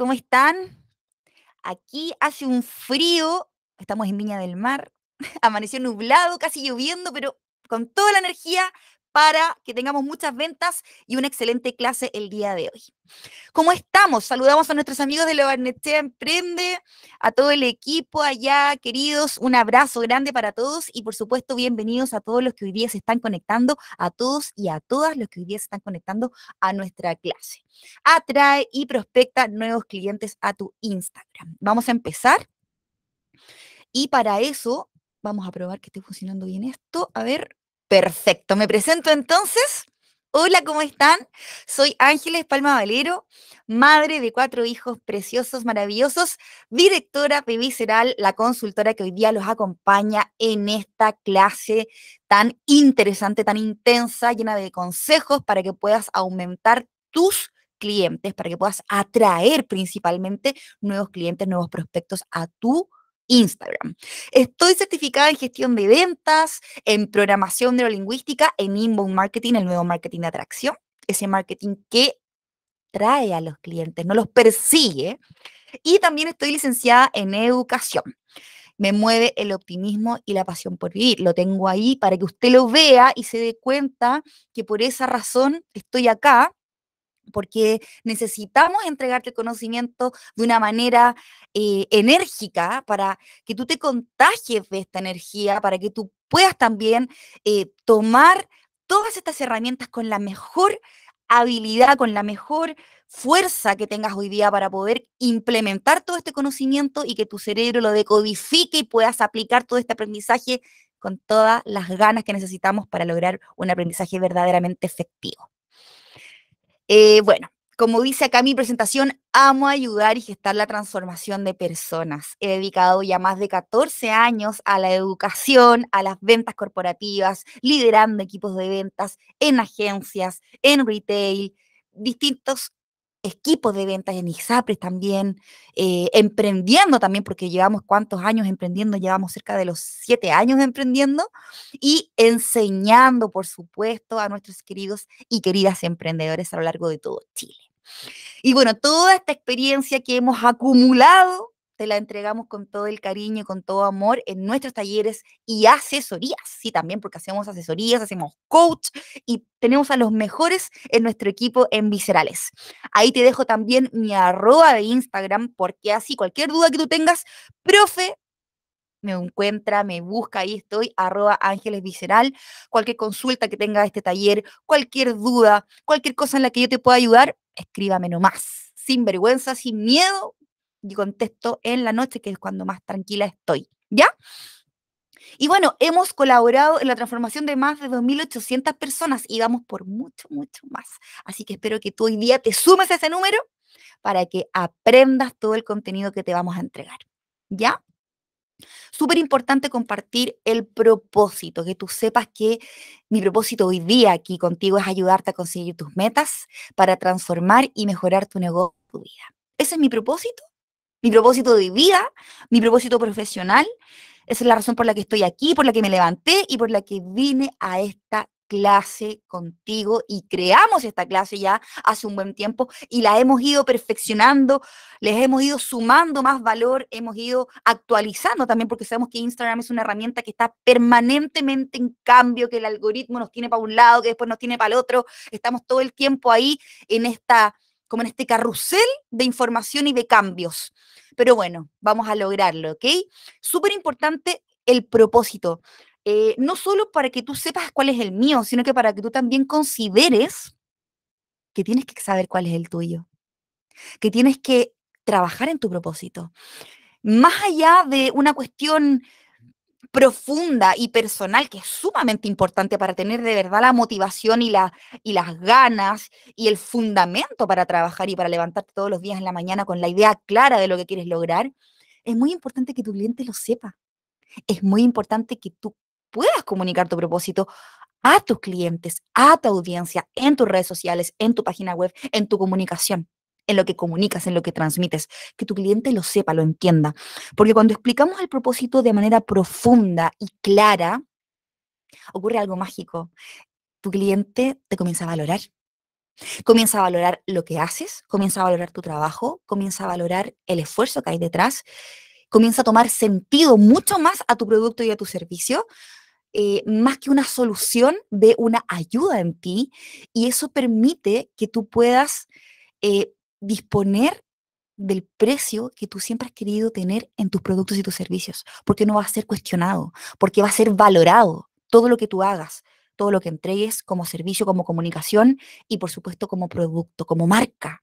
¿Cómo están? Aquí hace un frío, estamos en Viña del Mar, amaneció nublado, casi lloviendo, pero con toda la energía para que tengamos muchas ventas y una excelente clase el día de hoy. ¿Cómo estamos? Saludamos a nuestros amigos de la Barnechea Emprende, a todo el equipo allá, queridos. Un abrazo grande para todos y, por supuesto, bienvenidos a todos los que hoy día se están conectando, a todos y a todas los que hoy día se están conectando a nuestra clase. Atrae y prospecta nuevos clientes a tu Instagram. Vamos a empezar. Y para eso, vamos a probar que esté funcionando bien esto. A ver, Perfecto, me presento entonces. Hola, ¿cómo están? Soy Ángeles Palma Valero, madre de cuatro hijos preciosos, maravillosos, directora Visceral, la consultora que hoy día los acompaña en esta clase tan interesante, tan intensa, llena de consejos para que puedas aumentar tus clientes, para que puedas atraer principalmente nuevos clientes, nuevos prospectos a tu Instagram. Estoy certificada en gestión de ventas, en programación neurolingüística, en inbound marketing, el nuevo marketing de atracción, ese marketing que trae a los clientes, no los persigue. Y también estoy licenciada en educación. Me mueve el optimismo y la pasión por vivir. Lo tengo ahí para que usted lo vea y se dé cuenta que por esa razón estoy acá porque necesitamos entregarte el conocimiento de una manera eh, enérgica para que tú te contagies de esta energía, para que tú puedas también eh, tomar todas estas herramientas con la mejor habilidad, con la mejor fuerza que tengas hoy día para poder implementar todo este conocimiento y que tu cerebro lo decodifique y puedas aplicar todo este aprendizaje con todas las ganas que necesitamos para lograr un aprendizaje verdaderamente efectivo. Eh, bueno, como dice acá mi presentación, amo ayudar y gestar la transformación de personas. He dedicado ya más de 14 años a la educación, a las ventas corporativas, liderando equipos de ventas en agencias, en retail, distintos equipos de ventas en ISAPRES también, eh, emprendiendo también, porque llevamos cuántos años emprendiendo, llevamos cerca de los siete años emprendiendo y enseñando, por supuesto, a nuestros queridos y queridas emprendedores a lo largo de todo Chile. Y bueno, toda esta experiencia que hemos acumulado te la entregamos con todo el cariño y con todo amor en nuestros talleres y asesorías, sí, también porque hacemos asesorías, hacemos coach y tenemos a los mejores en nuestro equipo en Viscerales. Ahí te dejo también mi arroba de Instagram, porque así cualquier duda que tú tengas, profe, me encuentra, me busca, ahí estoy, arroba Ángeles Visceral. Cualquier consulta que tenga de este taller, cualquier duda, cualquier cosa en la que yo te pueda ayudar, escríbame nomás. Sin vergüenza, sin miedo, y contesto en la noche, que es cuando más tranquila estoy. ¿Ya? Y bueno, hemos colaborado en la transformación de más de 2.800 personas y vamos por mucho, mucho más. Así que espero que tú hoy día te sumes a ese número para que aprendas todo el contenido que te vamos a entregar. ¿Ya? Súper importante compartir el propósito, que tú sepas que mi propósito hoy día aquí contigo es ayudarte a conseguir tus metas para transformar y mejorar tu negocio, tu vida. Ese es mi propósito mi propósito de vida, mi propósito profesional. Esa es la razón por la que estoy aquí, por la que me levanté y por la que vine a esta clase contigo y creamos esta clase ya hace un buen tiempo y la hemos ido perfeccionando, les hemos ido sumando más valor, hemos ido actualizando también porque sabemos que Instagram es una herramienta que está permanentemente en cambio, que el algoritmo nos tiene para un lado, que después nos tiene para el otro, estamos todo el tiempo ahí en esta como en este carrusel de información y de cambios. Pero bueno, vamos a lograrlo, ¿ok? Súper importante el propósito. Eh, no solo para que tú sepas cuál es el mío, sino que para que tú también consideres que tienes que saber cuál es el tuyo, que tienes que trabajar en tu propósito. Más allá de una cuestión profunda y personal que es sumamente importante para tener de verdad la motivación y, las ganas y el fundamento para trabajar y para levantarte todos los días en la mañana con la idea clara de lo que quieres lograr, es muy importante que tu cliente lo sepa. Es muy importante que tú puedas comunicar tu propósito a tus clientes, a tu audiencia, en tus redes sociales, en tu página web, en tu comunicación en lo que comunicas, en lo que transmites, que tu cliente lo sepa, lo entienda. Porque cuando explicamos el propósito de manera profunda y clara, ocurre algo mágico. Tu cliente te comienza a valorar. Comienza a valorar lo que haces, comienza a valorar tu trabajo, comienza a valorar el esfuerzo que hay detrás, comienza a tomar sentido mucho más a tu producto y a tu servicio, eh, más que una solución, ve una ayuda en ti y eso permite que tú puedas eh, disponer del precio que tú siempre has querido tener en tus productos y tus servicios, porque no va a ser cuestionado, porque va a ser valorado todo lo que tú hagas, todo lo que entregues como servicio, como comunicación y por supuesto como producto, como marca.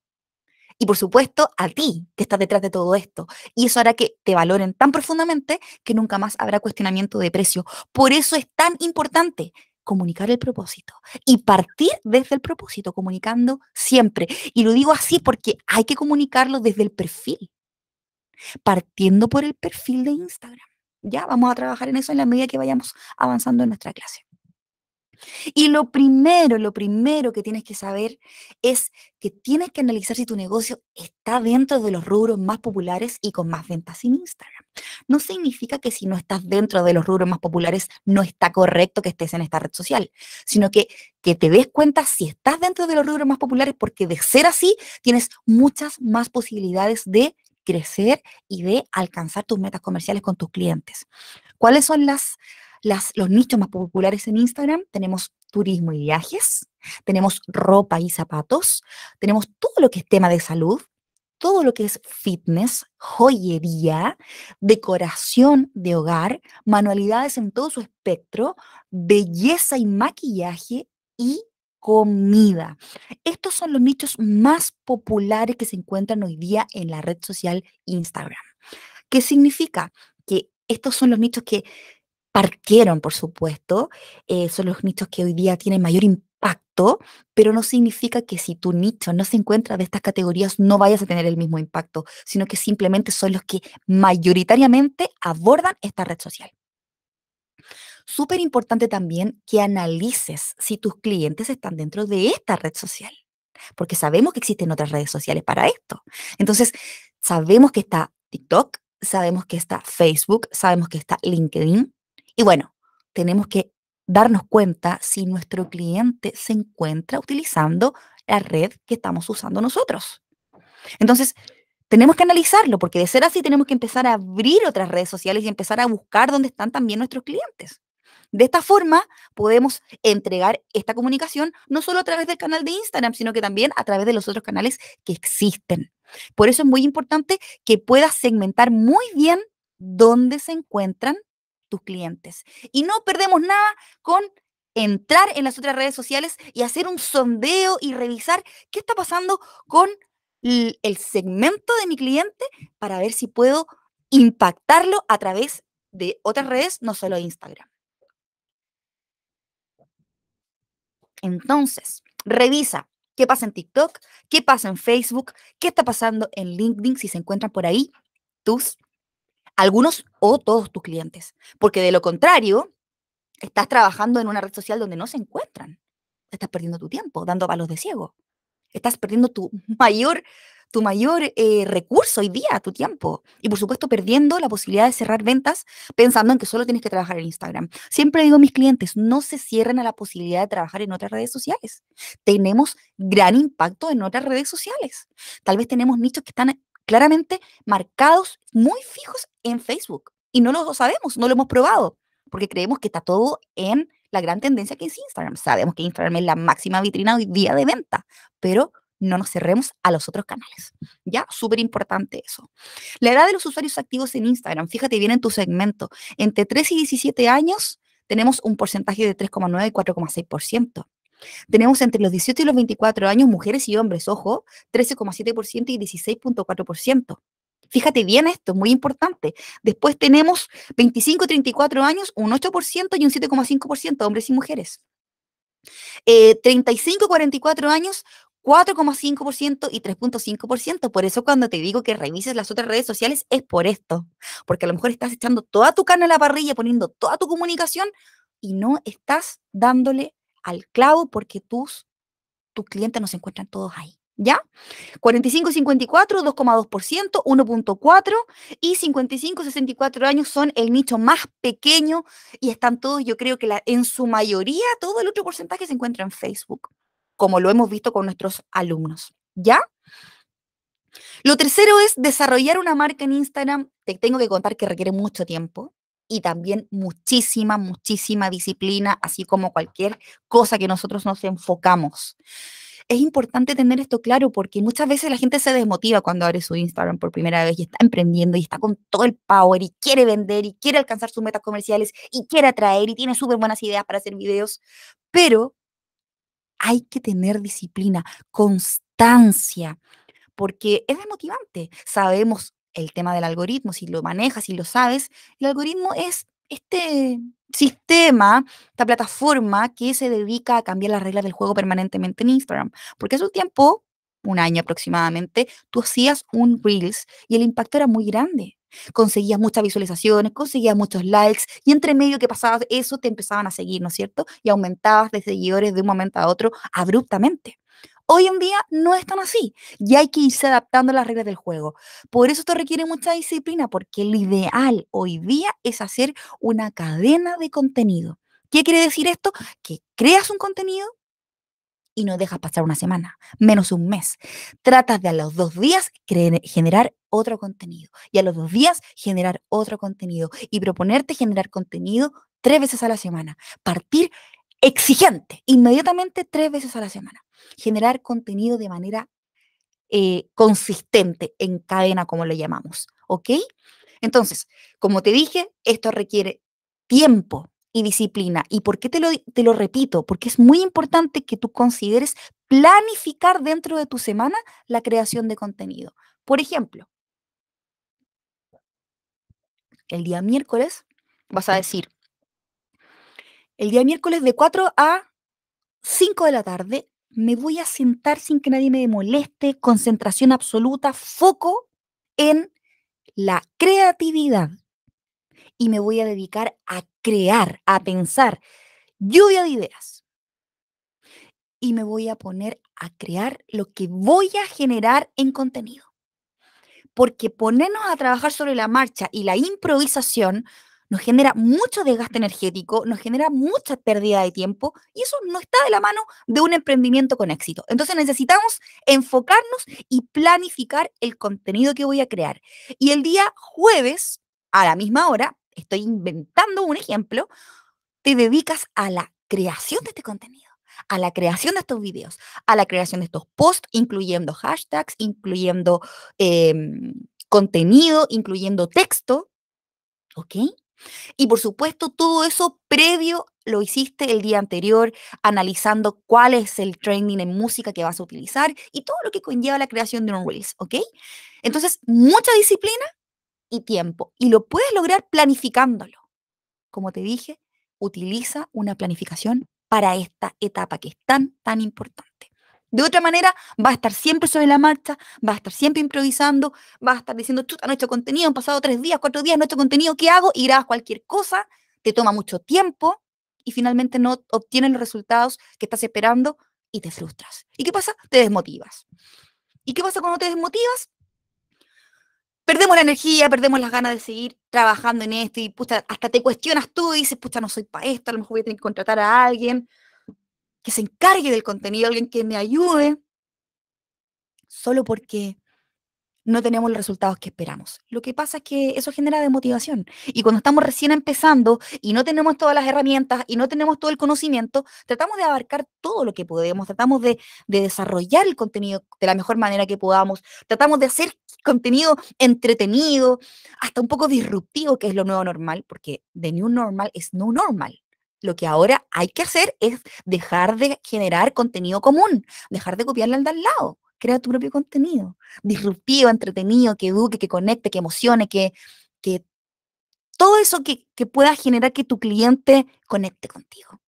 Y por supuesto a ti que estás detrás de todo esto. Y eso hará que te valoren tan profundamente que nunca más habrá cuestionamiento de precio. Por eso es tan importante comunicar el propósito y partir desde el propósito, comunicando siempre. Y lo digo así porque hay que comunicarlo desde el perfil, partiendo por el perfil de Instagram. Ya vamos a trabajar en eso en la medida que vayamos avanzando en nuestra clase. Y lo primero, lo primero que tienes que saber es que tienes que analizar si tu negocio está dentro de los rubros más populares y con más ventas en Instagram. No significa que si no estás dentro de los rubros más populares no está correcto que estés en esta red social, sino que, que te des cuenta si estás dentro de los rubros más populares porque de ser así tienes muchas más posibilidades de crecer y de alcanzar tus metas comerciales con tus clientes. ¿Cuáles son las los nichos más populares en Instagram, tenemos turismo y viajes, tenemos ropa y zapatos, tenemos todo lo que es tema de salud, todo lo que es fitness, joyería, decoración de hogar, manualidades en todo su espectro, belleza y maquillaje y comida. Estos son los nichos más populares que se encuentran hoy día en la red social Instagram. ¿Qué significa? Que estos son los nichos que partieron, por supuesto, eh, son los nichos que hoy día tienen mayor impacto, pero no significa que si tu nicho no se encuentra de estas categorías no vayas a tener el mismo impacto, sino que simplemente son los que mayoritariamente abordan esta red social. Súper importante también que analices si tus clientes están dentro de esta red social, porque sabemos que existen otras redes sociales para esto. Entonces, sabemos que está TikTok, sabemos que está Facebook, sabemos que está LinkedIn, y bueno, tenemos que darnos cuenta si nuestro cliente se encuentra utilizando la red que estamos usando nosotros. Entonces, tenemos que analizarlo, porque de ser así tenemos que empezar a abrir otras redes sociales y empezar a buscar dónde están también nuestros clientes. De esta forma podemos entregar esta comunicación no solo a través del canal de Instagram, sino que también a través de los otros canales que existen. Por eso es muy importante que puedas segmentar muy bien dónde se encuentran tus clientes. Y no perdemos nada con entrar en las otras redes sociales y hacer un sondeo y revisar qué está pasando con el segmento de mi cliente para ver si puedo impactarlo a través de otras redes, no solo Instagram. Entonces, revisa qué pasa en TikTok, qué pasa en Facebook, qué está pasando en LinkedIn si se encuentran por ahí tus algunos o todos tus clientes, porque de lo contrario, estás trabajando en una red social donde no se encuentran. Estás perdiendo tu tiempo, dando palos de ciego. Estás perdiendo tu mayor, tu mayor eh, recurso hoy día, tu tiempo. Y por supuesto, perdiendo la posibilidad de cerrar ventas pensando en que solo tienes que trabajar en Instagram. Siempre digo a mis clientes, no se cierren a la posibilidad de trabajar en otras redes sociales. Tenemos gran impacto en otras redes sociales. Tal vez tenemos nichos que están claramente marcados, muy fijos en Facebook. Y no lo sabemos, no lo hemos probado, porque creemos que está todo en la gran tendencia que es Instagram. Sabemos que Instagram es la máxima vitrina hoy día de venta, pero no nos cerremos a los otros canales. Ya, súper importante eso. La edad de los usuarios activos en Instagram, fíjate bien en tu segmento, entre 3 y 17 años tenemos un porcentaje de 3,9 y 4,6%. Tenemos entre los 18 y los 24 años mujeres y hombres, ojo, 13,7% y 16,4%. Fíjate bien esto, muy importante. Después tenemos 25 34 años, un 8% y un 7,5%, hombres y mujeres. 35 eh, 44 años, 4,5% y 3,5%. Por eso cuando te digo que revises las otras redes sociales es por esto, porque a lo mejor estás echando toda tu carne a la parrilla, poniendo toda tu comunicación y no estás dándole al clavo porque tus, tus clientes se encuentran todos ahí. ¿Ya? 45-54, 2,2%, 1.4 y 55-64 años son el nicho más pequeño y están todos, yo creo que la, en su mayoría, todo el otro porcentaje se encuentra en Facebook, como lo hemos visto con nuestros alumnos. ¿Ya? Lo tercero es desarrollar una marca en Instagram. Te tengo que contar que requiere mucho tiempo y también muchísima, muchísima disciplina, así como cualquier cosa que nosotros nos enfocamos. Es importante tener esto claro porque muchas veces la gente se desmotiva cuando abre su Instagram por primera vez y está emprendiendo y está con todo el power y quiere vender y quiere alcanzar sus metas comerciales y quiere atraer y tiene súper buenas ideas para hacer videos, pero hay que tener disciplina, constancia, porque es desmotivante. Sabemos el tema del algoritmo, si lo manejas, si lo sabes, el algoritmo es este sistema, esta plataforma que se dedica a cambiar las reglas del juego permanentemente en Instagram. Porque hace un tiempo, un año aproximadamente, tú hacías un Reels y el impacto era muy grande. Conseguías muchas visualizaciones, conseguías muchos likes y entre medio que pasabas eso te empezaban a seguir, ¿no es cierto? Y aumentabas de seguidores de un momento a otro abruptamente. Hoy en día no es tan así y hay que irse adaptando a las reglas del juego. Por eso esto requiere mucha disciplina, porque el ideal hoy día es hacer una cadena de contenido. ¿Qué quiere decir esto? Que creas un contenido y no dejas pasar una semana, menos un mes. Tratas de a los dos días generar otro contenido y a los dos días generar otro contenido y proponerte generar contenido tres veces a la semana. Partir exigente, inmediatamente tres veces a la semana. Generar contenido de manera eh, consistente, en cadena, como lo llamamos. ¿Ok? Entonces, como te dije, esto requiere tiempo y disciplina. ¿Y por qué te te lo repito? Porque es muy importante que tú consideres planificar dentro de tu semana la creación de contenido. Por ejemplo, el día miércoles vas a decir, el día miércoles de 4 a 5 de la tarde me voy a sentar sin que nadie me moleste, concentración absoluta, foco en la creatividad. Y me voy a dedicar a crear, a pensar, lluvia de ideas. Y me voy a poner a crear lo que voy a generar en contenido. Porque ponernos a trabajar sobre la marcha y la improvisación nos genera mucho desgaste energético, nos genera mucha pérdida de tiempo y eso no está de la mano de un emprendimiento con éxito. Entonces necesitamos enfocarnos y planificar el contenido que voy a crear. Y el día jueves, a la misma hora, estoy inventando un ejemplo, te dedicas a la creación de este contenido a la creación de estos videos, a la creación de estos posts, incluyendo hashtags, incluyendo em, contenido, incluyendo texto, ¿ok? Y por supuesto, todo eso previo lo hiciste el día anterior, analizando cuál es el training en música que vas a utilizar y todo lo que conlleva la creación de un release, ¿ok? Entonces, mucha disciplina y tiempo. Y lo puedes lograr planificándolo. Como te dije, utiliza una planificación para esta etapa que es tan, tan importante. De otra manera, va a estar siempre sobre la marcha, va a estar siempre improvisando, va a estar diciendo, chuta, no he hecho contenido, han pasado tres días, cuatro días, no he hecho contenido, ¿qué hago? Y grabas cualquier cosa, te toma mucho tiempo y finalmente no obtienes los resultados que estás esperando y te frustras. ¿Y qué pasa? Te desmotivas. ¿Y qué pasa cuando te desmotivas? Perdemos la energía, perdemos las ganas de seguir trabajando en esto y hasta te cuestionas tú y dices, pucha, no soy para esto, a lo mejor voy a tener que contratar a alguien que se encargue del contenido, alguien que me ayude, solo porque no tenemos los resultados que esperamos. Lo que pasa es que eso genera desmotivación. Y cuando estamos recién empezando y no tenemos todas las herramientas y no tenemos todo el conocimiento, tratamos de abarcar todo lo que podemos, tratamos de, desarrollar el contenido de la mejor manera que podamos, tratamos de hacer contenido entretenido, hasta un poco disruptivo, que es lo nuevo normal, porque the new normal es no normal. Lo que ahora hay que hacer es dejar de generar contenido común, dejar de copiarle al de al lado. Crea tu propio contenido, disruptivo, entretenido, que eduque, que conecte, que emocione, que, que todo eso que, que pueda generar que tu cliente conecte contigo.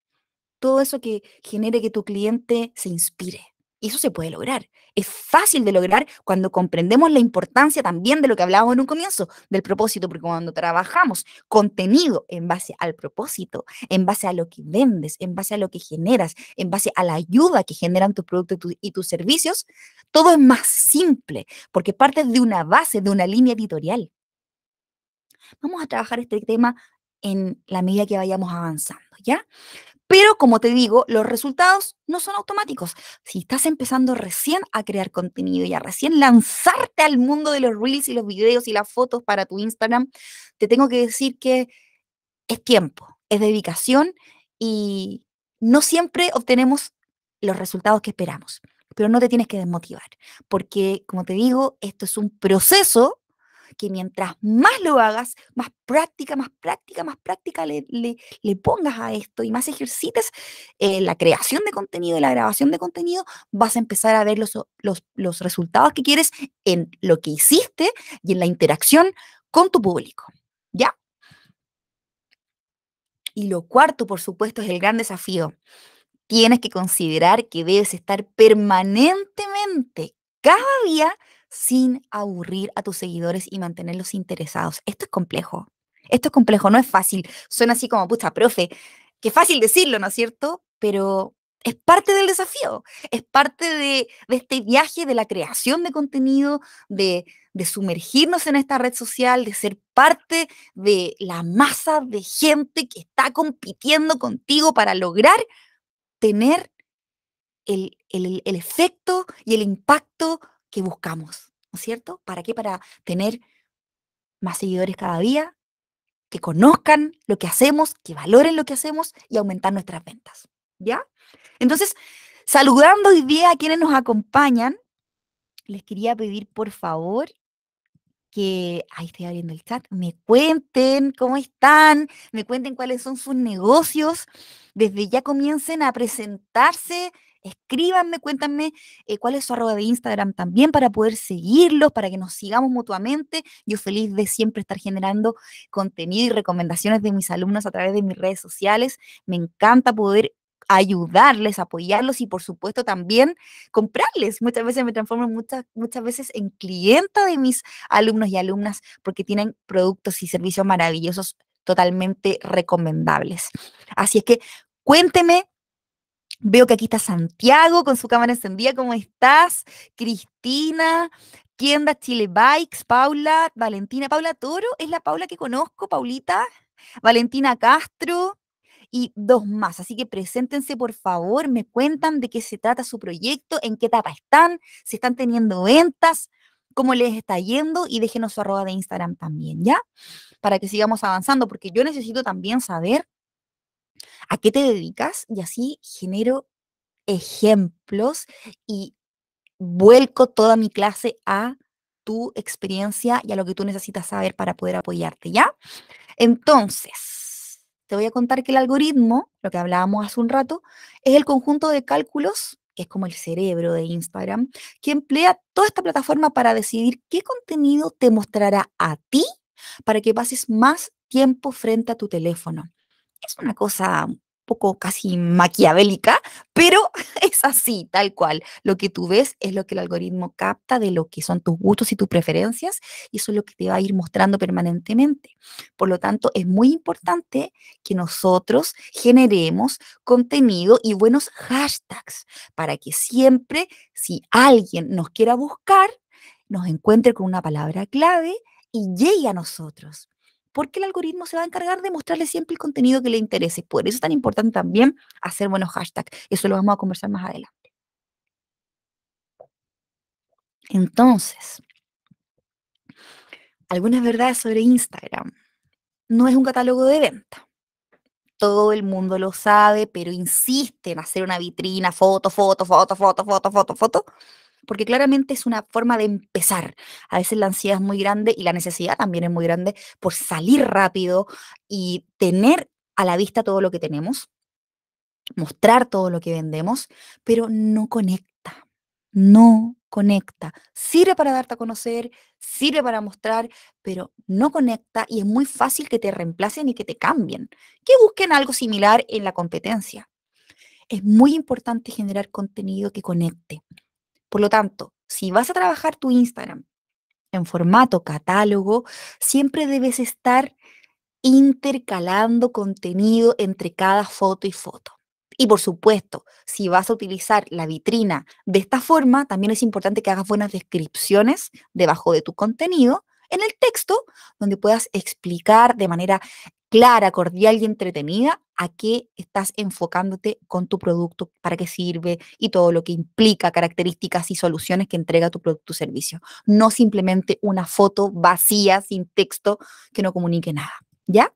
Todo eso que genere que tu cliente se inspire. Y eso se puede lograr. Es fácil de lograr cuando comprendemos la importancia también de lo que hablábamos en un comienzo, del propósito, porque cuando trabajamos contenido en base al propósito, en base a lo que vendes, en base a lo que generas, en base a la ayuda que generan tus productos y, tus servicios, todo es más simple, porque partes de una base, de una línea editorial. Vamos a trabajar este tema en la medida que vayamos avanzando, ¿ya? Pero como te digo, los resultados no son automáticos. Si estás empezando recién a crear contenido y a recién lanzarte al mundo de los reels y los videos y las fotos para tu Instagram, te tengo que decir que es tiempo, es dedicación y no siempre obtenemos los resultados que esperamos. Pero no te tienes que desmotivar, porque como te digo, esto es un proceso que mientras más lo hagas, más práctica, más práctica, más práctica le, pongas a esto y más ejercites eh, la creación de contenido y la grabación de contenido, vas a empezar a ver los, los resultados que quieres en lo que hiciste y en la interacción con tu público. ¿Ya? Y lo cuarto, por supuesto, es el gran desafío. Tienes que considerar que debes estar permanentemente, cada día, sin aburrir a tus seguidores y mantenerlos interesados. Esto es complejo. Esto es complejo, no es fácil. Suena así como, puta, profe, qué fácil decirlo, ¿no es cierto? Pero es parte del desafío, es parte de, este viaje de la creación de contenido, de, sumergirnos en esta red social, de ser parte de la masa de gente que está compitiendo contigo para lograr tener el efecto y el impacto que buscamos, ¿no es cierto? ¿Para qué? Para tener más seguidores cada día, que conozcan lo que hacemos, que valoren lo que hacemos y aumentar nuestras ventas, ¿ya? Entonces, saludando hoy día a quienes nos acompañan, les quería pedir por favor que, ahí estoy abriendo el chat, me cuenten cómo están, me cuenten cuáles son sus negocios, desde ya comiencen a presentarse Escríbanme, cuéntanme eh, cuál es su arroba de Instagram también para poder seguirlos, para que nos sigamos mutuamente. Yo feliz de siempre estar generando contenido y recomendaciones de mis alumnos a través de mis redes sociales. Me encanta poder ayudarles, apoyarlos y por supuesto también comprarles. Muchas veces me transformo muchas, muchas veces en clienta de mis alumnos y alumnas porque tienen productos y servicios maravillosos totalmente recomendables. Así es que cuénteme Veo que aquí está Santiago con su cámara encendida. ¿Cómo estás? Cristina, Tienda Chile Bikes, Paula, Valentina. Paula Toro es la Paula que conozco, Paulita. Valentina Castro y dos más. Así que preséntense, por favor, me cuentan de qué se trata su proyecto, en qué etapa están, si están teniendo ventas, cómo les está yendo y déjenos su arroba de Instagram también, ¿ya? Para que sigamos avanzando, porque yo necesito también saber a qué te dedicas y así genero ejemplos y vuelco toda mi clase a tu experiencia y a lo que tú necesitas saber para poder apoyarte, ¿ya? Entonces, te voy a contar que el algoritmo, lo que hablábamos hace un rato, es el conjunto de cálculos que es como el cerebro de Instagram, que emplea toda esta plataforma para decidir qué contenido te mostrará a ti para que pases más tiempo frente a tu teléfono es una cosa un poco casi maquiavélica, pero es así, tal cual. Lo que tú ves es lo que el algoritmo capta de lo que son tus gustos y tus preferencias, y eso es lo que te va a ir mostrando permanentemente. Por lo tanto, es muy importante que nosotros generemos contenido y buenos hashtags para que siempre, si alguien nos quiera buscar, nos encuentre con una palabra clave y llegue a nosotros porque el algoritmo se va a encargar de mostrarle siempre el contenido que le interese. Por eso es tan importante también hacer buenos hashtags. Eso lo vamos a conversar más adelante. Entonces, algunas verdades sobre Instagram. No es un catálogo de venta. Todo el mundo lo sabe, pero insiste en hacer una vitrina, foto, foto, foto, foto, foto, foto, foto, foto porque claramente es una forma de empezar. A veces la ansiedad es muy grande y la necesidad también es muy grande por salir rápido y tener a la vista todo lo que tenemos, mostrar todo lo que vendemos, pero no conecta, no conecta. Sirve para darte a conocer, sirve para mostrar, pero no conecta y es muy fácil que te reemplacen y que te cambien, que busquen algo similar en la competencia. Es muy importante generar contenido que conecte, por lo tanto, si vas a trabajar tu Instagram en formato catálogo, siempre debes estar intercalando contenido entre cada foto y foto. Y por supuesto, si vas a utilizar la vitrina de esta forma, también es importante que hagas buenas descripciones debajo de tu contenido en el texto, donde puedas explicar de manera clara, cordial y entretenida a qué estás enfocándote con tu producto, para qué sirve y todo lo que implica, características y soluciones que entrega tu producto o servicio. No simplemente una foto vacía, sin texto, que no comunique nada. ¿Ya?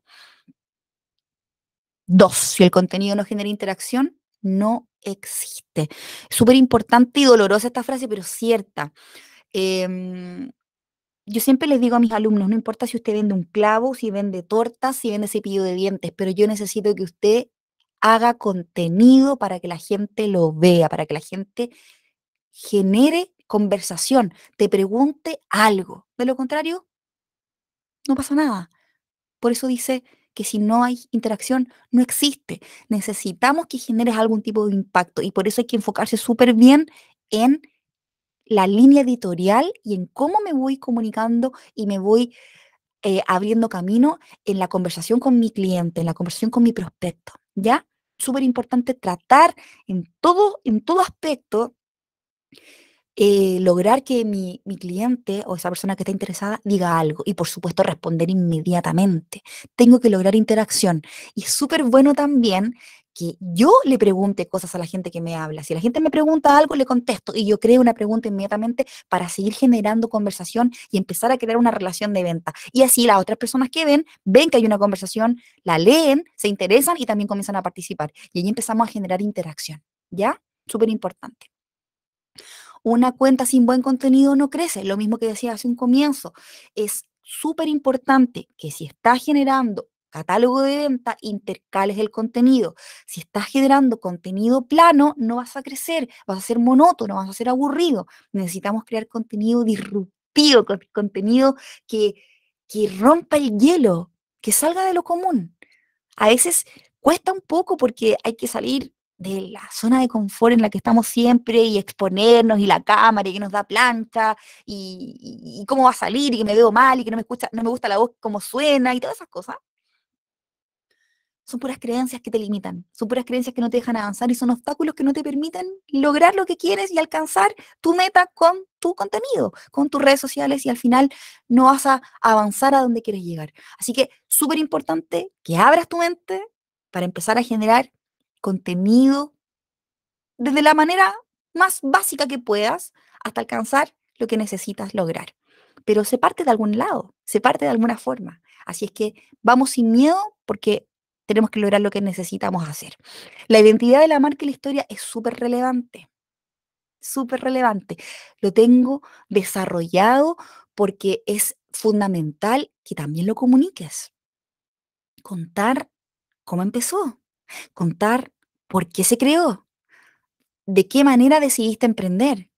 Dos, si el contenido no genera interacción, no existe. Súper importante y dolorosa esta frase, pero cierta. Em, yo siempre les digo a mis alumnos, no importa si usted vende un clavo, si vende tortas, si vende cepillo de dientes, pero yo necesito que usted haga contenido para que la gente lo vea, para que la gente genere conversación, te pregunte algo. De lo contrario, no pasa nada. Por eso dice que si no hay interacción, no existe. Necesitamos que generes algún tipo de impacto y por eso hay que enfocarse súper bien en la línea editorial y en cómo me voy comunicando y me voy eh, abriendo camino en la conversación con mi cliente, en la conversación con mi prospecto, ¿ya? Súper importante tratar en todo, en todo aspecto, eh, lograr que mi, mi, cliente o esa persona que está interesada diga algo y por supuesto responder inmediatamente. Tengo que lograr interacción. Y es súper bueno también que yo le pregunte cosas a la gente que me habla. Si la gente me pregunta algo, le contesto y yo creo una pregunta inmediatamente para seguir generando conversación y empezar a crear una relación de venta. Y así las otras personas que ven, ven que hay una conversación, la leen, se interesan y también comienzan a participar. Y ahí empezamos a generar interacción, ¿ya? Súper importante. Una cuenta sin buen contenido no crece, lo mismo que decía hace un comienzo. Es súper importante que si está generando catálogo de venta, intercales el contenido. Si estás generando contenido plano, no vas a crecer, vas a ser monótono, vas a ser aburrido. Necesitamos crear contenido disruptivo, contenido que, rompa el hielo, que salga de lo común. A veces cuesta un poco porque hay que salir de la zona de confort en la que estamos siempre y exponernos y la cámara y que nos da plancha y, cómo va a salir y que me veo mal y que no me escucha, no me gusta la voz cómo suena y todas esas cosas son puras creencias que te limitan, son puras creencias que no te dejan avanzar y son obstáculos que no te permiten lograr lo que quieres y alcanzar tu meta con tu contenido, con tus redes sociales y al final no vas a avanzar a donde quieres llegar. Así que súper importante que abras tu mente para empezar a generar contenido desde la manera más básica que puedas hasta alcanzar lo que necesitas lograr. Pero se parte de algún lado, se parte de alguna forma. Así es que vamos sin miedo porque tenemos que lograr lo que necesitamos hacer. La identidad de la marca y la historia es súper relevante, súper relevante. Lo tengo desarrollado porque es fundamental que también lo comuniques. Contar cómo empezó, contar por qué se creó, de qué manera decidiste emprender,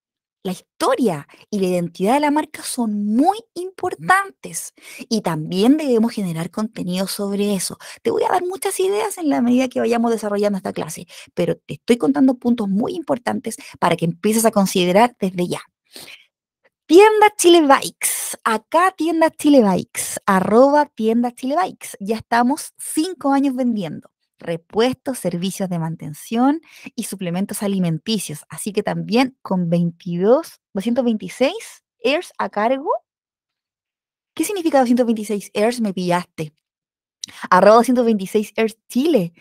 la historia y la identidad de la marca son muy importantes y también debemos generar contenido sobre eso. Te voy a dar muchas ideas en la medida que vayamos desarrollando esta clase, pero te estoy contando puntos muy importantes para que empieces a considerar desde ya. Tienda Chile Bikes, acá Tienda Chile Bikes, arroba Tienda Chile Bikes. Ya estamos cinco años vendiendo repuestos, servicios de mantención y suplementos alimenticios. Así que también con 22, 226 AIRS a cargo. ¿Qué significa 226 AIRS? Me pillaste. Arroba 226 Chile.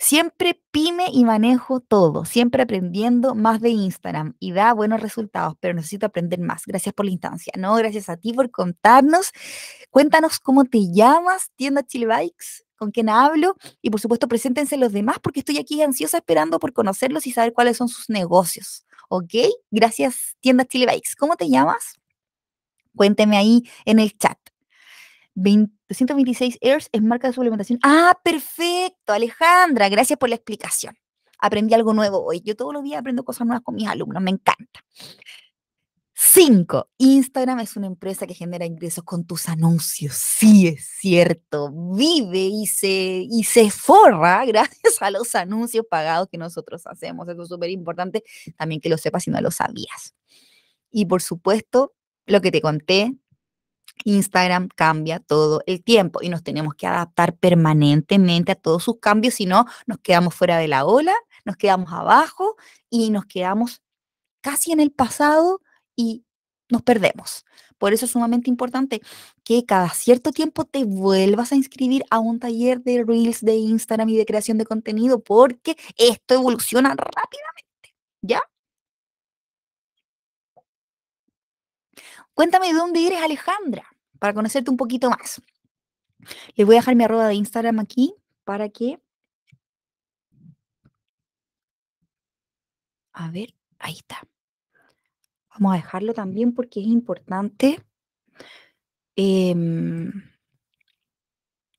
Siempre pime y manejo todo, siempre aprendiendo más de Instagram y da buenos resultados, pero necesito aprender más. Gracias por la instancia, ¿no? Gracias a ti por contarnos. Cuéntanos cómo te llamas, tienda Chile Bikes con quién hablo y por supuesto preséntense los demás porque estoy aquí ansiosa esperando por conocerlos y saber cuáles son sus negocios. ¿Ok? Gracias, tienda Chile Bikes. ¿Cómo te llamas? Cuénteme ahí en el chat. 226 Airs es marca de suplementación. Ah, perfecto, Alejandra, gracias por la explicación. Aprendí algo nuevo hoy. Yo todos los días aprendo cosas nuevas con mis alumnos, me encanta. Cinco, Instagram es una empresa que genera ingresos con tus anuncios. Sí, es cierto. Vive y se, y se forra gracias a los anuncios pagados que nosotros hacemos. Eso es súper importante también que lo sepas si no lo sabías. Y por supuesto, lo que te conté, Instagram cambia todo el tiempo y nos tenemos que adaptar permanentemente a todos sus cambios, si no, nos quedamos fuera de la ola, nos quedamos abajo y nos quedamos casi en el pasado y nos perdemos. Por eso es sumamente importante que cada cierto tiempo te vuelvas a inscribir a un taller de Reels, de Instagram y de creación de contenido, porque esto evoluciona rápidamente. ¿Ya? Cuéntame de dónde eres, Alejandra, para conocerte un poquito más. Les voy a dejar mi arroba de Instagram aquí para que. A ver, ahí está. Vamos a dejarlo también porque es importante. Em,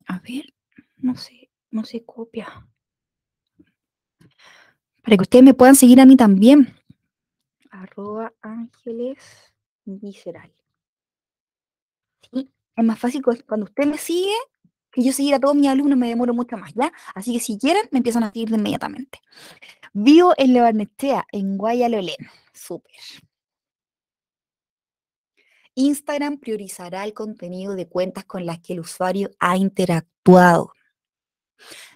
a ver, no sé, no se copia. Para que ustedes me puedan seguir a mí también. Arroba ángeles visceral. Sí, es más fácil cuando usted me sigue que yo seguir a todos mis alumnos, me demoro mucho más, ¿ya? Así que si quieren, me empiezan a seguir inmediatamente. Vivo en Levarnestea, en Guayalolén. Súper. Instagram priorizará el contenido de cuentas con las que el usuario ha interactuado.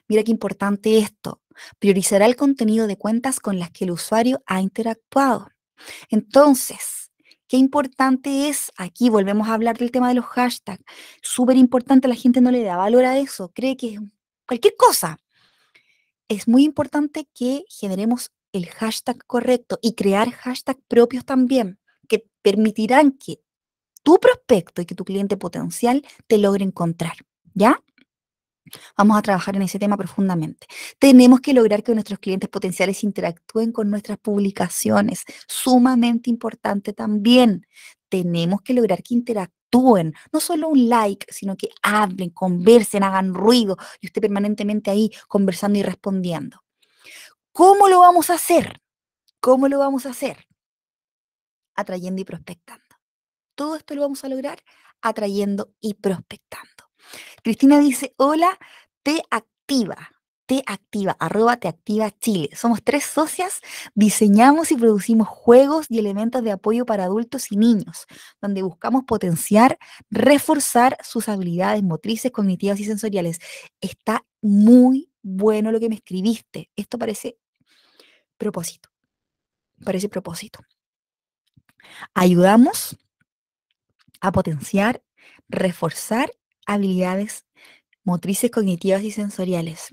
Mira qué importante esto. Priorizará el contenido de cuentas con las que el usuario ha interactuado. Entonces, qué importante es, aquí volvemos a hablar del tema de los hashtags, súper importante, la gente no le da valor a eso, cree que es cualquier cosa. Es muy importante que generemos el hashtag correcto y crear hashtags propios también, que permitirán que tu prospecto y que tu cliente potencial te logre encontrar, ¿ya? Vamos a trabajar en ese tema profundamente. Tenemos que lograr que nuestros clientes potenciales interactúen con nuestras publicaciones. Sumamente importante también. Tenemos que lograr que interactúen. No solo un like, sino que hablen, conversen, hagan ruido y usted permanentemente ahí conversando y respondiendo. ¿Cómo lo vamos a hacer? ¿Cómo lo vamos a hacer? Atrayendo y prospectando. Todo esto lo vamos a lograr atrayendo y prospectando. Cristina dice, hola, te activa. Te activa, arroba te activa Chile. Somos tres socias, diseñamos y producimos juegos y elementos de apoyo para adultos y niños, donde buscamos potenciar, reforzar sus habilidades motrices, cognitivas y sensoriales. Está muy bueno lo que me escribiste. Esto parece propósito. Parece propósito. Ayudamos a potenciar, reforzar habilidades motrices, cognitivas y sensoriales.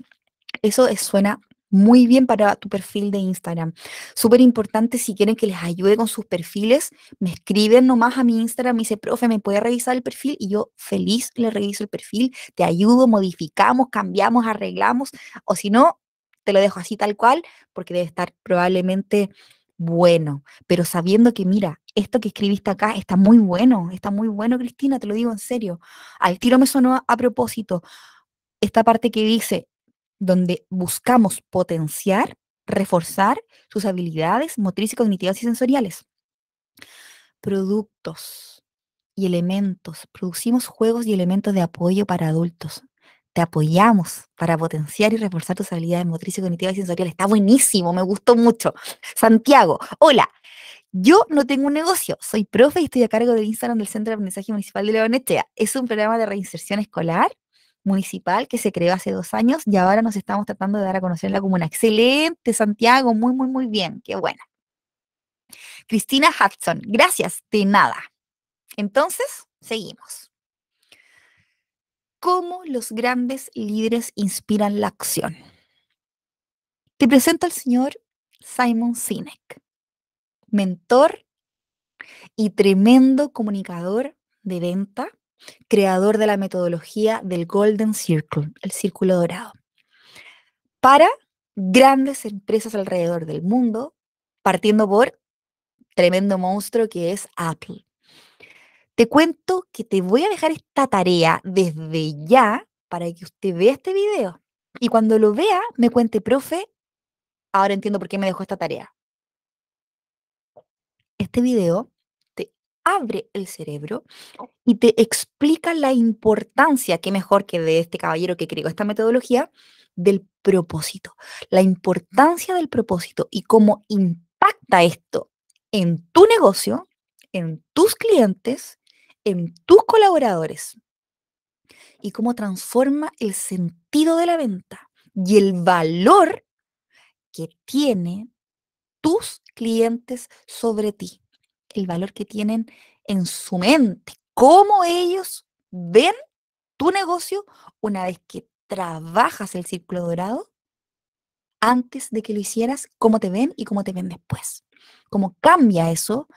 Eso suena muy bien para tu perfil de Instagram. Súper importante si quieren que les ayude con sus perfiles, me escriben nomás a mi Instagram, me dice, profe, ¿me puede revisar el perfil? Y yo feliz le reviso el perfil, te ayudo, modificamos, cambiamos, arreglamos, o si no, te lo dejo así tal cual, porque debe estar probablemente bueno, pero sabiendo que, mira, esto que escribiste acá está muy bueno, está muy bueno, Cristina, te lo digo en serio. Al tiro me sonó a, a propósito esta parte que dice, donde buscamos potenciar, reforzar sus habilidades motrices, cognitivas y sensoriales. Productos y elementos. Producimos juegos y elementos de apoyo para adultos te apoyamos para potenciar y reforzar tus habilidades motrices, cognitivas y sensoriales. Está buenísimo, me gustó mucho. Santiago, hola. Yo no tengo un negocio, soy profe y estoy a cargo del Instagram del Centro de Aprendizaje Municipal de Echea. Es un programa de reinserción escolar municipal que se creó hace dos años y ahora nos estamos tratando de dar a conocer en la comuna. Excelente, Santiago, muy, muy, muy bien, qué buena. Cristina Hudson, gracias, de nada. Entonces, seguimos cómo los grandes líderes inspiran la acción. Te presento al señor Simon Sinek, mentor y tremendo comunicador de venta, creador de la metodología del Golden Circle, el círculo dorado, para grandes empresas alrededor del mundo, partiendo por tremendo monstruo que es Apple. Te cuento que te voy a dejar esta tarea desde ya para que usted vea este video. Y cuando lo vea, me cuente, profe, ahora entiendo por qué me dejó esta tarea. Este video te abre el cerebro y te explica la importancia, qué mejor que de este caballero que creó esta metodología, del propósito, la importancia del propósito y cómo impacta esto en tu negocio, en tus clientes en tus colaboradores y cómo transforma el sentido de la venta y el valor que tienen tus clientes sobre ti, el valor que tienen en su mente, cómo ellos ven tu negocio una vez que trabajas el círculo dorado, antes de que lo hicieras, cómo te ven y cómo te ven después. Cómo cambia eso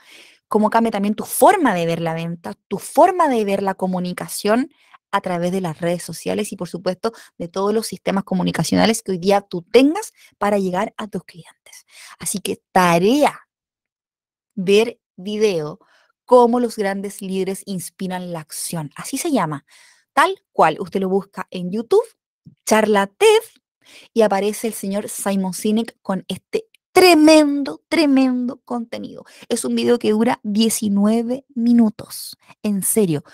cómo cambia también tu forma de ver la venta, tu forma de ver la comunicación a través de las redes sociales y por supuesto de todos los sistemas comunicacionales que hoy día tú tengas para llegar a tus clientes. Así que tarea ver video cómo los grandes líderes inspiran la acción. Así se llama. Tal cual, usted lo busca en YouTube, charla e y aparece el señor Simon Sinek con este Tremendo, tremendo contenido. Es un video que dura 19 minutos. En serio.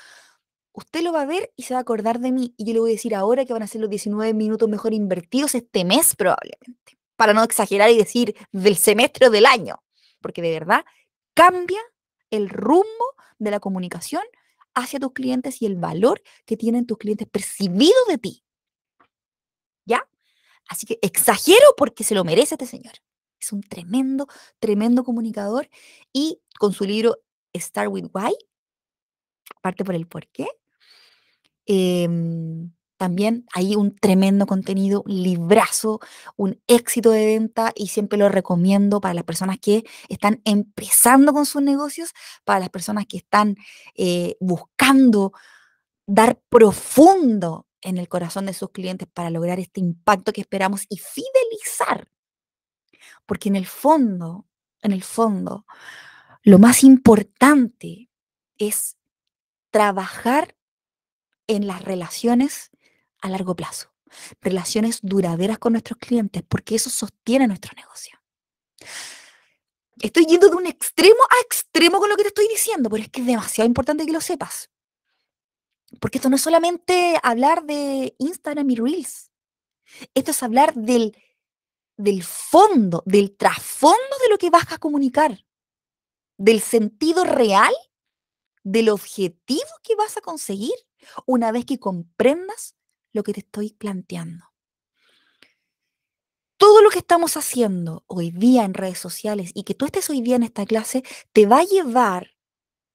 Usted lo va a ver y se va a acordar de mí. Y yo le voy a decir ahora que van a ser los 19 minutos mejor invertidos este mes probablemente. Para no exagerar y decir del semestre o del año. Porque de verdad cambia el rumbo de la comunicación hacia tus clientes y el valor que tienen tus clientes percibido de ti. ¿Ya? Así que exagero porque se lo merece este señor. Es un tremendo, tremendo comunicador. Y con su libro Start with Why, parte por el por qué. Em, también hay un tremendo contenido, un librazo, un éxito de venta y siempre lo recomiendo para las personas que están empezando con sus negocios, para las personas que están eh, buscando dar profundo en el corazón de sus clientes para lograr este impacto que esperamos y fidelizar porque en el fondo, en el fondo, lo más importante es trabajar en las relaciones a largo plazo, relaciones duraderas con nuestros clientes, porque eso sostiene nuestro negocio. Estoy yendo de un extremo a extremo con lo que te estoy diciendo, pero es que es demasiado importante que lo sepas. Porque esto no es solamente hablar de Instagram y Reels, esto es hablar del del fondo, del trasfondo de lo que vas a comunicar, del sentido real, del objetivo que vas a conseguir una vez que comprendas lo que te estoy planteando. Todo lo que estamos haciendo hoy día en redes sociales y que tú estés hoy día en esta clase te va a llevar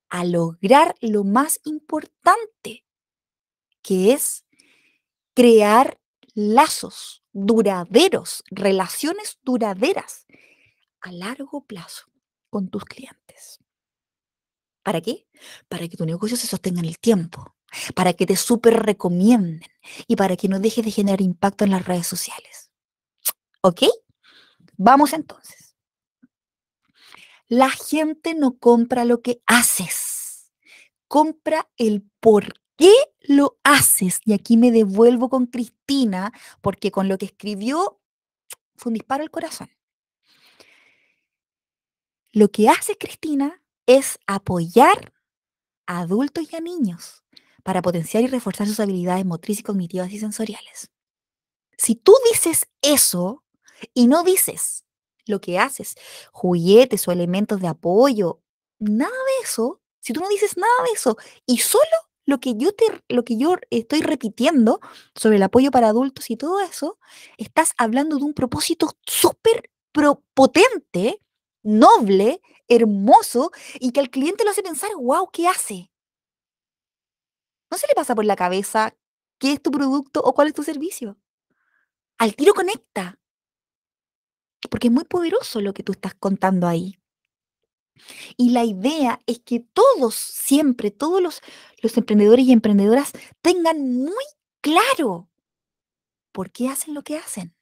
a lograr lo más importante, que es crear lazos duraderos, relaciones duraderas a largo plazo con tus clientes. ¿Para qué? Para que tu negocio se sostenga en el tiempo, para que te super recomienden y para que no dejes de generar impacto en las redes sociales. ¿Ok? Vamos entonces. La gente no compra lo que haces, compra el por qué lo haces? Y aquí me devuelvo con Cristina, porque con lo que escribió fue un disparo al corazón. Lo que hace Cristina es apoyar a adultos y a niños para potenciar y reforzar sus habilidades motrices, cognitivas y sensoriales. Si tú dices eso y no dices lo que haces, juguetes o elementos de apoyo, nada de eso, si tú no dices nada de eso y solo lo que yo, lo que yo estoy repitiendo sobre el apoyo para adultos y todo eso, estás hablando de un propósito súper potente, noble, hermoso, y que al cliente lo hace pensar, wow, ¿qué hace? ¿No se le pasa por la cabeza qué es tu producto o cuál es tu servicio? Al tiro conecta. Porque es muy poderoso lo que tú estás contando ahí. Y la idea es que todos, siempre, todos los, emprendedores y emprendedoras tengan muy claro por qué hacen lo que hacen.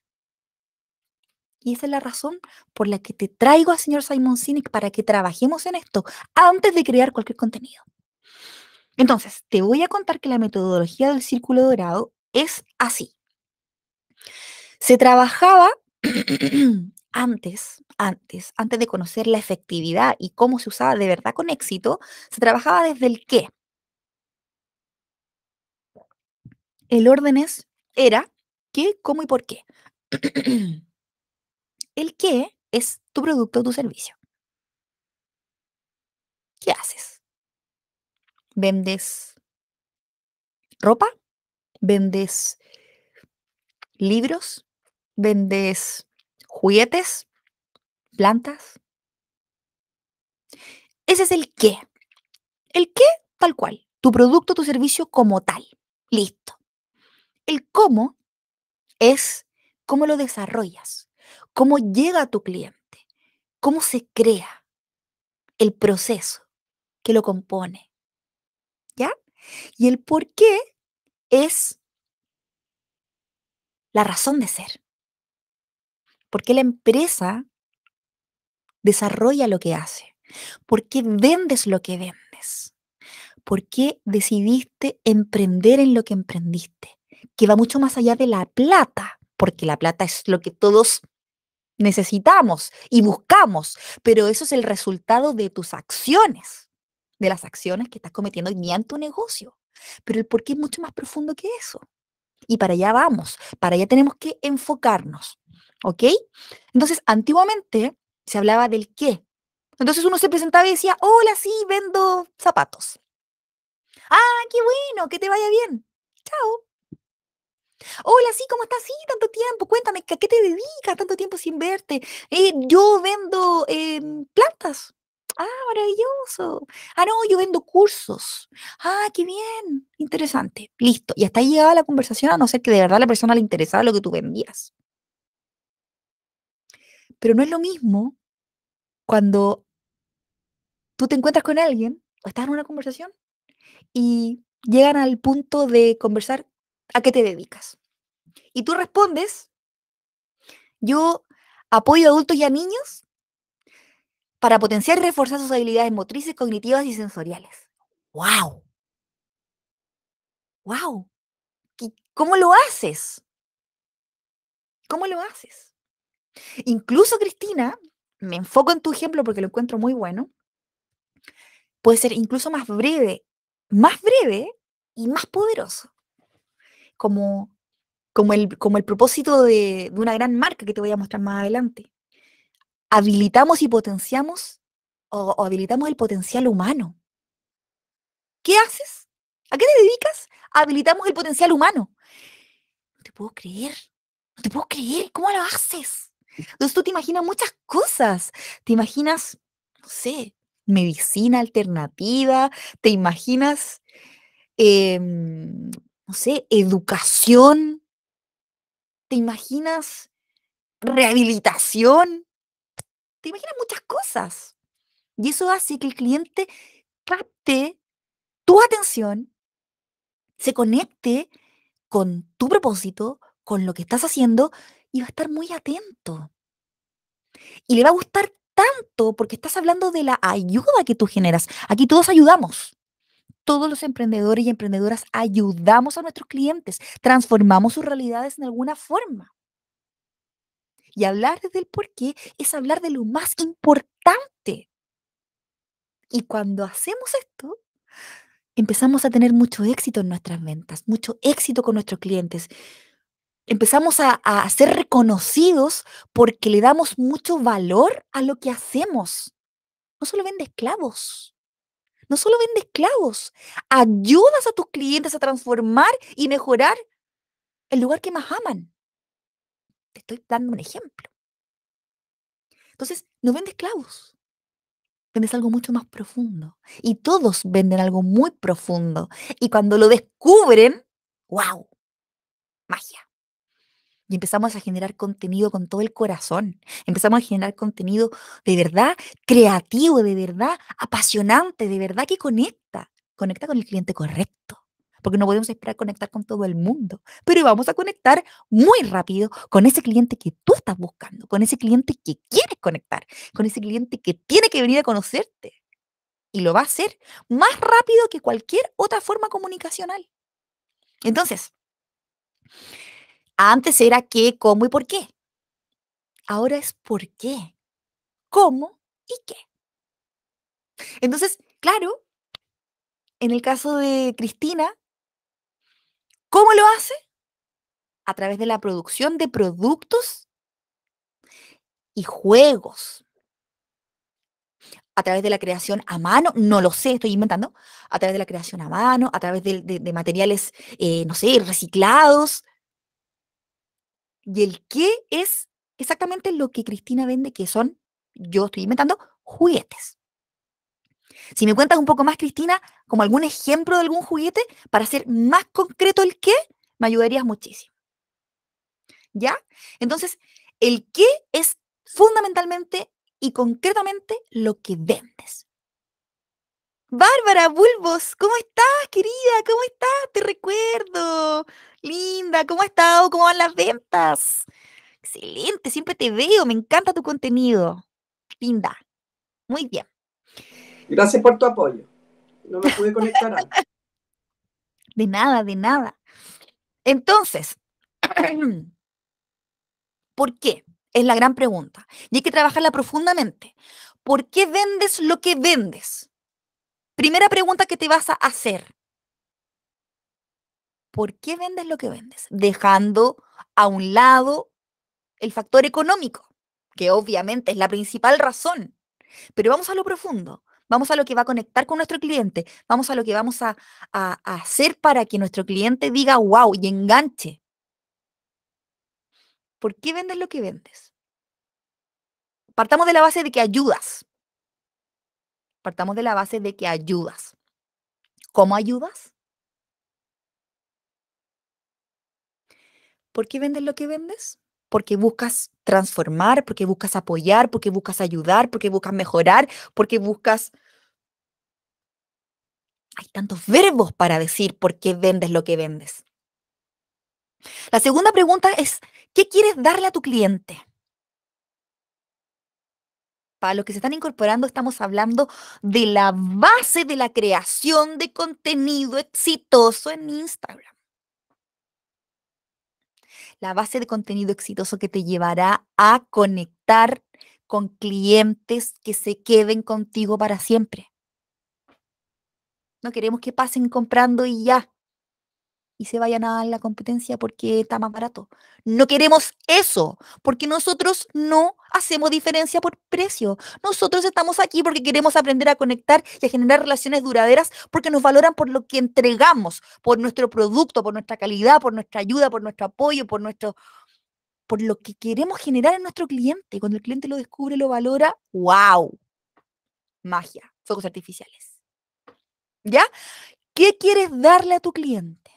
Y esa es la razón por la que te traigo al señor Simon Sinek para que trabajemos en esto antes de crear cualquier contenido. Entonces, te voy a contar que la metodología del círculo dorado es así. Se trabajaba antes, antes, antes de conocer la efectividad y cómo se usaba de verdad con éxito, se trabajaba desde el qué. El orden es, era qué, cómo y por qué. el qué es tu producto o tu servicio. ¿Qué haces? ¿Vendes ropa? ¿Vendes libros? ¿Vendes juguetes, plantas. Ese es el qué. El qué tal cual, tu producto, tu servicio como tal. Listo. El cómo es cómo lo desarrollas, cómo llega a tu cliente, cómo se crea el proceso que lo compone. ¿Ya? Y el por qué es la razón de ser. ¿Por qué la empresa desarrolla lo que hace? ¿Por qué vendes lo que vendes? ¿Por qué decidiste emprender en lo que emprendiste? Que va mucho más allá de la plata, porque la plata es lo que todos necesitamos y buscamos, pero eso es el resultado de tus acciones, de las acciones que estás cometiendo hoy día en tu negocio. Pero el por qué es mucho más profundo que eso. Y para allá vamos, para allá tenemos que enfocarnos. ¿Ok? Entonces, antiguamente se hablaba del qué. Entonces uno se presentaba y decía, hola, sí, vendo zapatos. Ah, qué bueno, que te vaya bien. Chao. Hola, sí, ¿cómo estás? Sí, tanto tiempo. Cuéntame, ¿a qué te dedicas tanto tiempo sin verte? Eh, yo vendo em, plantas. Ah, maravilloso. Ah, no, yo vendo cursos. Ah, qué bien. Interesante. Listo. Y hasta ahí llegaba la conversación, a no ser que de verdad la persona le interesaba lo que tú vendías. Pero no es lo mismo cuando tú te encuentras con alguien o estás en una conversación y llegan al punto de conversar a qué te dedicas. Y tú respondes, yo apoyo a adultos y a niños para potenciar y reforzar sus habilidades motrices, cognitivas y sensoriales. ¡Wow! ¡Wow! ¿Cómo lo haces? ¿Cómo lo haces? Incluso, Cristina, me enfoco en tu ejemplo porque lo encuentro muy bueno, puede ser incluso más breve, más breve y más poderoso. Como, como, el, como el propósito de, una gran marca que te voy a mostrar más adelante. Habilitamos y potenciamos o, o habilitamos el potencial humano. ¿Qué haces? ¿A qué te dedicas? Habilitamos el potencial humano. No te puedo creer. No te puedo creer. ¿Cómo lo haces? Entonces tú te imaginas muchas cosas. Te imaginas, no sé, medicina alternativa, te imaginas, em, no sé, educación, te imaginas rehabilitación, te imaginas muchas cosas. Y eso hace que el cliente capte tu atención, se conecte con tu propósito, con lo que estás haciendo y va a estar muy atento. Y le va a gustar tanto porque estás hablando de la ayuda que tú generas. Aquí todos ayudamos. Todos los emprendedores y emprendedoras ayudamos a nuestros clientes, transformamos sus realidades en alguna forma. Y hablar del por qué es hablar de lo más importante. Y cuando hacemos esto, empezamos a tener mucho éxito en nuestras ventas, mucho éxito con nuestros clientes empezamos a, ser reconocidos porque le damos mucho valor a lo que hacemos. No solo vende esclavos, no solo vende esclavos, ayudas a tus clientes a transformar y mejorar el lugar que más aman. Te estoy dando un ejemplo. Entonces, no vende esclavos, vendes algo mucho más profundo. Y todos venden algo muy profundo. Y cuando lo descubren, wow, magia y empezamos a generar contenido con todo el corazón. Empezamos a generar contenido de verdad creativo, de verdad apasionante, de verdad que conecta. Conecta con el cliente correcto. Porque no podemos esperar conectar con todo el mundo. Pero vamos a conectar muy rápido con ese cliente que tú estás buscando, con ese cliente que quieres conectar, con ese cliente que tiene que venir a conocerte. Y lo va a hacer más rápido que cualquier otra forma comunicacional. Entonces, antes era qué, cómo y por qué. Ahora es por qué, cómo y qué. Entonces, claro, en el caso de Cristina, ¿cómo lo hace? A través de la producción de productos y juegos. A través de la creación a mano, no lo sé, estoy inventando. A través de la creación a mano, a través de, materiales, eh, no sé, reciclados, y el qué es exactamente lo que Cristina vende, que son, yo estoy inventando, juguetes. Si me cuentas un poco más, Cristina, como algún ejemplo de algún juguete, para ser más concreto el qué, me ayudarías muchísimo. ¿Ya? Entonces, el qué es fundamentalmente y concretamente lo que vendes. Bárbara Bulbos, ¿cómo estás, querida? ¿Cómo estás? Te recuerdo. Linda, ¿cómo has estado? ¿Cómo van las ventas? Excelente, siempre te veo, me encanta tu contenido. Linda, muy bien. Gracias por tu apoyo. No me pude conectar. De nada, de nada. Entonces, ¿por qué? Es la gran pregunta. Y hay que trabajarla profundamente. ¿Por qué vendes lo que vendes? Primera pregunta que te vas a hacer. ¿por qué vendes lo que vendes? Dejando a un lado el factor económico, que obviamente es la principal razón. Pero vamos a lo profundo, vamos a lo que va a conectar con nuestro cliente, vamos a lo que vamos a, hacer para que nuestro cliente diga wow y enganche. ¿Por qué vendes lo que vendes? Partamos de la base de que ayudas. Partamos de la base de que ayudas. ¿Cómo ayudas? ¿Por qué vendes lo que vendes? Porque buscas transformar, porque buscas apoyar, porque buscas ayudar, porque buscas mejorar, porque buscas... Hay tantos verbos para decir por qué vendes lo que vendes. La segunda pregunta es, ¿qué quieres darle a tu cliente? Para los que se están incorporando, estamos hablando de la base de la creación de contenido exitoso en Instagram la base de contenido exitoso que te llevará a conectar con clientes que se queden contigo para siempre. No queremos que pasen comprando y ya y se vayan a la competencia porque está más barato. No queremos eso, porque nosotros no hacemos diferencia por precio. Nosotros estamos aquí porque queremos aprender a conectar y a generar relaciones duraderas porque nos valoran por lo que entregamos, por nuestro producto, por nuestra calidad, por nuestra ayuda, por nuestro apoyo, por nuestro por lo que queremos generar en nuestro cliente. Cuando el cliente lo descubre, lo valora, wow. Magia, fuegos artificiales. ¿Ya? ¿Qué quieres darle a tu cliente?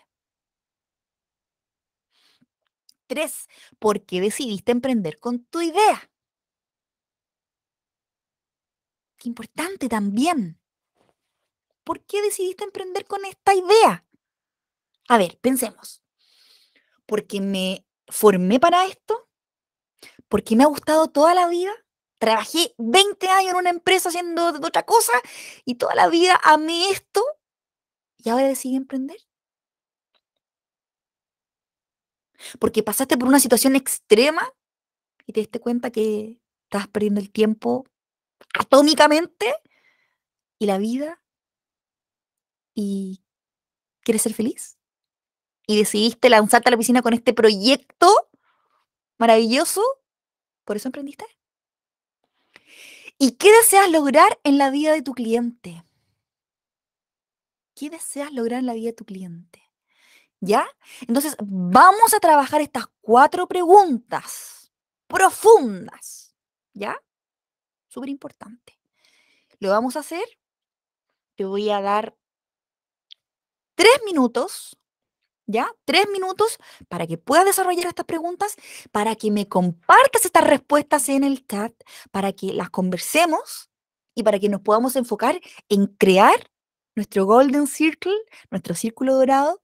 tres, ¿por qué decidiste emprender con tu idea? Qué importante también. ¿Por qué decidiste emprender con esta idea? A ver, pensemos. ¿Porque me formé para esto? ¿Porque me ha gustado toda la vida? Trabajé 20 años en una empresa haciendo otra cosa y toda la vida amé esto y ahora decidí emprender. Porque pasaste por una situación extrema y te diste cuenta que estás perdiendo el tiempo atómicamente y la vida y quieres ser feliz. Y decidiste lanzarte a la piscina con este proyecto maravilloso. Por eso emprendiste. ¿Y qué deseas lograr en la vida de tu cliente? ¿Qué deseas lograr en la vida de tu cliente? ¿Ya? Entonces, vamos a trabajar estas cuatro preguntas profundas. ¿Ya? Súper importante. Lo vamos a hacer. Te voy a dar tres minutos. ¿Ya? Tres minutos para que puedas desarrollar estas preguntas, para que me compartas estas respuestas en el chat, para que las conversemos y para que nos podamos enfocar en crear nuestro Golden Circle, nuestro círculo dorado,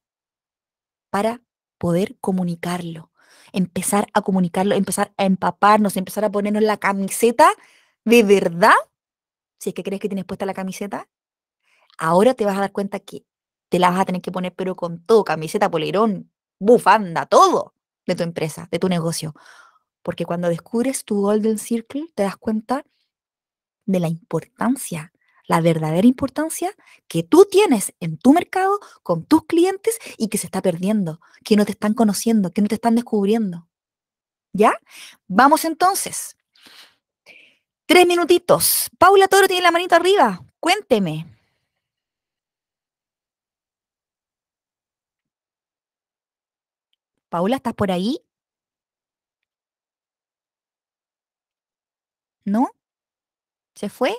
para poder comunicarlo, empezar a comunicarlo, empezar a empaparnos, empezar a ponernos la camiseta de verdad. Si es que crees que tienes puesta la camiseta, ahora te vas a dar cuenta que te la vas a tener que poner, pero con todo, camiseta, polerón, bufanda, todo de tu empresa, de tu negocio. Porque cuando descubres tu Golden Circle, te das cuenta de la importancia la verdadera importancia que tú tienes en tu mercado, con tus clientes y que se está perdiendo, que no te están conociendo, que no te están descubriendo. ¿Ya? Vamos entonces. Tres minutitos. Paula Toro tiene la manita arriba. Cuénteme. Paula, ¿estás por ahí? ¿No? ¿Se fue?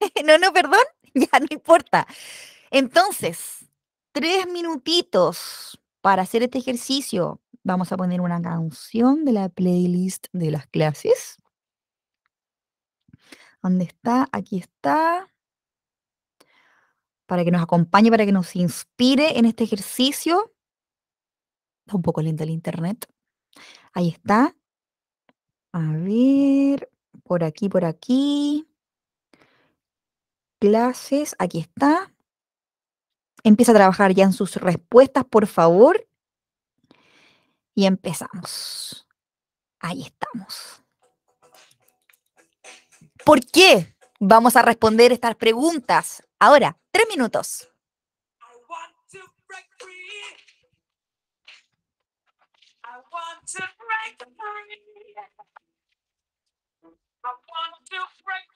no, no, perdón, ya no importa. Entonces, tres minutitos para hacer este ejercicio. Vamos a poner una canción de la playlist de las clases. ¿Dónde está? Aquí está. Para que nos acompañe, para que nos inspire en este ejercicio. Está un poco lento el internet. Ahí está. A ver, por aquí, por aquí clases, aquí está. Empieza a trabajar ya en sus respuestas, por favor. Y empezamos. Ahí estamos. ¿Por qué vamos a responder estas preguntas? Ahora, tres minutos.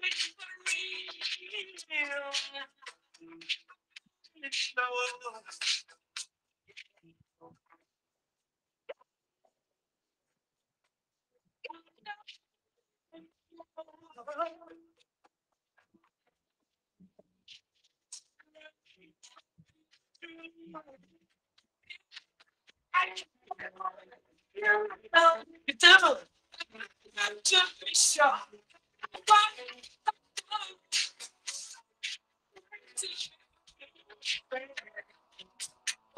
The devil, I'm just shocked.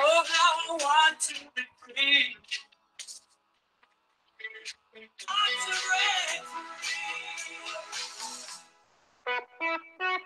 Oh, how I want to be free. Want to free.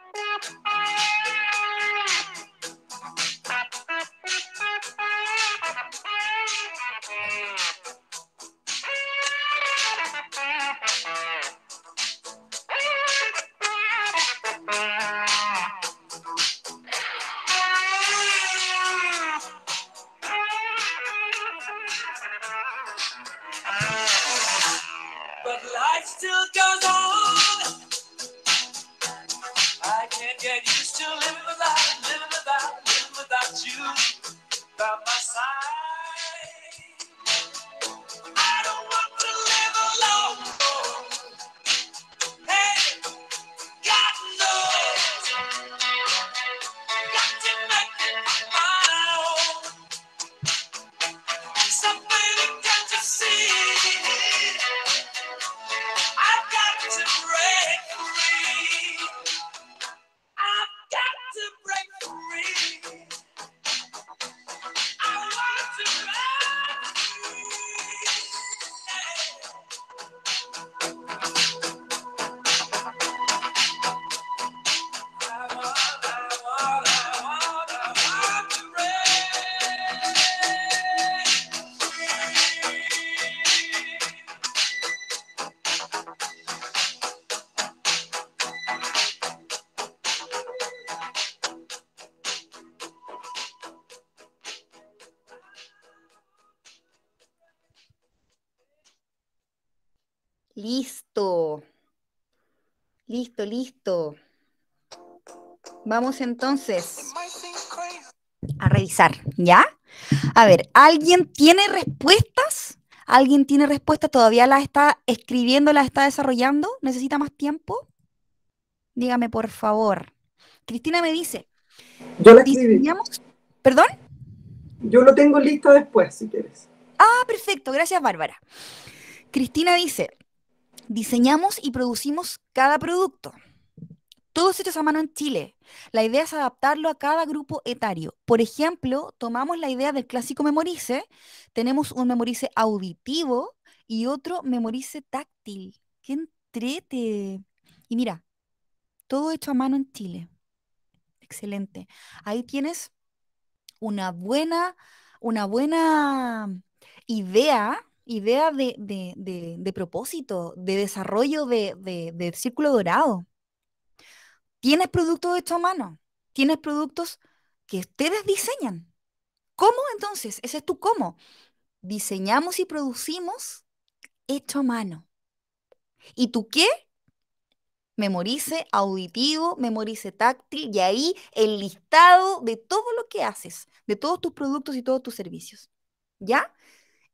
entonces a revisar, ¿ya? A ver, ¿alguien tiene respuestas? ¿Alguien tiene respuestas? ¿Todavía las está escribiendo, las está desarrollando? ¿Necesita más tiempo? Dígame, por favor. Cristina me dice. Yo la diseñamos... ¿Perdón? Yo lo tengo listo después, si quieres. Ah, perfecto. Gracias, Bárbara. Cristina dice, diseñamos y producimos cada producto. Todos hechos a mano en Chile. La idea es adaptarlo a cada grupo etario. Por ejemplo, tomamos la idea del clásico memorice, tenemos un memorice auditivo y otro memorice táctil. ¡Qué entrete! Y mira, todo hecho a mano en Chile. Excelente. Ahí tienes una buena, una buena idea, idea de, propósito, de desarrollo de, círculo dorado. ¿Tienes productos hechos a mano? ¿Tienes productos que ustedes diseñan? ¿Cómo entonces? Ese es tu cómo. Diseñamos y producimos hecho a mano. ¿Y tú qué? Memorice auditivo, memorice táctil y ahí el listado de todo lo que haces, de todos tus productos y todos tus servicios. ¿Ya?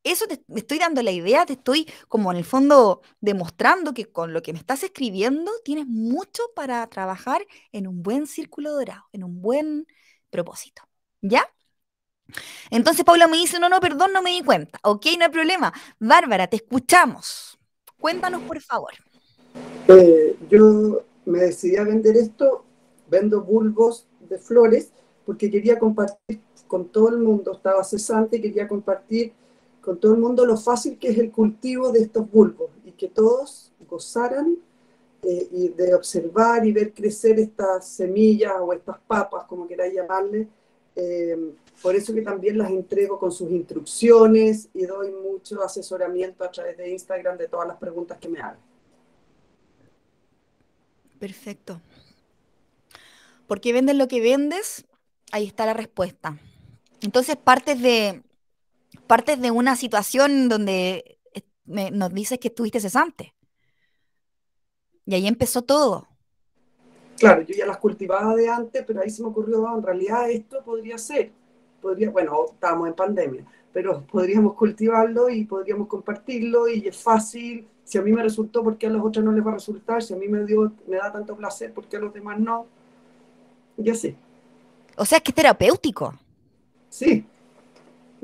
Eso te, estoy dando la idea, te estoy como en el fondo demostrando que con lo que me estás escribiendo tienes mucho para trabajar en un buen círculo dorado, en un buen propósito. ¿Ya? Entonces Paula me dice, no, no, perdón, no me di cuenta. Ok, no hay problema. Bárbara, te escuchamos. Cuéntanos, por favor. Eh, yo me decidí a vender esto, vendo bulbos de flores, porque quería compartir con todo el mundo, estaba cesante, quería compartir con todo el mundo lo fácil que es el cultivo de estos bulbos y que todos gozaran eh, y de observar y ver crecer estas semillas o estas papas, como queráis llamarle. Eh, por eso que también las entrego con sus instrucciones y doy mucho asesoramiento a través de Instagram de todas las preguntas que me hagan. Perfecto. ¿Por qué vendes lo que vendes? Ahí está la respuesta. Entonces partes de, partes de una situación donde eh, nos dices que estuviste cesante. Y ahí empezó todo. Claro, yo ya las cultivaba de antes, pero ahí se me ocurrió, en realidad esto podría ser. Podría, bueno, estábamos en pandemia, pero podríamos cultivarlo y podríamos compartirlo y es fácil. Si a mí me resultó, ¿por qué a los otros no les va a resultar? Si a mí me, dio, me da tanto placer, ¿por qué a los demás no? Ya sé. O sea, que es terapéutico. Sí,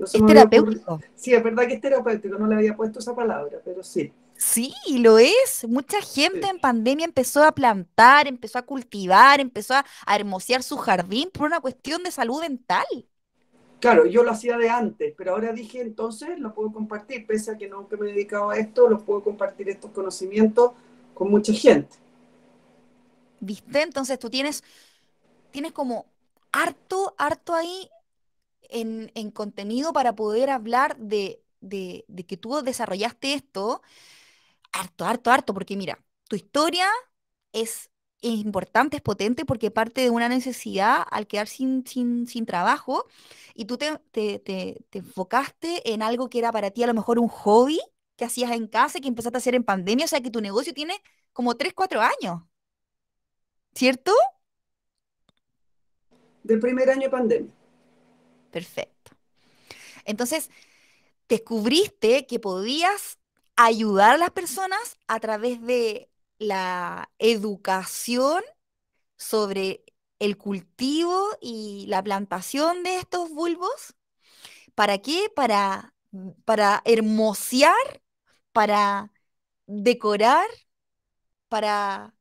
es terapéutico. Sí, es verdad que es terapéutico, no le había puesto esa palabra, pero sí. Sí, lo es. Mucha gente en pandemia empezó a plantar, empezó a cultivar, empezó a, hermosear su jardín por una cuestión de salud mental. Claro, yo lo hacía de antes, pero ahora dije entonces lo puedo compartir, pese a que nunca me he dedicado a esto, lo puedo compartir estos conocimientos con mucha gente. ¿Viste? Entonces tú tienes, tienes como harto, harto ahí en, contenido para poder hablar de, que tú desarrollaste esto, harto, harto, harto, porque mira, tu historia es importante, es potente, porque parte de una necesidad al quedar sin, sin, sin trabajo y tú te, te, enfocaste en algo que era para ti a lo mejor un hobby que hacías en casa y que empezaste a hacer en pandemia, o sea que tu negocio tiene como 3, 4 años, ¿cierto? Del primer año de pandemia. Perfecto. Entonces, descubriste que podías ayudar a las personas a través de la educación sobre el cultivo y la plantación de estos bulbos. ¿Para qué? Para, para hermosear, para decorar, para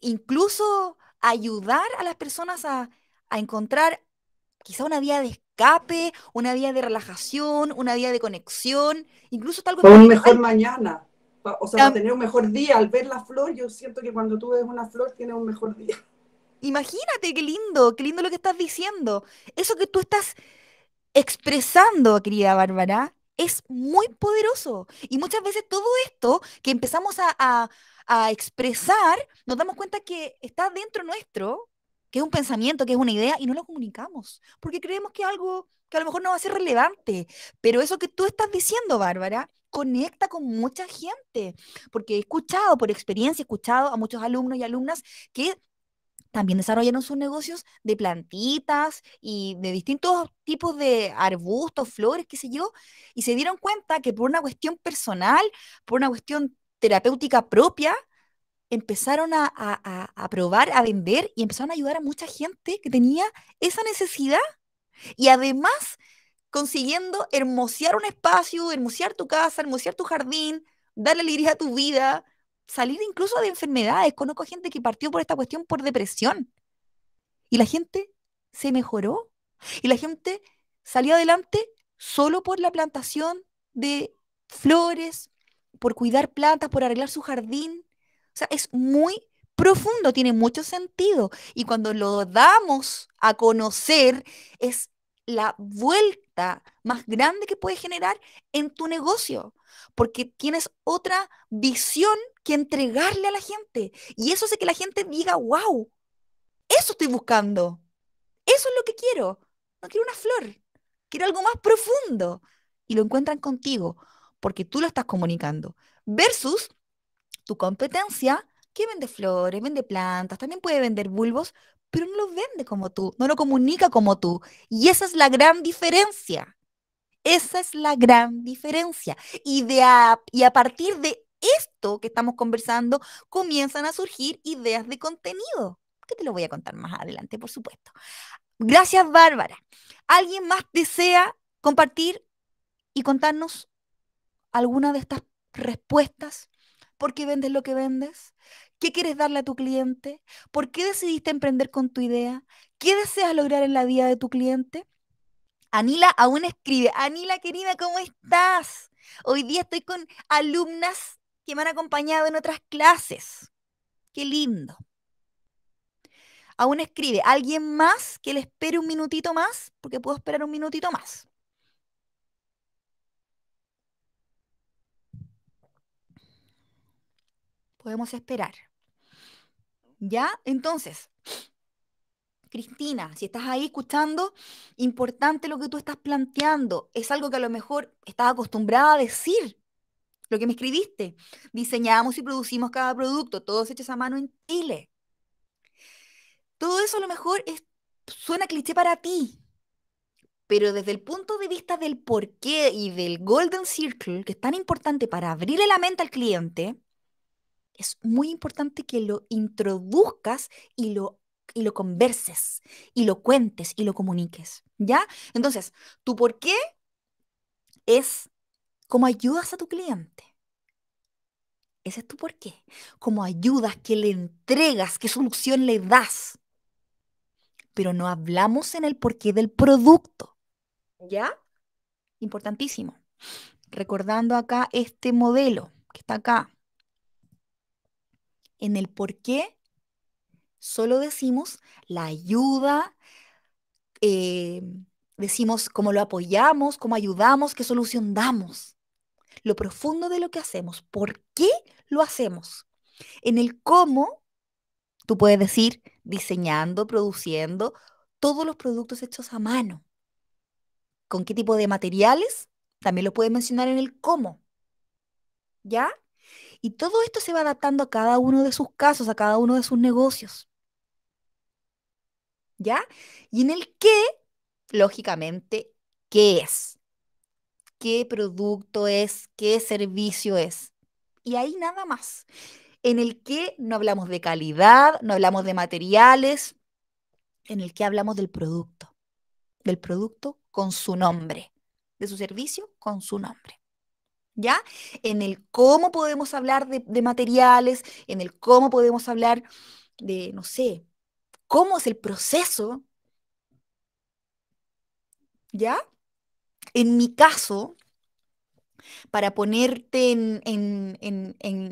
incluso ayudar a las personas a, a encontrar quizá una vía de escape, una vía de relajación, una vía de conexión, incluso tal como... Un mejor mañana, o sea, tener un mejor día. Al ver la flor, yo siento que cuando tú ves una flor tienes un mejor día. Imagínate, qué lindo, qué lindo lo que estás diciendo. Eso que tú estás expresando, querida Bárbara, es muy poderoso. Y muchas veces todo esto que empezamos a, a expresar, nos damos cuenta que está dentro nuestro, que es un pensamiento, que es una idea, y no lo comunicamos, porque creemos que algo que a lo mejor no va a ser relevante, pero eso que tú estás diciendo, Bárbara, conecta con mucha gente, porque he escuchado por experiencia, he escuchado a muchos alumnos y alumnas que también desarrollaron sus negocios de plantitas y de distintos tipos de arbustos, flores, qué sé yo, y se dieron cuenta que por una cuestión personal, por una cuestión terapéutica propia, empezaron a, probar, a vender y empezaron a ayudar a mucha gente que tenía esa necesidad. Y además consiguiendo hermosear un espacio, hermosear tu casa, hermosear tu jardín, darle alegría a tu vida, salir incluso de enfermedades. Conozco gente que partió por esta cuestión por depresión. Y la gente se mejoró. Y la gente salió adelante solo por la plantación de flores, por cuidar plantas, por arreglar su jardín, o sea, es muy profundo, tiene mucho sentido. Y cuando lo damos a conocer, es la vuelta más grande que puedes generar en tu negocio, porque tienes otra visión que entregarle a la gente. Y eso hace que la gente diga, wow, eso estoy buscando, eso es lo que quiero. No quiero una flor, quiero algo más profundo. Y lo encuentran contigo, porque tú lo estás comunicando. Versus tu competencia, que vende flores, vende plantas, también puede vender bulbos, pero no los vende como tú, no lo comunica como tú. Y esa es la gran diferencia. Esa es la gran diferencia. Y, a, y a partir de esto que estamos conversando, comienzan a surgir ideas de contenido, que te lo voy a contar más adelante, por supuesto. Gracias, Bárbara. ¿Alguien más desea compartir y contarnos alguna de estas respuestas? ¿Por qué vendes lo que vendes? ¿Qué quieres darle a tu cliente? ¿Por qué decidiste emprender con tu idea? ¿Qué deseas lograr en la vida de tu cliente? Anila aún escribe. Anila, querida, ¿cómo estás? Hoy día estoy con alumnas que me han acompañado en otras clases. Qué lindo. Aún escribe. ¿Alguien más que le espere un minutito más? Porque puedo esperar un minutito más. podemos esperar. ¿Ya? Entonces, Cristina, si estás ahí escuchando, importante lo que tú estás planteando. Es algo que a lo mejor estás acostumbrada a decir, lo que me escribiste. Diseñamos y producimos cada producto, todos hechos a mano en Chile. Todo eso a lo mejor suena cliché para ti, pero desde el punto de vista del porqué y del Golden Circle, que es tan importante para abrirle la mente al cliente, es muy importante que lo introduzcas y lo lo converses y lo cuentes y lo comuniques, ¿ya? Entonces, tu por qué es cómo ayudas a tu cliente. Ese es tu por qué. Cómo ayudas, que le entregas, qué solución le das. Pero no hablamos en el porqué del producto, ¿ya? Importantísimo. Recordando acá este modelo que está acá, en el por qué, solo decimos la ayuda, eh, decimos cómo lo apoyamos, cómo ayudamos, qué solución damos. Lo profundo de lo que hacemos, por qué lo hacemos. En el cómo, tú puedes decir diseñando, produciendo todos los productos hechos a mano. ¿Con qué tipo de materiales? También lo puedes mencionar en el cómo. ¿Ya? Y todo esto se va adaptando a cada uno de sus casos, a cada uno de sus negocios. ¿Ya? Y en el qué, lógicamente, ¿qué es? ¿Qué producto es? ¿Qué servicio es? Y ahí nada más. En el qué no hablamos de calidad, no hablamos de materiales, en el qué hablamos del producto, del producto con su nombre, de su servicio con su nombre. ¿ya? En el cómo podemos hablar de, materiales, en el cómo podemos hablar de, no sé, cómo es el proceso, ¿ya? En mi caso, para ponerte en,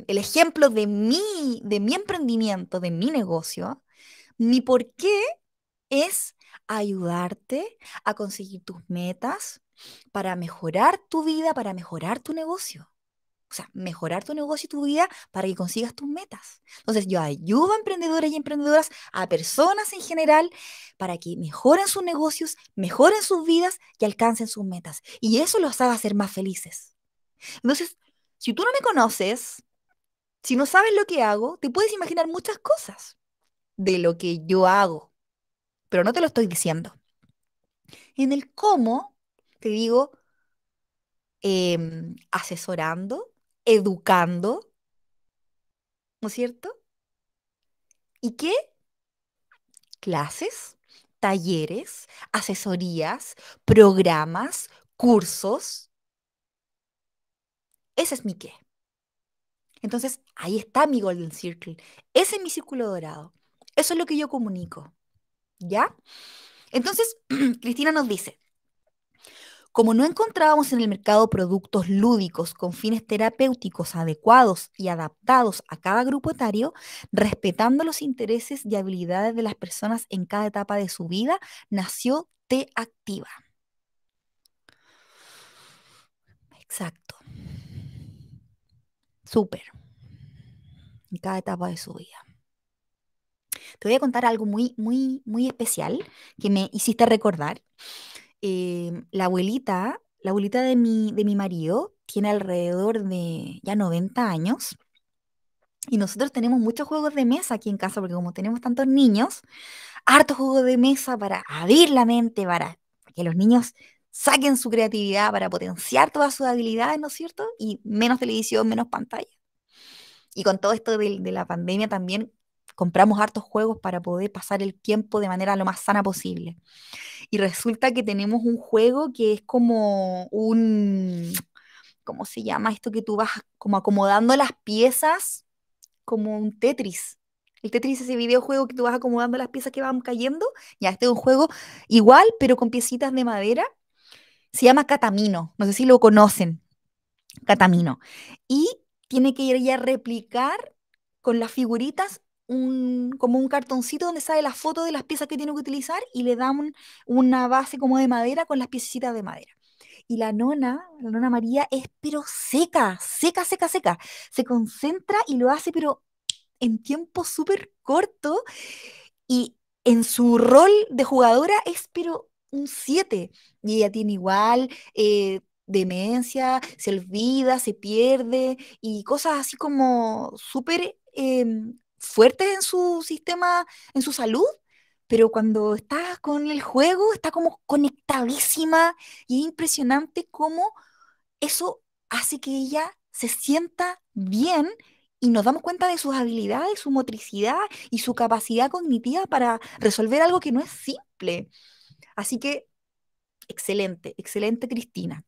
el ejemplo de mi, de mi emprendimiento, de mi negocio, mi por qué es ayudarte a conseguir tus metas, para mejorar tu vida, para mejorar tu negocio. O sea, mejorar tu negocio y tu vida para que consigas tus metas. Entonces, yo ayudo a emprendedores y emprendedoras, a personas en general, para que mejoren sus negocios, mejoren sus vidas y alcancen sus metas. Y eso los haga ser más felices. Entonces, si tú no me conoces, si no sabes lo que hago, te puedes imaginar muchas cosas de lo que yo hago, pero no te lo estoy diciendo. En el cómo te digo, em, asesorando, educando, ¿no es cierto? ¿Y qué? Clases, talleres, asesorías, programas, cursos. Ese es mi qué. Entonces, ahí está mi Golden Circle. Ese es mi círculo dorado. Eso es lo que yo comunico. ¿Ya? Entonces, Cristina nos dice, como no encontrábamos en el mercado productos lúdicos con fines terapéuticos adecuados y adaptados a cada grupo etario, respetando los intereses y habilidades de las personas en cada etapa de su vida, nació T Activa. Exacto. Súper. En cada etapa de su vida. Te voy a contar algo muy, muy, muy especial que me hiciste recordar. Em, la abuelita, la abuelita de mi, de mi marido, tiene alrededor de ya 90 años. Y nosotros tenemos muchos juegos de mesa aquí en casa, porque como tenemos tantos niños, hartos juegos de mesa para abrir la mente, para que los niños saquen su creatividad, para potenciar todas sus habilidades, ¿no es cierto? Y menos televisión, menos pantalla. Y con todo esto de la pandemia también compramos hartos juegos para poder pasar el tiempo de manera lo más sana posible. Y resulta que tenemos un juego que es como un, ¿cómo se llama esto? Que tú vas como acomodando las piezas como un Tetris. El Tetris es ese videojuego que tú vas acomodando las piezas que van cayendo. Ya, este es un juego igual, pero con piecitas de madera. Se llama Catamino. No sé si lo conocen. Catamino. Y tiene que ir ya a replicar con las figuritas un, como un cartoncito donde sale la foto de las piezas que tiene que utilizar y le dan una base como de madera con las piecitas de madera. Y la nona, la nona María, es pero seca, seca, seca, seca. Se concentra y lo hace, pero en tiempo súper corto. Y en su rol de jugadora es pero un 7. Y ella tiene igual eh, demencia, se olvida, se pierde y cosas así como súper em, fuertes en su sistema, en su salud, pero cuando está con el juego, está como conectadísima y es impresionante cómo eso hace que ella se sienta bien y nos damos cuenta de sus habilidades, su motricidad y su capacidad cognitiva para resolver algo que no es simple. Así que, excelente, excelente Cristina.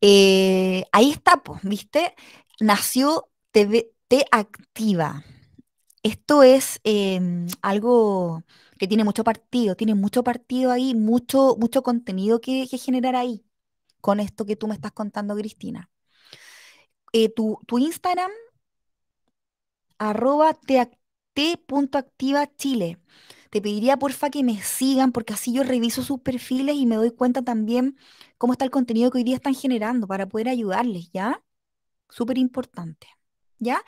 Eh, ahí está, pues, ¿viste? Nació TV, te activa. Esto es em, algo que tiene mucho partido, tiene mucho partido ahí, mucho, mucho contenido que, generar ahí con esto que tú me estás contando, Cristina. Eh, tu, tu, Instagram, arroba te.activachile. Te pediría porfa que me sigan porque así yo reviso sus perfiles y me doy cuenta también cómo está el contenido que hoy día están generando para poder ayudarles, ¿ya? Súper importante. ¿Ya?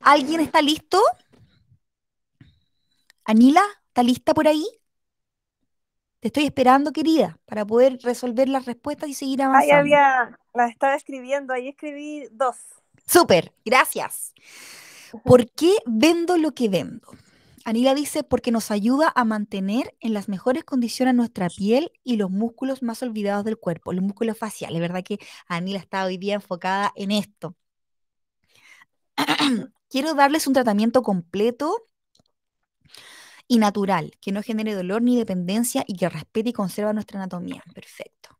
¿Alguien está listo? Anila, ¿está lista por ahí? Te estoy esperando, querida, para poder resolver las respuestas y seguir avanzando. Ahí había, las estaba escribiendo, ahí escribí dos. Súper, gracias. ¿Por qué vendo lo que vendo? Anila dice, porque nos ayuda a mantener en las mejores condiciones nuestra piel y los músculos más olvidados del cuerpo, los músculos faciales. Es verdad que Anila está hoy día enfocada en esto. quiero darles un tratamiento completo y natural, que no genere dolor ni dependencia y que respete y conserva nuestra anatomía. Perfecto.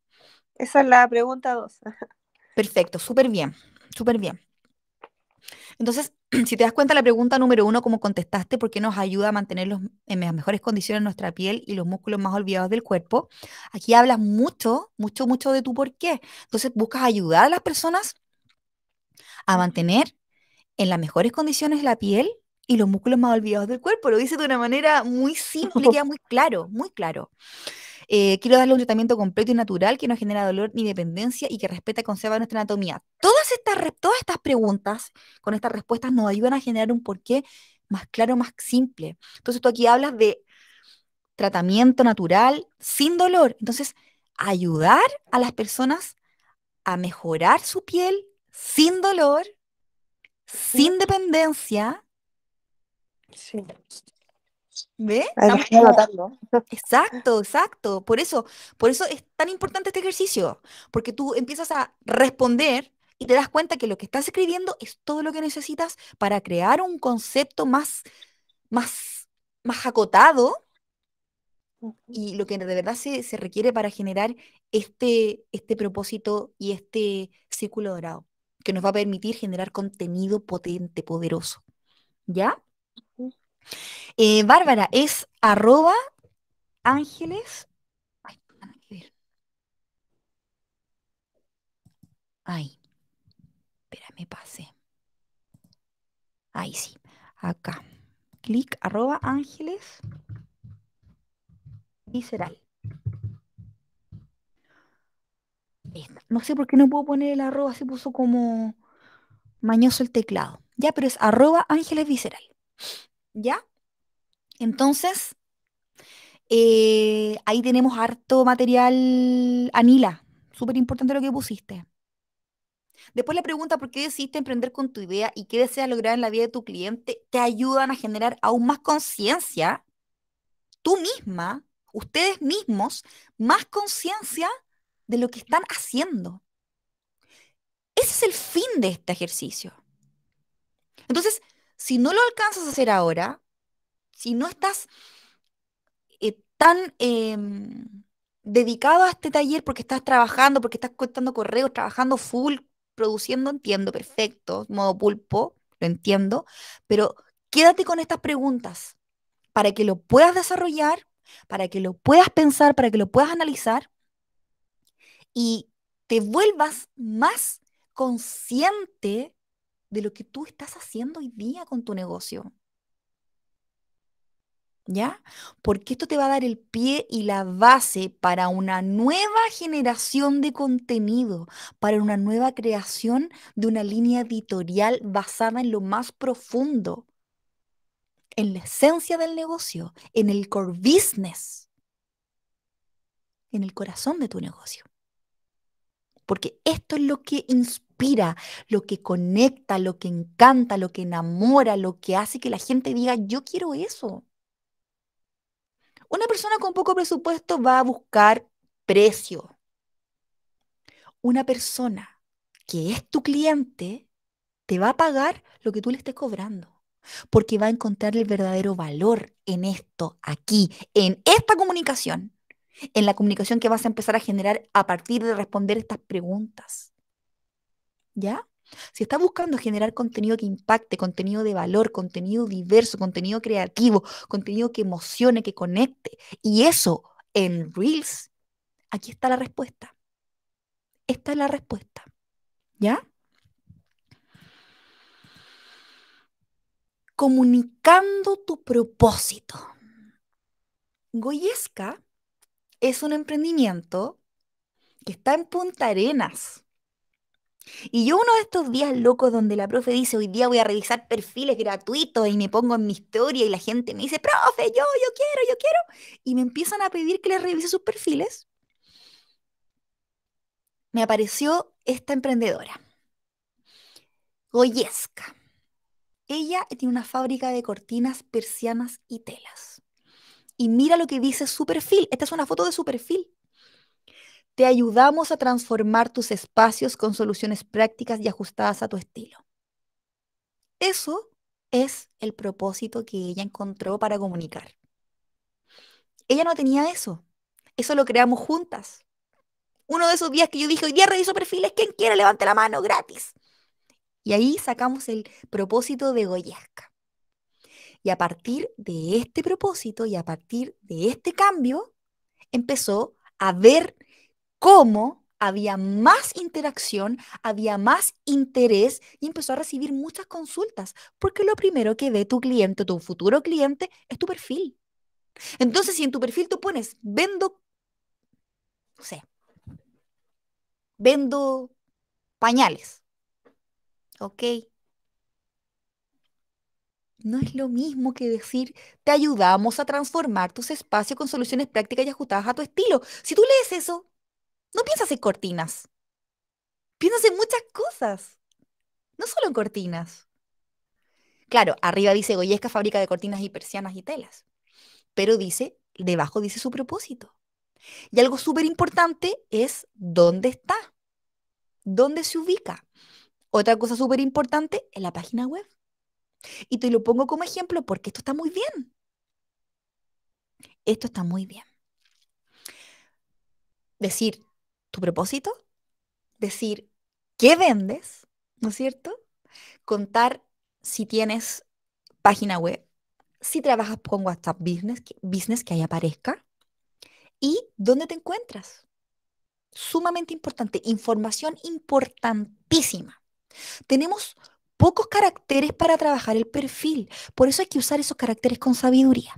Esa es la pregunta dos Perfecto, súper bien, súper bien. Entonces, si te das cuenta, la pregunta número uno, como contestaste, ¿por qué nos ayuda a mantener en mejores condiciones nuestra piel y los músculos más olvidados del cuerpo? Aquí hablas mucho, mucho, mucho de tu por qué. Entonces, buscas ayudar a las personas a mantener en las mejores condiciones la piel y los músculos más olvidados del cuerpo. Lo dice de una manera muy simple, y muy claro, muy claro. Eh, quiero darle un tratamiento completo y natural que no genera dolor ni dependencia y que respeta y conserva nuestra anatomía. Todas estas, todas estas preguntas, con estas respuestas, nos ayudan a generar un porqué más claro, más simple. Entonces tú aquí hablas de tratamiento natural sin dolor. Entonces, ayudar a las personas a mejorar su piel sin dolor sin dependencia. Sí. Exacto, exacto. Por eso, por eso es tan importante este ejercicio, porque tú empiezas a responder y te das cuenta que lo que estás escribiendo es todo lo que necesitas para crear un concepto más, más, más acotado y lo que de verdad se, se requiere para generar este, este propósito y este círculo dorado que nos va a permitir generar contenido potente, poderoso. ¿Ya? Eh, Bárbara, es arroba ángeles. Ay, ver. Ahí. Espérame, pase. Ahí sí. Acá. Clic arroba ángeles. Y será. No sé por qué no puedo poner el arroba, se puso como mañoso el teclado. Ya, pero es arroba ángeles visceral. ¿Ya? Entonces, eh, ahí tenemos harto material anila. Súper importante lo que pusiste. Después la pregunta por qué decidiste emprender con tu idea y qué deseas lograr en la vida de tu cliente te ayudan a generar aún más conciencia, tú misma, ustedes mismos, más conciencia de lo que están haciendo. Ese es el fin de este ejercicio. Entonces, si no lo alcanzas a hacer ahora, si no estás eh, tan em, dedicado a este taller porque estás trabajando, porque estás contando correos, trabajando full, produciendo, entiendo, perfecto, modo pulpo, lo entiendo, pero quédate con estas preguntas para que lo puedas desarrollar, para que lo puedas pensar, para que lo puedas analizar y te vuelvas más consciente de lo que tú estás haciendo hoy día con tu negocio. ¿Ya? Porque esto te va a dar el pie y la base para una nueva generación de contenido, para una nueva creación de una línea editorial basada en lo más profundo, en la esencia del negocio, en el core business, en el corazón de tu negocio porque esto es lo que inspira, lo que conecta, lo que encanta, lo que enamora, lo que hace que la gente diga, yo quiero eso. Una persona con poco presupuesto va a buscar precio. Una persona que es tu cliente te va a pagar lo que tú le estés cobrando porque va a encontrar el verdadero valor en esto, aquí, en esta comunicación en la comunicación que vas a empezar a generar a partir de responder estas preguntas. ¿Ya? Si estás buscando generar contenido que impacte, contenido de valor, contenido diverso, contenido creativo, contenido que emocione, que conecte, y eso en Reels, aquí está la respuesta. Esta es la respuesta. ¿Ya? Comunicando tu propósito. Goyesca es un emprendimiento que está en Punta Arenas. Y yo uno de estos días locos donde la profe dice, hoy día voy a revisar perfiles gratuitos y me pongo en mi historia y la gente me dice, profe, yo, yo quiero, yo quiero. Y me empiezan a pedir que les revise sus perfiles. Me apareció esta emprendedora, Goyesca. Ella tiene una fábrica de cortinas, persianas y telas y mira lo que dice su perfil. Esta es una foto de su perfil. Te ayudamos a transformar tus espacios con soluciones prácticas y ajustadas a tu estilo. Eso es el propósito que ella encontró para comunicar. Ella no tenía eso. Eso lo creamos juntas. Uno de esos días que yo dije, hoy día reviso perfiles, quien quiera levante la mano gratis. Y ahí sacamos el propósito de Goyasca. Y a partir de este propósito y a partir de este cambio, empezó a ver cómo había más interacción, había más interés y empezó a recibir muchas consultas, porque lo primero que ve tu cliente, tu futuro cliente, es tu perfil. Entonces, si en tu perfil tú pones, vendo, no sé, vendo pañales, ¿ok? no es lo mismo que decir te ayudamos a transformar tus espacios con soluciones prácticas y ajustadas a tu estilo. Si tú lees eso, no piensas en cortinas. Piensas en muchas cosas. No solo en cortinas. Claro, arriba dice Goyesca fábrica de cortinas y persianas y telas. Pero dice, debajo dice su propósito. Y algo súper importante es dónde está. ¿Dónde se ubica? Otra cosa súper importante es la página web. Y te lo pongo como ejemplo porque esto está muy bien. Esto está muy bien. Decir tu propósito, decir qué vendes, ¿no es cierto? Contar si tienes página web, si trabajas con WhatsApp Business, que, business que ahí aparezca, y dónde te encuentras. Sumamente importante, información importantísima. Tenemos pocos caracteres para trabajar el perfil. Por eso hay que usar esos caracteres con sabiduría.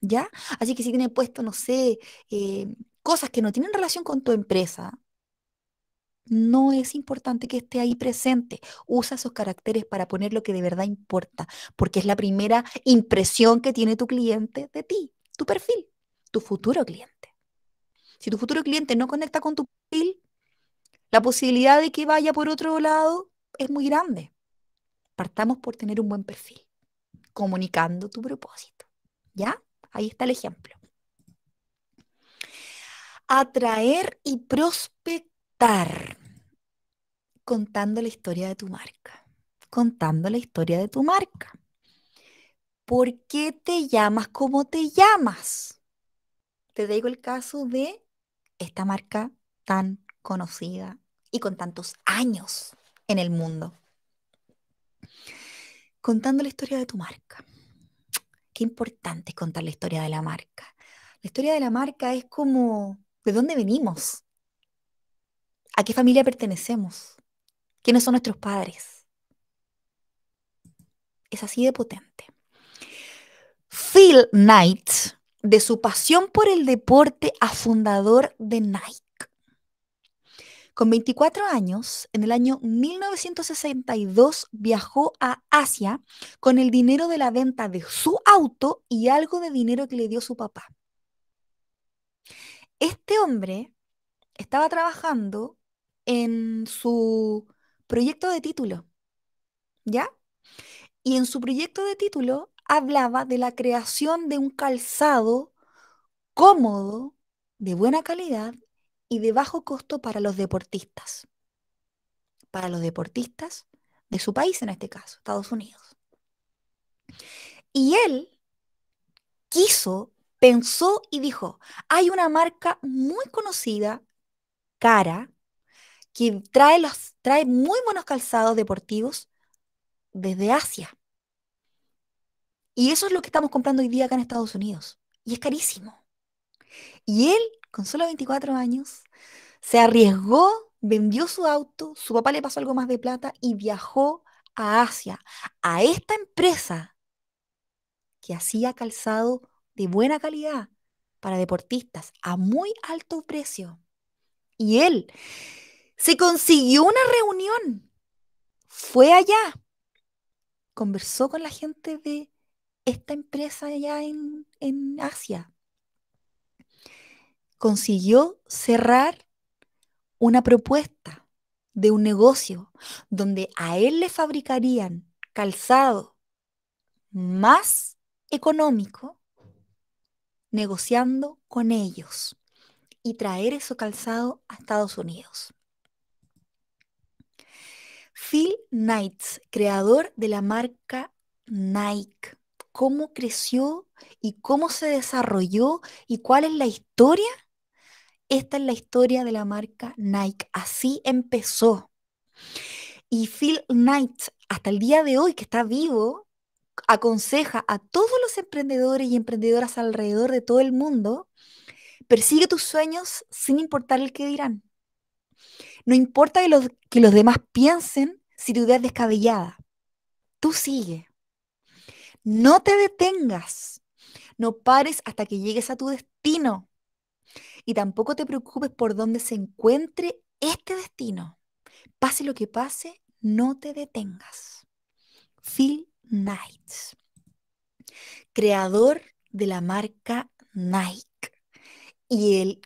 ¿Ya? Así que si tiene puesto, no sé, eh, cosas que no tienen relación con tu empresa, no es importante que esté ahí presente. Usa esos caracteres para poner lo que de verdad importa, porque es la primera impresión que tiene tu cliente de ti, tu perfil, tu futuro cliente. Si tu futuro cliente no conecta con tu perfil, la posibilidad de que vaya por otro lado es muy grande partamos por tener un buen perfil, comunicando tu propósito. ¿Ya? Ahí está el ejemplo. Atraer y prospectar contando la historia de tu marca, contando la historia de tu marca. ¿Por qué te llamas como te llamas? Te digo el caso de esta marca tan conocida y con tantos años en el mundo contando la historia de tu marca. Qué importante contar la historia de la marca. La historia de la marca es como de dónde venimos, a qué familia pertenecemos, quiénes son nuestros padres. Es así de potente. Phil Knight, de su pasión por el deporte a fundador de Nike. Con 24 años, en el año 1962 viajó a Asia con el dinero de la venta de su auto y algo de dinero que le dio su papá. Este hombre estaba trabajando en su proyecto de título, ¿ya? Y en su proyecto de título hablaba de la creación de un calzado cómodo, de buena calidad y de bajo costo para los deportistas. Para los deportistas de su país, en este caso, Estados Unidos. Y él quiso, pensó y dijo, hay una marca muy conocida, cara, que trae, trae muy buenos calzados deportivos desde Asia. Y eso es lo que estamos comprando hoy día acá en Estados Unidos. Y es carísimo. Y él con solo 24 años, se arriesgó, vendió su auto, su papá le pasó algo más de plata y viajó a Asia, a esta empresa que hacía calzado de buena calidad para deportistas a muy alto precio. Y él se consiguió una reunión, fue allá, conversó con la gente de esta empresa allá en, en Asia consiguió cerrar una propuesta de un negocio donde a él le fabricarían calzado más económico negociando con ellos y traer ese calzado a Estados Unidos. Phil Knights, creador de la marca Nike, cómo creció y cómo se desarrolló y cuál es la historia esta es la historia de la marca Nike. Así empezó. Y Phil Knight, hasta el día de hoy que está vivo, aconseja a todos los emprendedores y emprendedoras alrededor de todo el mundo, persigue tus sueños sin importar el que dirán. No importa que los, que los demás piensen si tu idea es descabellada. Tú sigue. No te detengas. No pares hasta que llegues a tu destino y tampoco te preocupes por dónde se encuentre este destino. Pase lo que pase, no te detengas. Phil Knight. creador de la marca Nike. Y el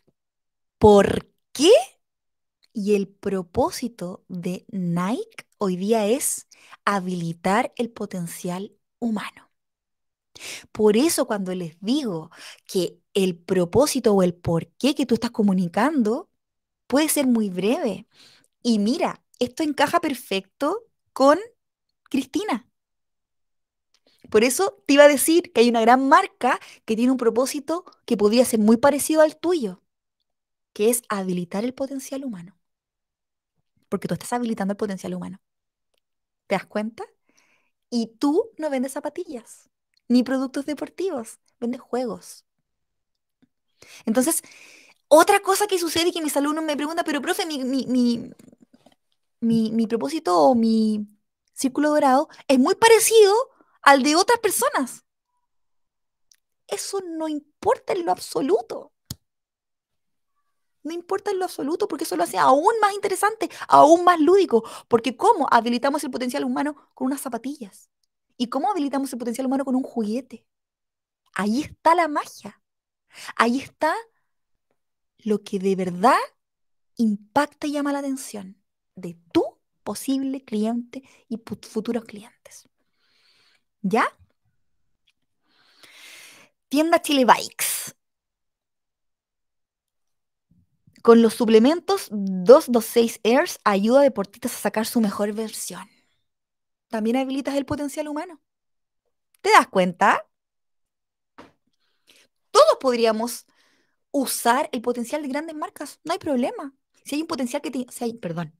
por qué y el propósito de Nike hoy día es habilitar el potencial humano. Por eso cuando les digo que el propósito o el porqué que tú estás comunicando puede ser muy breve. Y mira, esto encaja perfecto con Cristina. Por eso te iba a decir que hay una gran marca que tiene un propósito que podría ser muy parecido al tuyo, que es habilitar el potencial humano. Porque tú estás habilitando el potencial humano. ¿Te das cuenta? Y tú no vendes zapatillas, ni productos deportivos, vendes juegos, entonces, otra cosa que sucede y que mis alumnos me preguntan, pero profe, mi, mi propósito o mi círculo dorado es muy parecido al de otras personas. Eso no importa en lo absoluto. No importa en lo absoluto porque eso lo hace aún más interesante, aún más lúdico. Porque ¿cómo habilitamos el potencial humano con unas zapatillas? ¿Y cómo habilitamos el potencial humano con un juguete? Ahí está la magia. Ahí está lo que de verdad impacta y llama la atención de tu posible cliente y futuros clientes. ¿Ya? Tienda Chile Bikes. Con los suplementos 226 Airs ayuda a deportistas a sacar su mejor versión. También habilitas el potencial humano. ¿Te das cuenta? podríamos usar el potencial de grandes marcas, no hay problema. Si hay un potencial que tiene, hay, perdón,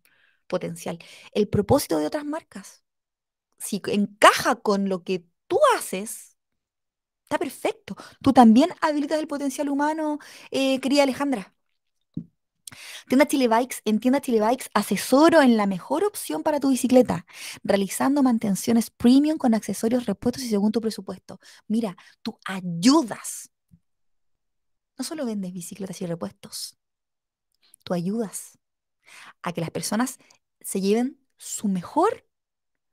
potencial, el propósito de otras marcas, si encaja con lo que tú haces, está perfecto. Tú también habilitas el potencial humano, eh, querida Alejandra. Tienda Chile Bikes, en Tienda Chile Bikes asesoro en la mejor opción para tu bicicleta, realizando mantenciones premium con accesorios, repuestos y según tu presupuesto. Mira, tú ayudas no solo vendes bicicletas y repuestos, tú ayudas a que las personas se lleven su mejor,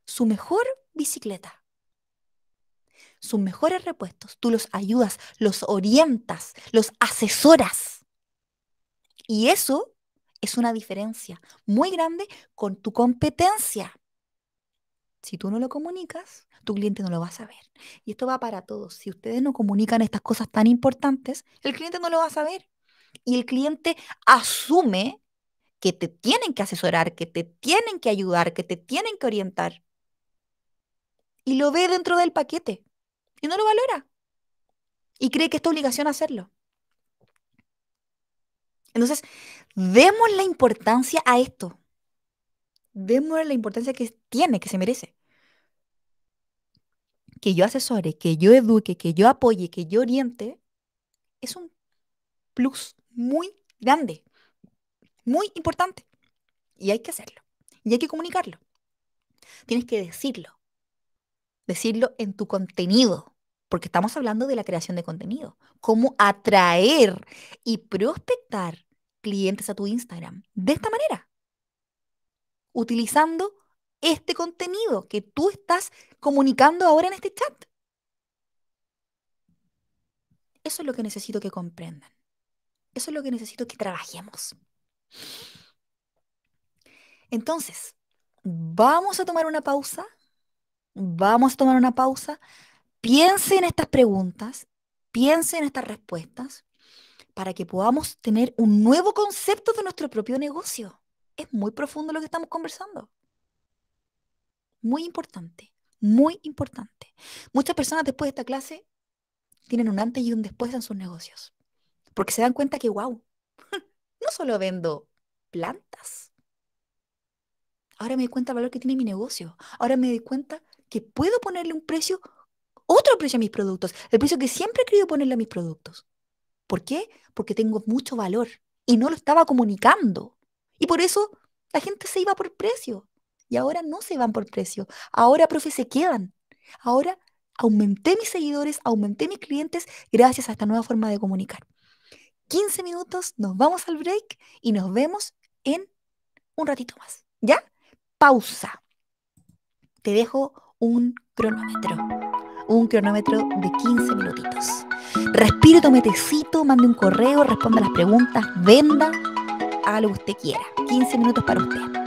su mejor bicicleta, sus mejores repuestos. Tú los ayudas, los orientas, los asesoras. Y eso es una diferencia muy grande con tu competencia. Si tú no lo comunicas, tu cliente no lo va a saber. Y esto va para todos. Si ustedes no comunican estas cosas tan importantes, el cliente no lo va a saber. Y el cliente asume que te tienen que asesorar, que te tienen que ayudar, que te tienen que orientar. Y lo ve dentro del paquete y no lo valora. Y cree que es tu obligación hacerlo. Entonces, demos la importancia a esto démosle la importancia que tiene, que se merece. Que yo asesore, que yo eduque, que yo apoye, que yo oriente, es un plus muy grande, muy importante. Y hay que hacerlo. Y hay que comunicarlo. Tienes que decirlo. Decirlo en tu contenido, porque estamos hablando de la creación de contenido. Cómo atraer y prospectar clientes a tu Instagram de esta manera utilizando este contenido que tú estás comunicando ahora en este chat. Eso es lo que necesito que comprendan. Eso es lo que necesito que trabajemos. Entonces, vamos a tomar una pausa. Vamos a tomar una pausa. Piense en estas preguntas, piense en estas respuestas para que podamos tener un nuevo concepto de nuestro propio negocio es muy profundo lo que estamos conversando. Muy importante, muy importante. Muchas personas después de esta clase tienen un antes y un después en sus negocios, porque se dan cuenta que, wow, no solo vendo plantas. Ahora me doy cuenta del valor que tiene mi negocio. Ahora me doy cuenta que puedo ponerle un precio, otro precio a mis productos, el precio que siempre he querido ponerle a mis productos. ¿Por qué? Porque tengo mucho valor y no lo estaba comunicando. Y por eso la gente se iba por precio. Y ahora no se van por precio. Ahora, profe, se quedan. Ahora aumenté mis seguidores, aumenté mis clientes gracias a esta nueva forma de comunicar. 15 minutos, nos vamos al break y nos vemos en un ratito más. ¿Ya? Pausa. Te dejo un cronómetro. Un cronómetro de 15 minutitos. respiro tu tecito, mande un correo, responda las preguntas, venda, haga lo que usted quiera. 15 minutos para usted.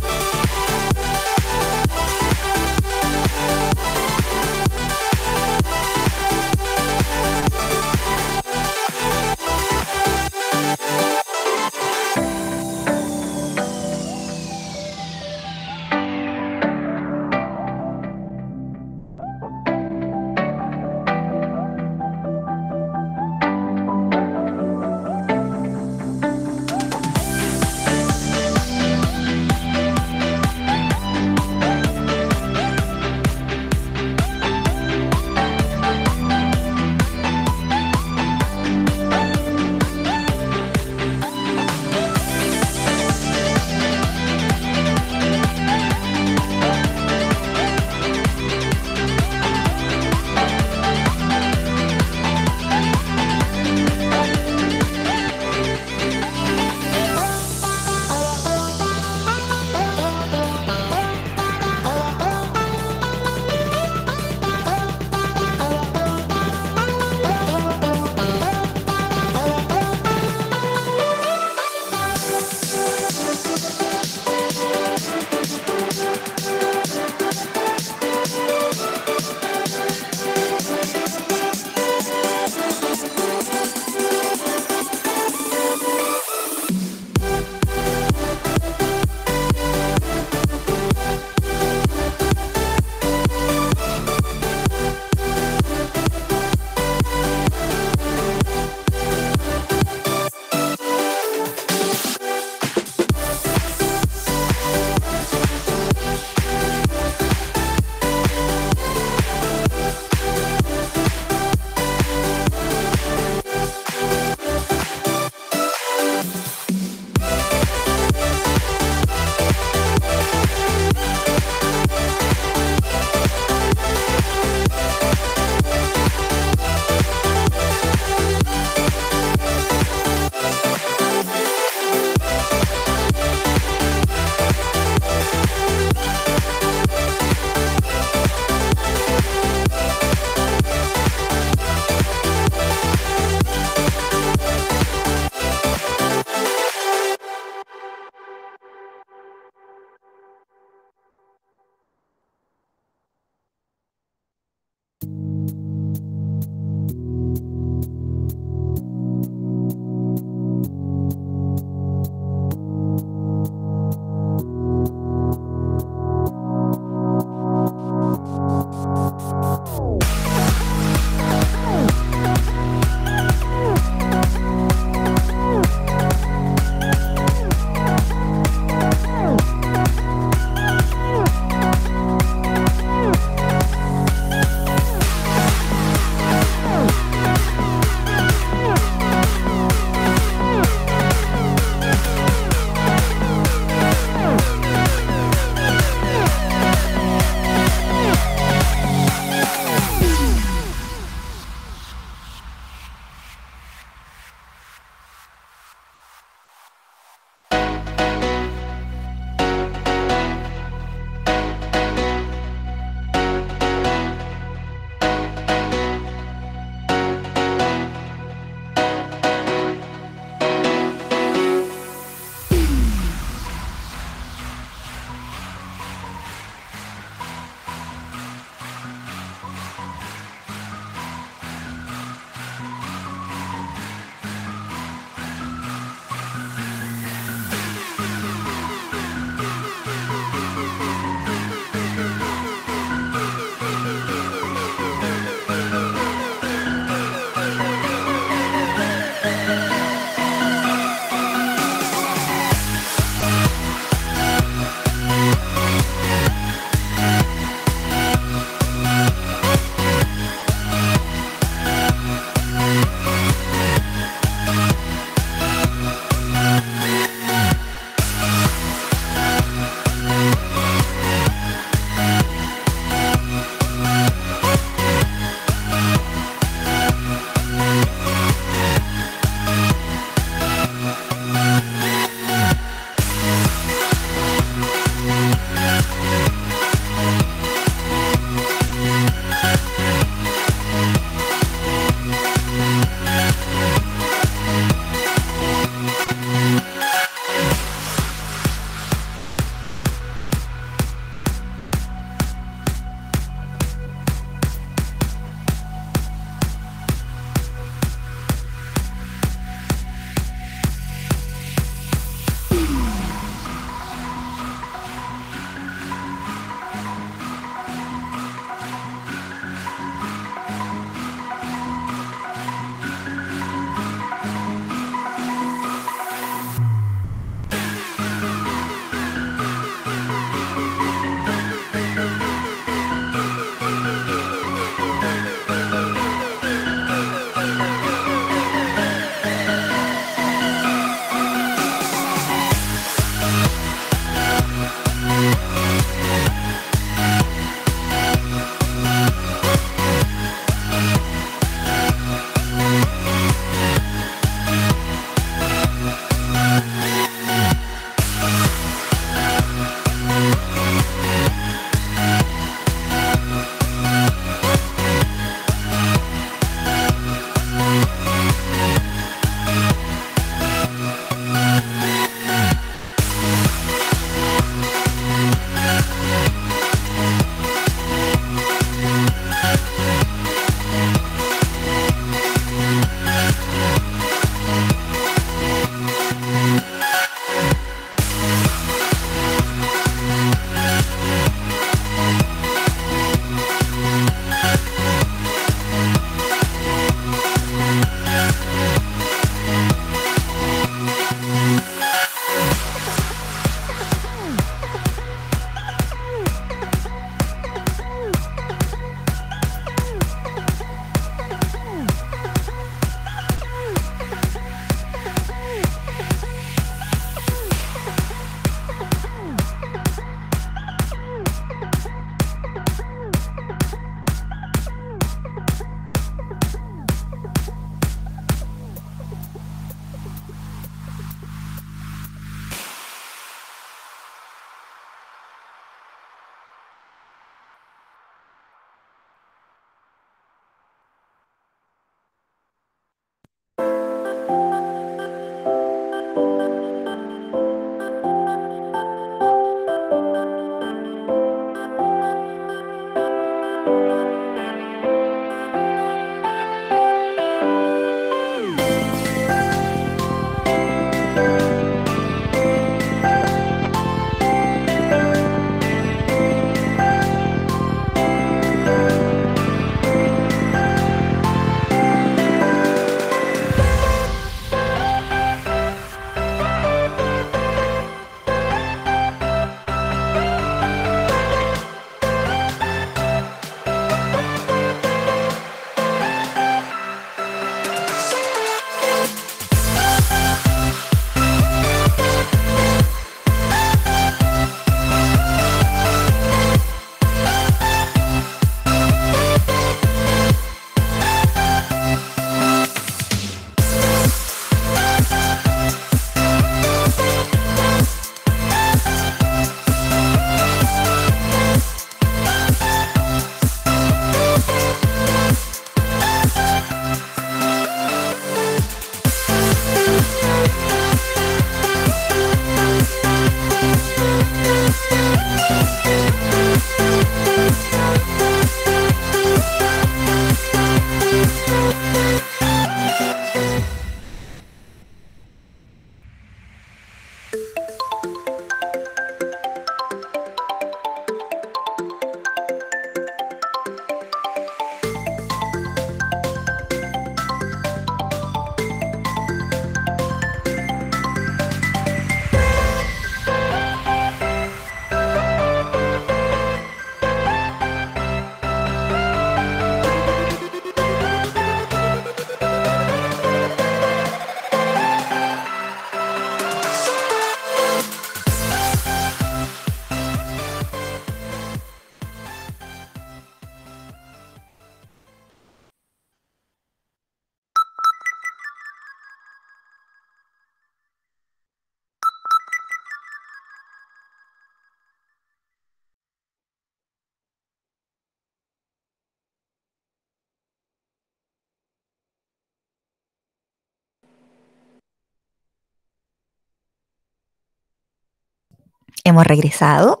regresado.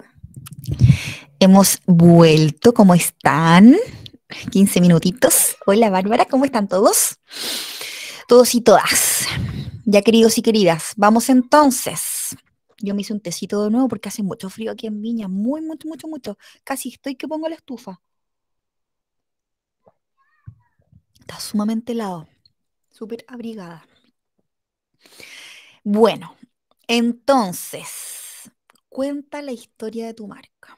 Hemos vuelto. ¿Cómo están? 15 minutitos. Hola Bárbara, ¿cómo están todos? Todos y todas. Ya queridos y queridas, vamos entonces. Yo me hice un tecito de nuevo porque hace mucho frío aquí en Viña. Muy, mucho, mucho, mucho. Casi estoy que pongo la estufa. Está sumamente helado. Súper abrigada. Bueno, entonces, cuenta la historia de tu marca.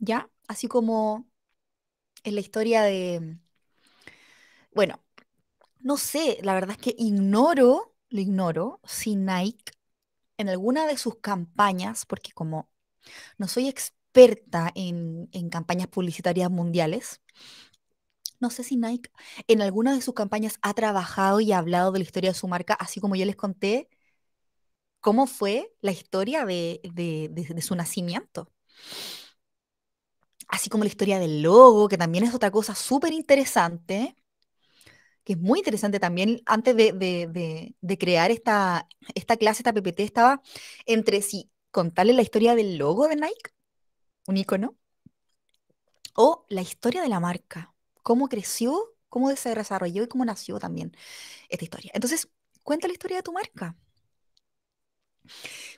¿Ya? Así como en la historia de... Bueno, no sé, la verdad es que ignoro, lo ignoro, si Nike en alguna de sus campañas, porque como no soy experta en, en campañas publicitarias mundiales, no sé si Nike en alguna de sus campañas ha trabajado y ha hablado de la historia de su marca, así como yo les conté cómo fue la historia de, su nacimiento. Así como la historia del logo, que también es otra cosa súper interesante, que es muy interesante también. Antes de, crear esta, clase, esta PPT, estaba entre si contarles la historia del logo de Nike, un icono, o la historia de la marca, cómo creció, cómo se desarrolló y cómo nació también esta historia. Entonces, cuenta la historia de tu marca.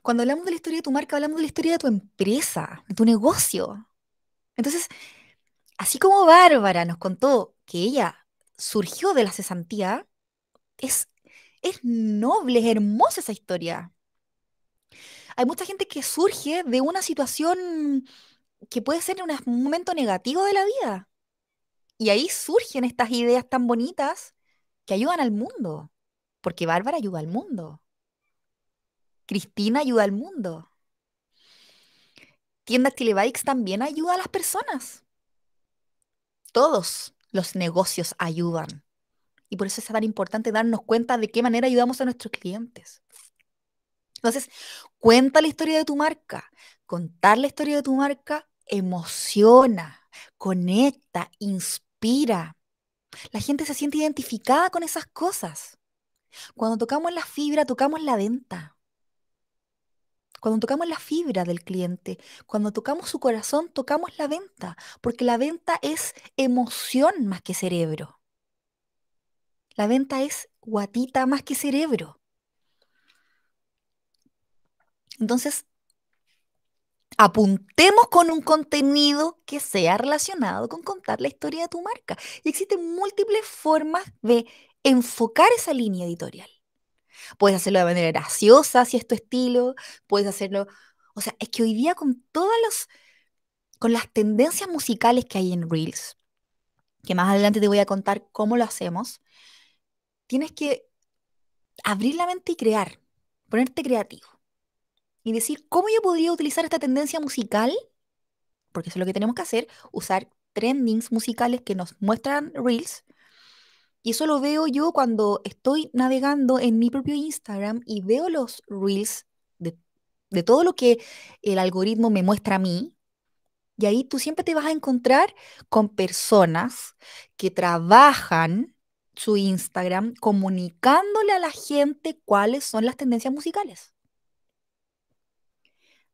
Cuando hablamos de la historia de tu marca, hablamos de la historia de tu empresa, de tu negocio. Entonces, así como Bárbara nos contó que ella surgió de la cesantía, es, es noble, es hermosa esa historia. Hay mucha gente que surge de una situación que puede ser un momento negativo de la vida. Y ahí surgen estas ideas tan bonitas que ayudan al mundo, porque Bárbara ayuda al mundo. Cristina ayuda al mundo. Tiendas Telebikes también ayuda a las personas. Todos los negocios ayudan. Y por eso es tan importante darnos cuenta de qué manera ayudamos a nuestros clientes. Entonces, cuenta la historia de tu marca. Contar la historia de tu marca emociona, conecta, inspira. La gente se siente identificada con esas cosas. Cuando tocamos la fibra, tocamos la venta. Cuando tocamos la fibra del cliente, cuando tocamos su corazón, tocamos la venta, porque la venta es emoción más que cerebro. La venta es guatita más que cerebro. Entonces, apuntemos con un contenido que sea relacionado con contar la historia de tu marca. Y existen múltiples formas de enfocar esa línea editorial puedes hacerlo de manera graciosa si es tu estilo, puedes hacerlo, o sea, es que hoy día con todas las, con las tendencias musicales que hay en Reels, que más adelante te voy a contar cómo lo hacemos, tienes que abrir la mente y crear, ponerte creativo y decir cómo yo podría utilizar esta tendencia musical, porque eso es lo que tenemos que hacer, usar trendings musicales que nos muestran Reels y eso lo veo yo cuando estoy navegando en mi propio Instagram y veo los reels de, de todo lo que el algoritmo me muestra a mí, y ahí tú siempre te vas a encontrar con personas que trabajan su Instagram comunicándole a la gente cuáles son las tendencias musicales.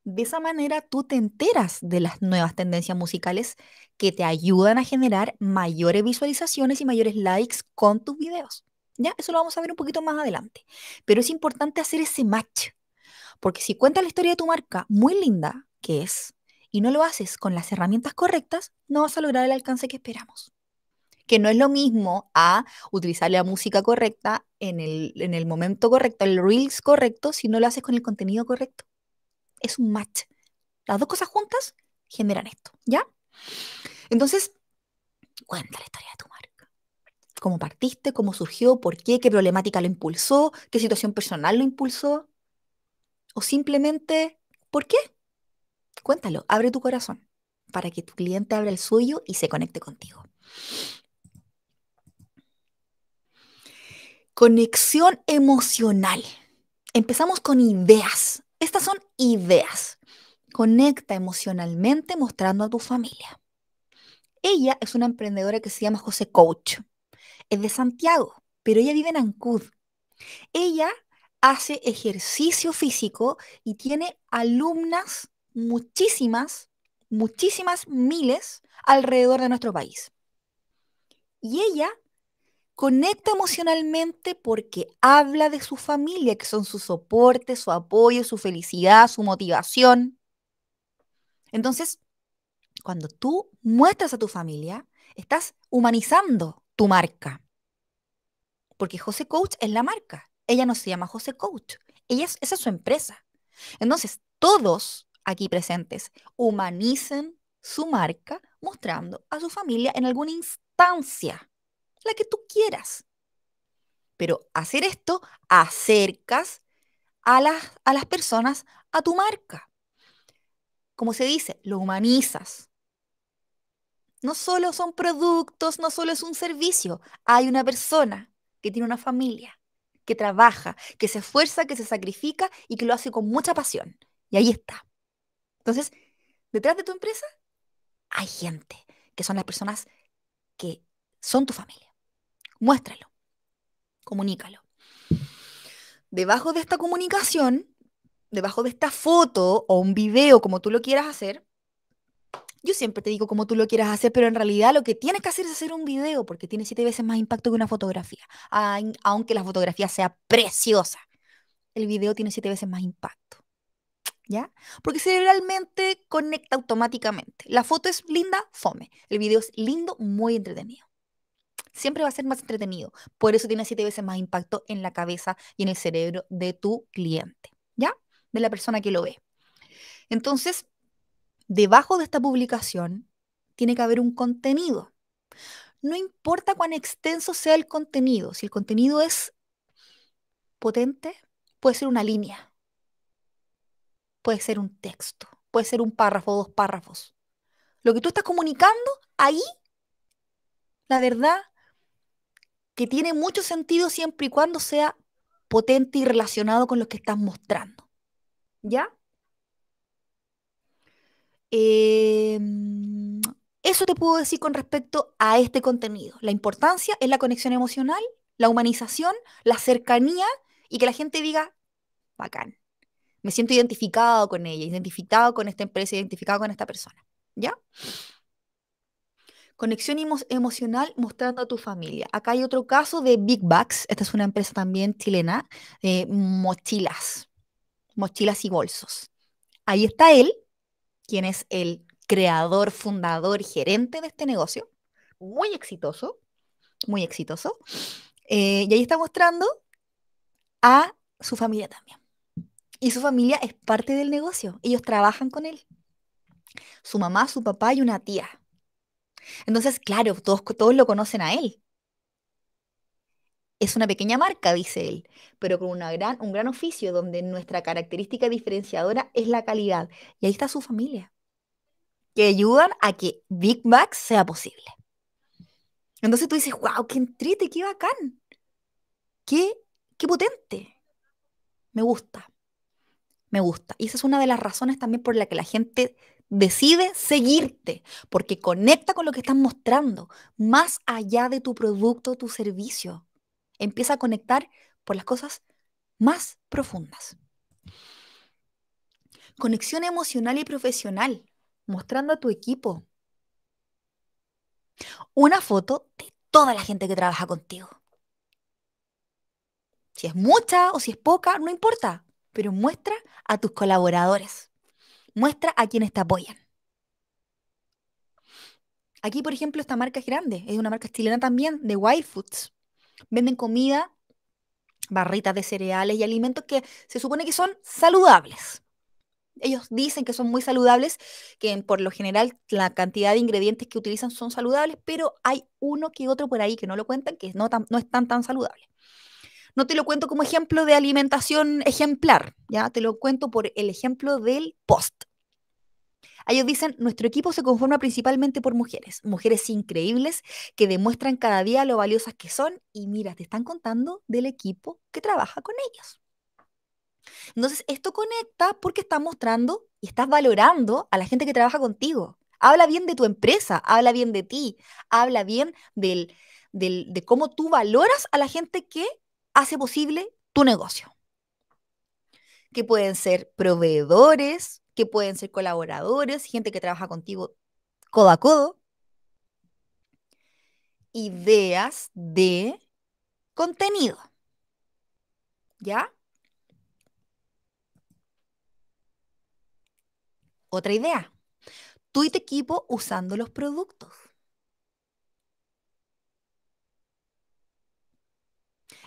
De esa manera tú te enteras de las nuevas tendencias musicales que te ayudan a generar mayores visualizaciones y mayores likes con tus videos. Ya, eso lo vamos a ver un poquito más adelante. Pero es importante hacer ese match, porque si cuentas la historia de tu marca muy linda, que es, y no lo haces con las herramientas correctas, no vas a lograr el alcance que esperamos. Que no es lo mismo a utilizar la música correcta en el, en el momento correcto, el reels correcto, si no lo haces con el contenido correcto es un match. Las dos cosas juntas generan esto, ¿ya? Entonces, cuenta la historia de tu marca. ¿Cómo partiste? ¿Cómo surgió? ¿Por qué? ¿Qué problemática lo impulsó? ¿Qué situación personal lo impulsó? O simplemente, ¿por qué? Cuéntalo, abre tu corazón para que tu cliente abra el suyo y se conecte contigo. Conexión emocional. Empezamos con ideas. Estas son ideas. Conecta emocionalmente mostrando a tu familia. Ella es una emprendedora que se llama José Coach. Es de Santiago, pero ella vive en Ancud. Ella hace ejercicio físico y tiene alumnas, muchísimas, muchísimas miles alrededor de nuestro país. Y ella conecta emocionalmente porque habla de su familia, que son su soporte, su apoyo, su felicidad, su motivación. Entonces, cuando tú muestras a tu familia, estás humanizando tu marca. Porque José Coach es la marca. Ella no se llama José Coach. Ella es, esa es su empresa. Entonces, todos aquí presentes humanicen su marca mostrando a su familia en alguna instancia la que tú quieras. Pero hacer esto acercas a las, a las personas a tu marca. Como se dice, lo humanizas. No solo son productos, no solo es un servicio. Hay una persona que tiene una familia, que trabaja, que se esfuerza, que se sacrifica y que lo hace con mucha pasión. Y ahí está. Entonces, detrás de tu empresa hay gente, que son las personas que son tu familia. Muéstralo, comunícalo. Debajo de esta comunicación, debajo de esta foto o un video, como tú lo quieras hacer, yo siempre te digo como tú lo quieras hacer, pero en realidad lo que tienes que hacer es hacer un video, porque tiene siete veces más impacto que una fotografía, aunque la fotografía sea preciosa. El video tiene siete veces más impacto. ¿Ya? Porque se realmente conecta automáticamente. La foto es linda, fome. El video es lindo, muy entretenido siempre va a ser más entretenido. Por eso tiene siete veces más impacto en la cabeza y en el cerebro de tu cliente, ¿ya? De la persona que lo ve. Entonces, debajo de esta publicación tiene que haber un contenido. No importa cuán extenso sea el contenido, si el contenido es potente, puede ser una línea, puede ser un texto, puede ser un párrafo, dos párrafos. Lo que tú estás comunicando, ahí, la verdad que tiene mucho sentido siempre y cuando sea potente y relacionado con lo que estás mostrando. ¿Ya? Em, eso te puedo decir con respecto a este contenido. La importancia es la conexión emocional, la humanización, la cercanía y que la gente diga, bacán, me siento identificado con ella, identificado con esta empresa, identificado con esta persona. ¿Ya? Conexión emocional mostrando a tu familia. Acá hay otro caso de Big Bucks. Esta es una empresa también chilena de eh, mochilas, mochilas y bolsos. Ahí está él, quien es el creador, fundador, gerente de este negocio. Muy exitoso, muy exitoso. Eh, y ahí está mostrando a su familia también. Y su familia es parte del negocio. Ellos trabajan con él. Su mamá, su papá y una tía. Entonces, claro, todos, todos lo conocen a él. Es una pequeña marca, dice él, pero con una gran, un gran oficio donde nuestra característica diferenciadora es la calidad. Y ahí está su familia, que ayudan a que Big Mac sea posible. Entonces tú dices, wow, qué entrete, qué bacán, qué, qué potente. Me gusta, me gusta. Y esa es una de las razones también por la que la gente decide seguirte porque conecta con lo que estás mostrando, más allá de tu producto, tu servicio. Empieza a conectar por las cosas más profundas. Conexión emocional y profesional, mostrando a tu equipo. Una foto de toda la gente que trabaja contigo. Si es mucha o si es poca, no importa, pero muestra a tus colaboradores muestra a quienes te apoyan. Aquí, por ejemplo, esta marca es grande, es una marca chilena también, de Wild Foods. Venden comida, barritas de cereales y alimentos que se supone que son saludables. Ellos dicen que son muy saludables, que por lo general la cantidad de ingredientes que utilizan son saludables, pero hay uno que otro por ahí que no lo cuentan, que no, no están tan saludables no te lo cuento como ejemplo de alimentación ejemplar, ya te lo cuento por el ejemplo del post. Ellos dicen, nuestro equipo se conforma principalmente por mujeres, mujeres increíbles que demuestran cada día lo valiosas que son y mira, te están contando del equipo que trabaja con ellos. Entonces, esto conecta porque estás mostrando y estás valorando a la gente que trabaja contigo. Habla bien de tu empresa, habla bien de ti, habla bien de cómo tú valoras a la gente que hace posible tu negocio. Que pueden ser proveedores, que pueden ser colaboradores, gente que trabaja contigo codo a codo. Ideas de contenido. ¿Ya? Otra idea. Tú y tu equipo usando los productos.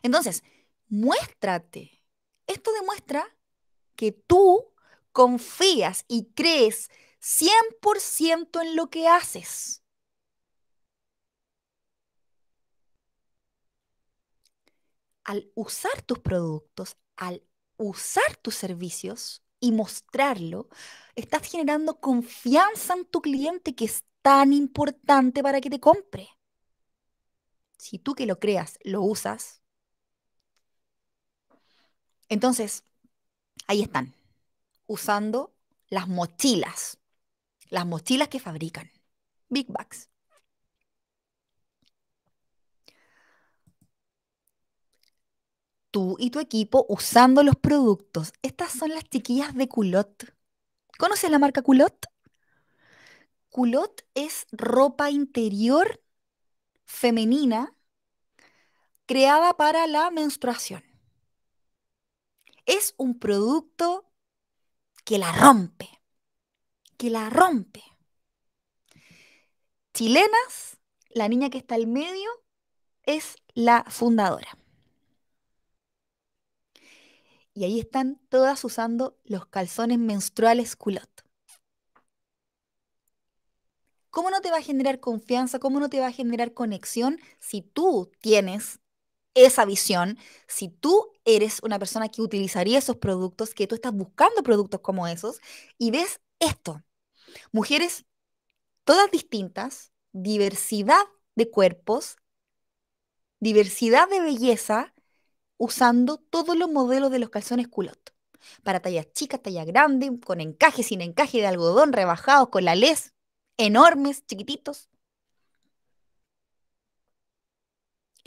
Entonces, muéstrate. Esto demuestra que tú confías y crees 100% en lo que haces. Al usar tus productos, al usar tus servicios y mostrarlo, estás generando confianza en tu cliente que es tan importante para que te compre. Si tú que lo creas, lo usas, entonces, ahí están, usando las mochilas, las mochilas que fabrican, Big Bags. Tú y tu equipo usando los productos. Estas son las chiquillas de Culot. ¿Conoces la marca Culotte? Culot es ropa interior femenina creada para la menstruación es un producto que la rompe, que la rompe. Chilenas, la niña que está al medio es la fundadora. Y ahí están todas usando los calzones menstruales culot. ¿Cómo no te va a generar confianza? ¿Cómo no te va a generar conexión si tú tienes esa visión, si tú eres una persona que utilizaría esos productos, que tú estás buscando productos como esos, y ves esto, mujeres todas distintas, diversidad de cuerpos, diversidad de belleza, usando todos los modelos de los calzones culot. Para tallas chicas, talla grande, con encaje, sin encaje de algodón, rebajados, con la les, enormes, chiquititos.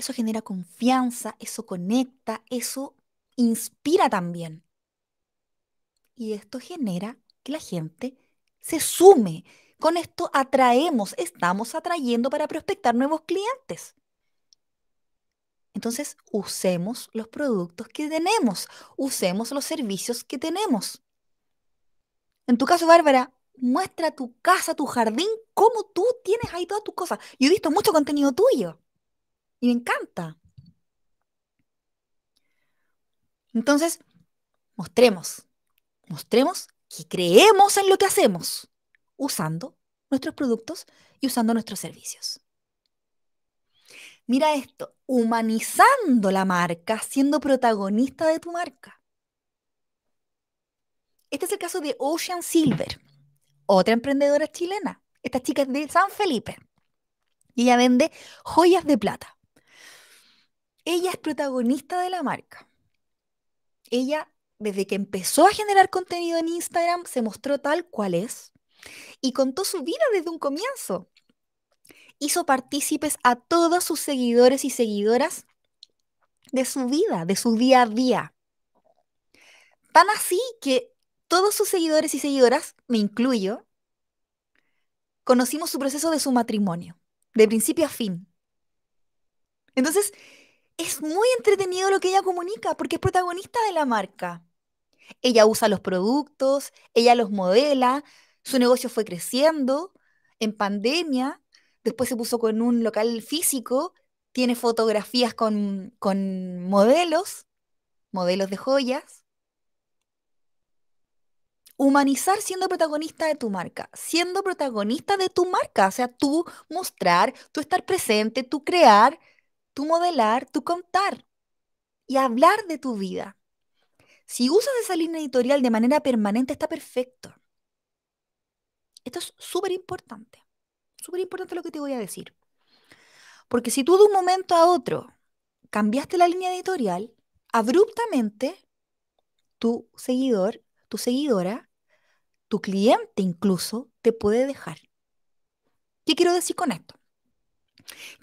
eso genera confianza, eso conecta, eso inspira también. Y esto genera que la gente se sume. Con esto atraemos, estamos atrayendo para prospectar nuevos clientes. Entonces, usemos los productos que tenemos, usemos los servicios que tenemos. En tu caso, Bárbara, muestra tu casa, tu jardín, cómo tú tienes ahí todas tus cosas. Yo he visto mucho contenido tuyo y me encanta. Entonces, mostremos, mostremos que creemos en lo que hacemos usando nuestros productos y usando nuestros servicios. Mira esto, humanizando la marca, siendo protagonista de tu marca. Este es el caso de Ocean Silver, otra emprendedora chilena. Esta chica es de San Felipe y ella vende joyas de plata ella es protagonista de la marca. Ella, desde que empezó a generar contenido en Instagram, se mostró tal cual es y contó su vida desde un comienzo. Hizo partícipes a todos sus seguidores y seguidoras de su vida, de su día a día. Tan así que todos sus seguidores y seguidoras, me incluyo, conocimos su proceso de su matrimonio, de principio a fin. Entonces, es muy entretenido lo que ella comunica porque es protagonista de la marca. Ella usa los productos, ella los modela, su negocio fue creciendo en pandemia, después se puso con un local físico, tiene fotografías con, modelos, modelos de joyas. Humanizar siendo protagonista de tu marca, siendo protagonista de tu marca, o sea, tú mostrar, tú estar presente, tú crear, tu modelar, tú contar y hablar de tu vida. Si usas esa línea editorial de manera permanente, está perfecto. Esto es súper importante. Súper importante lo que te voy a decir. Porque si tú de un momento a otro cambiaste la línea editorial, abruptamente tu seguidor, tu seguidora, tu cliente incluso, te puede dejar. ¿Qué quiero decir con esto?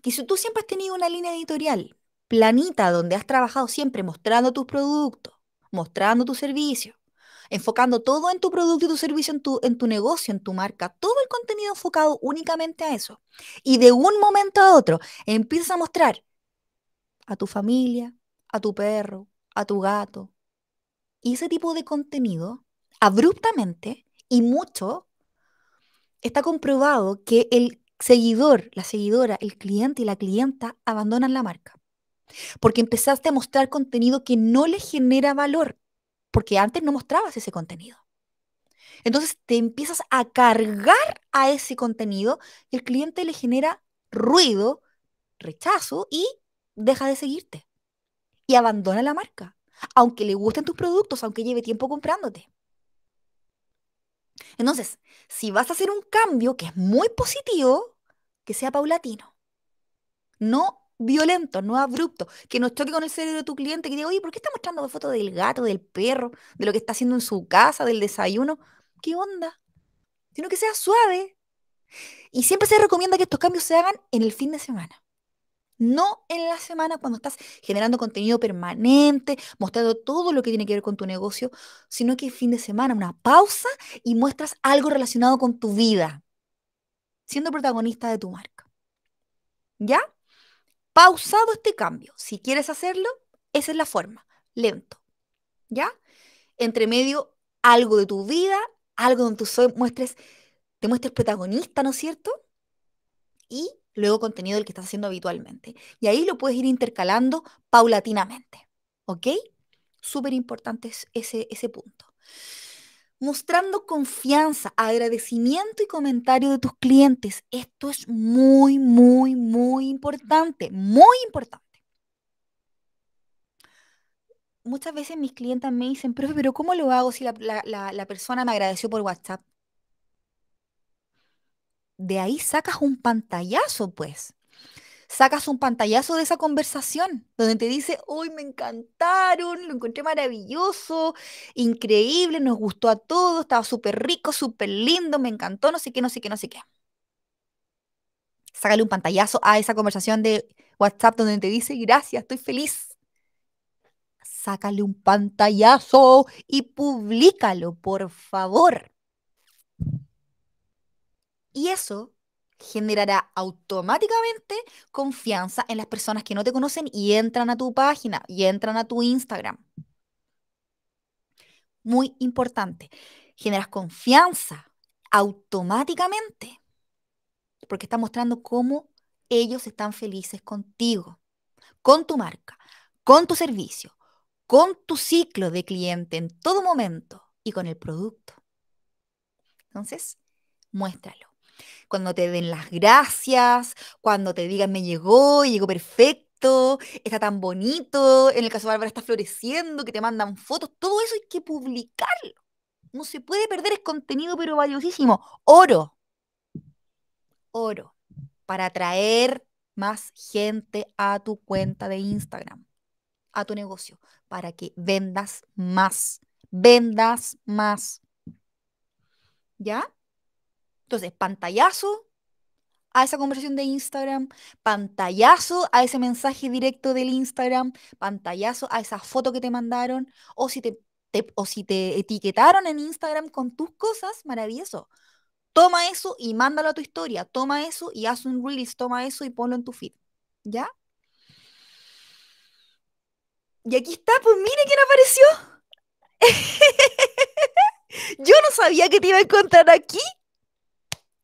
que si tú siempre has tenido una línea editorial planita donde has trabajado siempre mostrando tus productos, mostrando tus servicios, enfocando todo en tu producto y tu servicio, en tu, en tu negocio, en tu marca, todo el contenido enfocado únicamente a eso. Y de un momento a otro empiezas a mostrar a tu familia, a tu perro, a tu gato. Y ese tipo de contenido, abruptamente y mucho, está comprobado que el seguidor, la seguidora, el cliente y la clienta abandonan la marca. Porque empezaste a mostrar contenido que no le genera valor, porque antes no mostrabas ese contenido. Entonces te empiezas a cargar a ese contenido y el cliente le genera ruido, rechazo y deja de seguirte. Y abandona la marca, aunque le gusten tus productos, aunque lleve tiempo comprándote. Entonces, si vas a hacer un cambio que es muy positivo, que sea paulatino, no violento, no abrupto, que no choque con el cerebro de tu cliente, que diga, oye, ¿por qué está mostrando fotos del gato, del perro, de lo que está haciendo en su casa, del desayuno? ¿Qué onda? Sino que sea suave. Y siempre se recomienda que estos cambios se hagan en el fin de semana no en la semana cuando estás generando contenido permanente, mostrando todo lo que tiene que ver con tu negocio, sino que fin de semana, una pausa y muestras algo relacionado con tu vida, siendo protagonista de tu marca. ¿Ya? Pausado este cambio. Si quieres hacerlo, esa es la forma, lento. ¿Ya? Entre medio, algo de tu vida, algo donde tú muestres, te muestres protagonista, ¿no es cierto? Y luego contenido del que estás haciendo habitualmente. Y ahí lo puedes ir intercalando paulatinamente. ¿Ok? Súper importante es ese, punto. Mostrando confianza, agradecimiento y comentario de tus clientes. Esto es muy, muy, muy importante. Muy importante. Muchas veces mis clientes me dicen, profe, pero ¿cómo lo hago si la, la persona me agradeció por WhatsApp? de ahí sacas un pantallazo, pues. Sacas un pantallazo de esa conversación donde te dice, hoy me encantaron, lo encontré maravilloso, increíble, nos gustó a todos, estaba súper rico, súper lindo, me encantó, no sé qué, no sé qué, no sé qué. Sácale un pantallazo a esa conversación de WhatsApp donde te dice, gracias, estoy feliz. Sácale un pantallazo y públicalo, por favor. Y eso generará automáticamente confianza en las personas que no te conocen y entran a tu página y entran a tu Instagram. Muy importante, generas confianza automáticamente porque estás mostrando cómo ellos están felices contigo, con tu marca, con tu servicio, con tu ciclo de cliente en todo momento y con el producto. Entonces, muéstralo. Cuando te den las gracias, cuando te digan me llegó, llegó perfecto, está tan bonito, en el caso de Bárbara está floreciendo, que te mandan fotos, todo eso hay que publicarlo. No se puede perder, es contenido pero valiosísimo. Oro. Oro. Para atraer más gente a tu cuenta de Instagram, a tu negocio, para que vendas más. Vendas más. ¿Ya? Entonces, pantallazo a esa conversación de Instagram, pantallazo a ese mensaje directo del Instagram, pantallazo a esas fotos que te mandaron, o si te, o si te etiquetaron en Instagram con tus cosas, maravilloso. Toma eso y mándalo a tu historia, toma eso y haz un release, toma eso y ponlo en tu feed. ¿Ya? Y aquí está, pues mire quién apareció. Yo no sabía que te iba a encontrar aquí.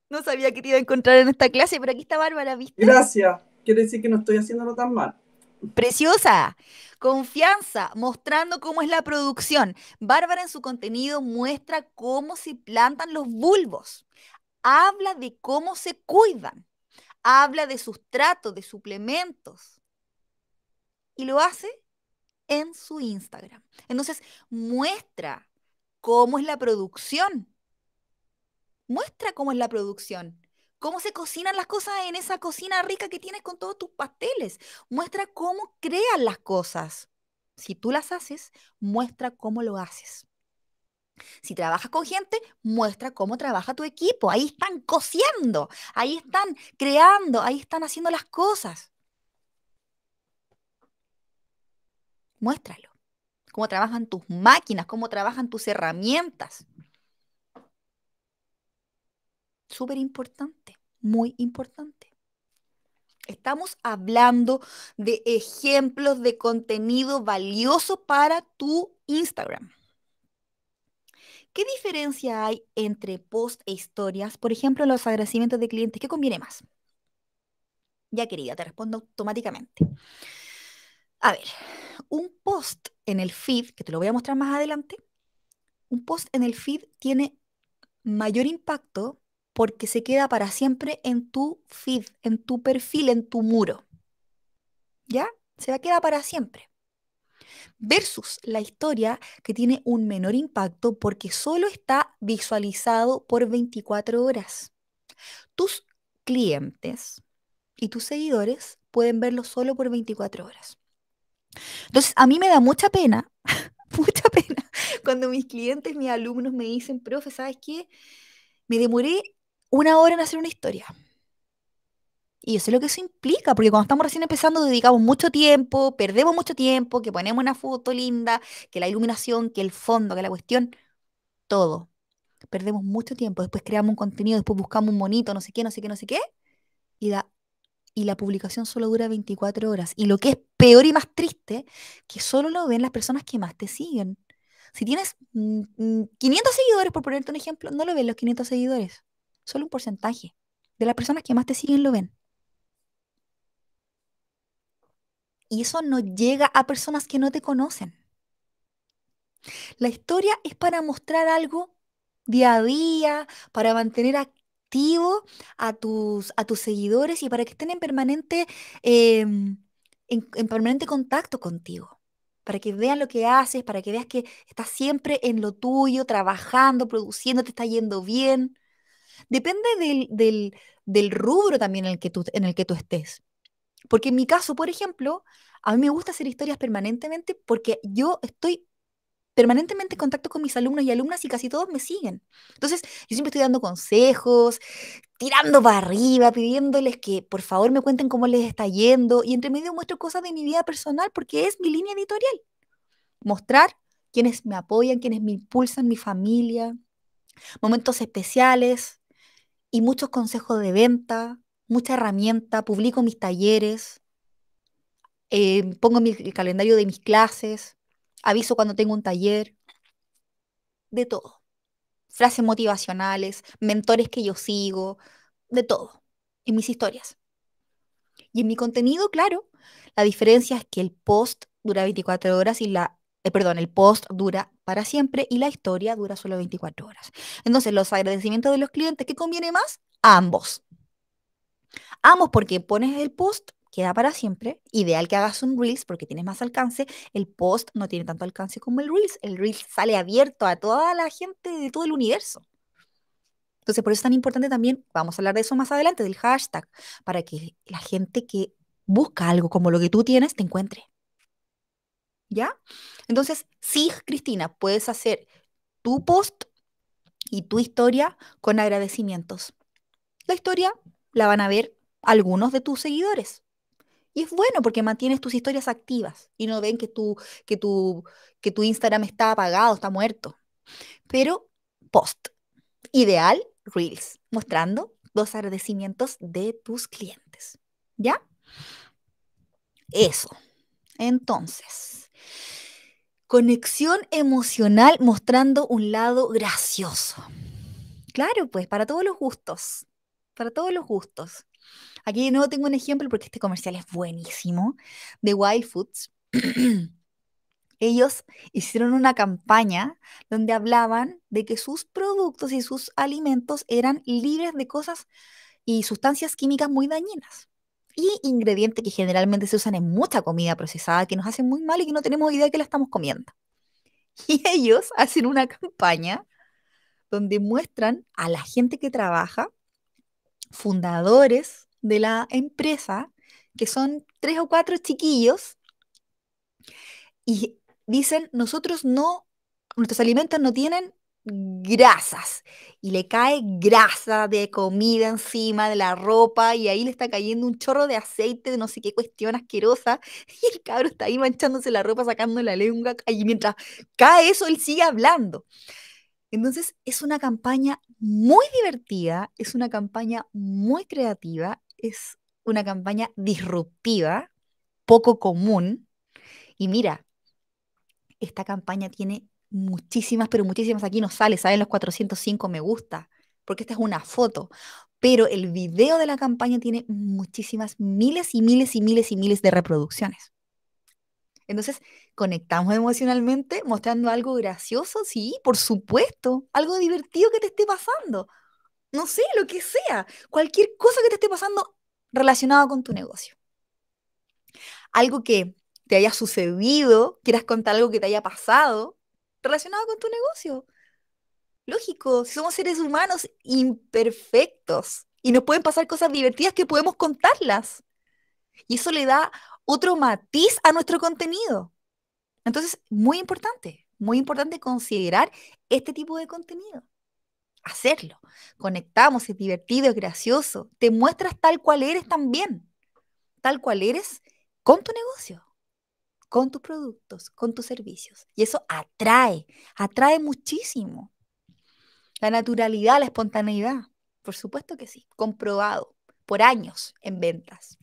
No sabía que te iba a encontrar en esta clase, pero aquí está Bárbara, ¿viste? Gracias. Quiere decir que no estoy haciéndolo tan mal. Preciosa. Confianza, mostrando cómo es la producción. Bárbara en su contenido muestra cómo se plantan los bulbos. Habla de cómo se cuidan. Habla de sustrato, de suplementos. Y lo hace en su Instagram. Entonces, muestra cómo es la producción muestra cómo es la producción, cómo se cocinan las cosas en esa cocina rica que tienes con todos tus pasteles, muestra cómo crean las cosas. Si tú las haces, muestra cómo lo haces. Si trabajas con gente, muestra cómo trabaja tu equipo. Ahí están cociendo, ahí están creando, ahí están haciendo las cosas. Muéstralo. Cómo trabajan tus máquinas, cómo trabajan tus herramientas súper importante, muy importante. Estamos hablando de ejemplos de contenido valioso para tu Instagram. ¿Qué diferencia hay entre post e historias? Por ejemplo, los agradecimientos de clientes. ¿Qué conviene más? Ya querida, te respondo automáticamente. A ver, un post en el feed, que te lo voy a mostrar más adelante, un post en el feed tiene mayor impacto porque se queda para siempre en tu feed, en tu perfil, en tu muro. ¿Ya? Se va a quedar para siempre. Versus la historia que tiene un menor impacto porque solo está visualizado por 24 horas. Tus clientes y tus seguidores pueden verlo solo por 24 horas. Entonces, a mí me da mucha pena, mucha pena, cuando mis clientes, mis alumnos me dicen, profe, ¿sabes qué? Me demoré una hora en hacer una historia. Y eso es lo que eso implica, porque cuando estamos recién empezando dedicamos mucho tiempo, perdemos mucho tiempo, que ponemos una foto linda, que la iluminación, que el fondo, que la cuestión, todo. Perdemos mucho tiempo, después creamos un contenido, después buscamos un monito, no sé qué, no sé qué, no sé qué, y la, y la publicación solo dura 24 horas. Y lo que es peor y más triste, que solo lo ven las personas que más te siguen. Si tienes 500 mm, mm, seguidores, por ponerte un ejemplo, no lo ven los 500 seguidores solo un porcentaje de las personas que más te siguen lo ven. Y eso no llega a personas que no te conocen. La historia es para mostrar algo día a día, para mantener activo a tus, a tus seguidores y para que estén en permanente, em, en permanente contacto contigo para que vean lo que haces, para que veas que estás siempre en lo tuyo, trabajando, produciendo, te está yendo bien. Depende del, del, del rubro también en el, que tú, en el que tú estés. Porque en mi caso, por ejemplo, a mí me gusta hacer historias permanentemente porque yo estoy permanentemente en contacto con mis alumnos y alumnas y casi todos me siguen. Entonces, yo siempre estoy dando consejos, tirando para arriba, pidiéndoles que por favor me cuenten cómo les está yendo y entre medio muestro cosas de mi vida personal porque es mi línea editorial. Mostrar quienes me apoyan, quienes me impulsan, mi familia, momentos especiales, y muchos consejos de venta, mucha herramienta, publico mis talleres, eh, pongo mi, el calendario de mis clases, aviso cuando tengo un taller, de todo. Frases motivacionales, mentores que yo sigo, de todo, en mis historias. Y en mi contenido, claro, la diferencia es que el post dura 24 horas y la eh, perdón, el post dura para siempre y la historia dura solo 24 horas. Entonces, los agradecimientos de los clientes, ¿qué conviene más? ambos. Ambos porque pones el post, queda para siempre. Ideal que hagas un Reels porque tienes más alcance. El post no tiene tanto alcance como el Reels. El Reels sale abierto a toda la gente de todo el universo. Entonces, por eso es tan importante también, vamos a hablar de eso más adelante, del hashtag, para que la gente que busca algo como lo que tú tienes te encuentre. ¿ya? Entonces, sí, Cristina, puedes hacer tu post y tu historia con agradecimientos. La historia la van a ver algunos de tus seguidores. Y es bueno porque mantienes tus historias activas y no ven que tu, que tu, que tu Instagram está apagado, está muerto. Pero post, ideal, reels, mostrando los agradecimientos de tus clientes. ¿Ya? Eso. Entonces, Conexión emocional mostrando un lado gracioso. Claro, pues, para todos los gustos. Para todos los gustos. Aquí de nuevo tengo un ejemplo porque este comercial es buenísimo, de Wild Foods. Ellos hicieron una campaña donde hablaban de que sus productos y sus alimentos eran libres de cosas y sustancias químicas muy dañinas y ingredientes que generalmente se usan en mucha comida procesada que nos hacen muy mal y que no tenemos idea que la estamos comiendo. Y ellos hacen una campaña donde muestran a la gente que trabaja, fundadores de la empresa, que son tres o cuatro chiquillos, y dicen, nosotros no, nuestros alimentos no tienen grasas y le cae grasa de comida encima de la ropa y ahí le está cayendo un chorro de aceite de no sé qué cuestión asquerosa y el cabro está ahí manchándose la ropa sacando la lengua y mientras cae eso él sigue hablando. Entonces es una campaña muy divertida, es una campaña muy creativa, es una campaña disruptiva, poco común y mira, esta campaña tiene muchísimas, pero muchísimas aquí no sale, ¿saben los 405 me gusta, porque esta es una foto, pero el video de la campaña tiene muchísimas, miles y miles y miles y miles de reproducciones. Entonces, conectamos emocionalmente mostrando algo gracioso, sí, por supuesto, algo divertido que te esté pasando. No sé, lo que sea, cualquier cosa que te esté pasando relacionado con tu negocio. Algo que te haya sucedido, quieras contar algo que te haya pasado, relacionado con tu negocio. Lógico, somos seres humanos imperfectos y nos pueden pasar cosas divertidas que podemos contarlas. Y eso le da otro matiz a nuestro contenido. Entonces, muy importante, muy importante considerar este tipo de contenido. Hacerlo. Conectamos, es divertido, es gracioso. Te muestras tal cual eres también. Tal cual eres con tu negocio con tus productos, con tus servicios. Y eso atrae, atrae muchísimo. La naturalidad, la espontaneidad, por supuesto que sí, comprobado por años en ventas.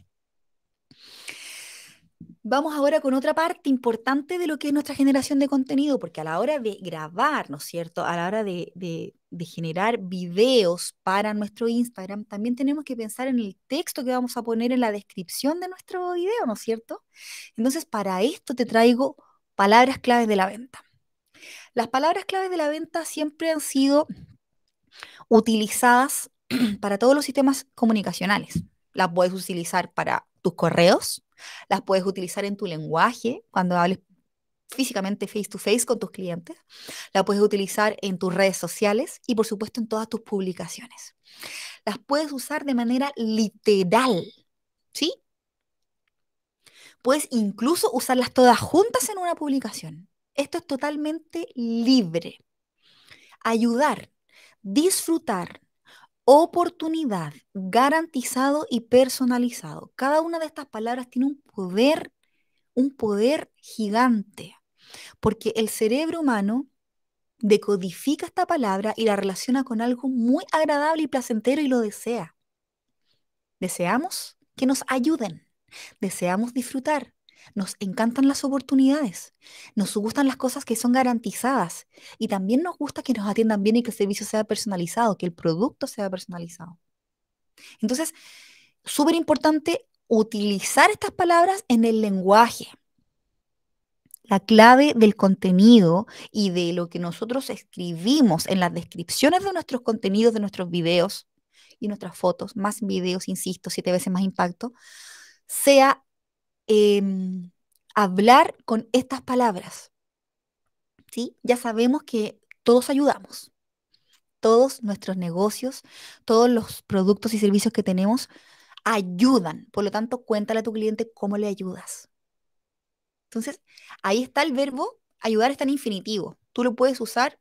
Vamos ahora con otra parte importante de lo que es nuestra generación de contenido, porque a la hora de grabar, ¿no es cierto? A la hora de, generar videos para nuestro Instagram, también tenemos que pensar en el texto que vamos a poner en la descripción de nuestro video, ¿no es cierto? Entonces, para esto te traigo palabras claves de la venta. Las palabras claves de la venta siempre han sido utilizadas para todos los sistemas comunicacionales. Las puedes utilizar para tus correos, las puedes utilizar en tu lenguaje cuando hables físicamente face to face con tus clientes, Las puedes utilizar en tus redes sociales y por supuesto en todas tus publicaciones. Las puedes usar de manera literal, ¿sí? Puedes incluso usarlas todas juntas en una publicación. Esto es totalmente libre. Ayudar, disfrutar, oportunidad, garantizado y personalizado. Cada una de estas palabras tiene un poder, un poder gigante, porque el cerebro humano decodifica esta palabra y la relaciona con algo muy agradable y placentero y lo desea. Deseamos que nos ayuden, deseamos disfrutar, nos encantan las oportunidades, nos gustan las cosas que son garantizadas y también nos gusta que nos atiendan bien y que el servicio sea personalizado, que el producto sea personalizado. Entonces, súper importante utilizar estas palabras en el lenguaje. La clave del contenido y de lo que nosotros escribimos en las descripciones de nuestros contenidos, de nuestros videos y nuestras fotos, más videos, insisto, siete veces más impacto, sea Em, hablar con estas palabras. ¿sí? Ya sabemos que todos ayudamos. Todos nuestros negocios, todos los productos y servicios que tenemos ayudan. Por lo tanto, cuéntale a tu cliente cómo le ayudas. Entonces, ahí está el verbo ayudar está en infinitivo. Tú lo puedes usar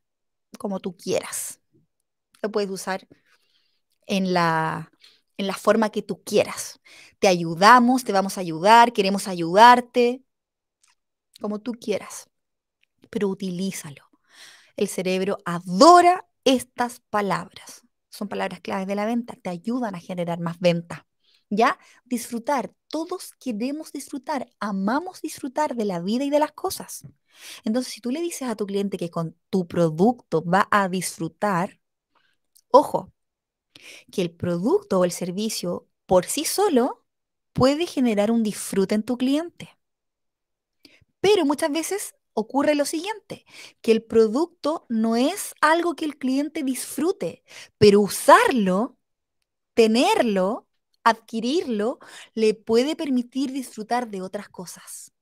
como tú quieras. Lo puedes usar en la en la forma que tú quieras. Te ayudamos, te vamos a ayudar, queremos ayudarte, como tú quieras, pero utilízalo. El cerebro adora estas palabras. Son palabras claves de la venta, te ayudan a generar más venta. ¿Ya? Disfrutar. Todos queremos disfrutar, amamos disfrutar de la vida y de las cosas. Entonces, si tú le dices a tu cliente que con tu producto va a disfrutar, ojo, que el producto o el servicio por sí solo puede generar un disfrute en tu cliente. Pero muchas veces ocurre lo siguiente, que el producto no es algo que el cliente disfrute, pero usarlo, tenerlo, adquirirlo, le puede permitir disfrutar de otras cosas.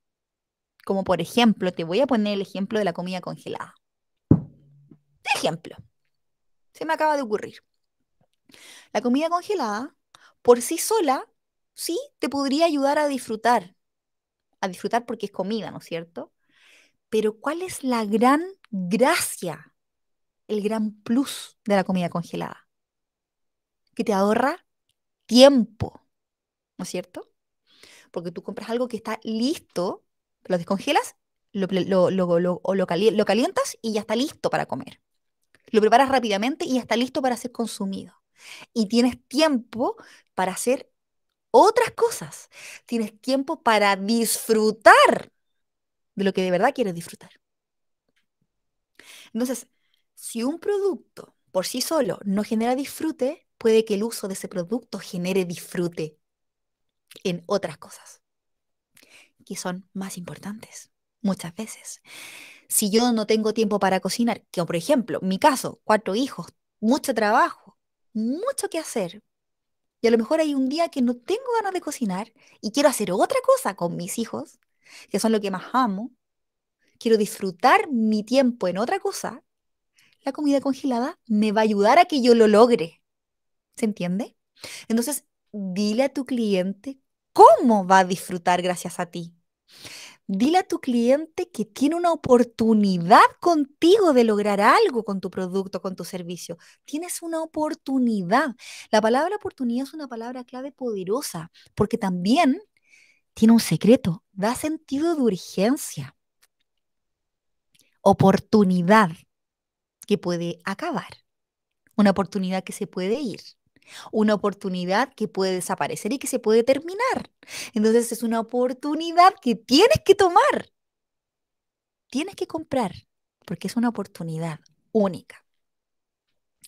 Como por ejemplo, te voy a poner el ejemplo de la comida congelada. Ejemplo. Se me acaba de ocurrir. La comida congelada, por sí sola, sí te podría ayudar a disfrutar, a disfrutar porque es comida, ¿no es cierto? Pero ¿cuál es la gran gracia, el gran plus de la comida congelada? Que te ahorra tiempo, ¿no es cierto? Porque tú compras algo que está listo, lo descongelas, lo, lo, calientas y ya está listo para comer. Lo preparas rápidamente y ya está listo para ser consumido y tienes tiempo para hacer otras cosas. Tienes tiempo para disfrutar de lo que de verdad quieres disfrutar. Entonces, si un producto por sí solo no genera disfrute, puede que el uso de ese producto genere disfrute en otras cosas que son más importantes muchas veces. Si yo no tengo tiempo para cocinar, que por ejemplo, mi caso, cuatro hijos, mucho trabajo, mucho que hacer. Y a lo mejor hay un día que no tengo ganas de cocinar y quiero hacer otra cosa con mis hijos, que son lo que más amo. Quiero disfrutar mi tiempo en otra cosa. La comida congelada me va a ayudar a que yo lo logre. ¿Se entiende? Entonces, dile a tu cliente cómo va a disfrutar gracias a ti dile a tu cliente que tiene una oportunidad contigo de lograr algo con tu producto, con tu servicio. Tienes una oportunidad. La palabra oportunidad es una palabra clave poderosa porque también tiene un secreto, da sentido de urgencia. Oportunidad que puede acabar, una oportunidad que se puede ir. Una oportunidad que puede desaparecer y que se puede terminar. Entonces es una oportunidad que tienes que tomar. Tienes que comprar, porque es una oportunidad única.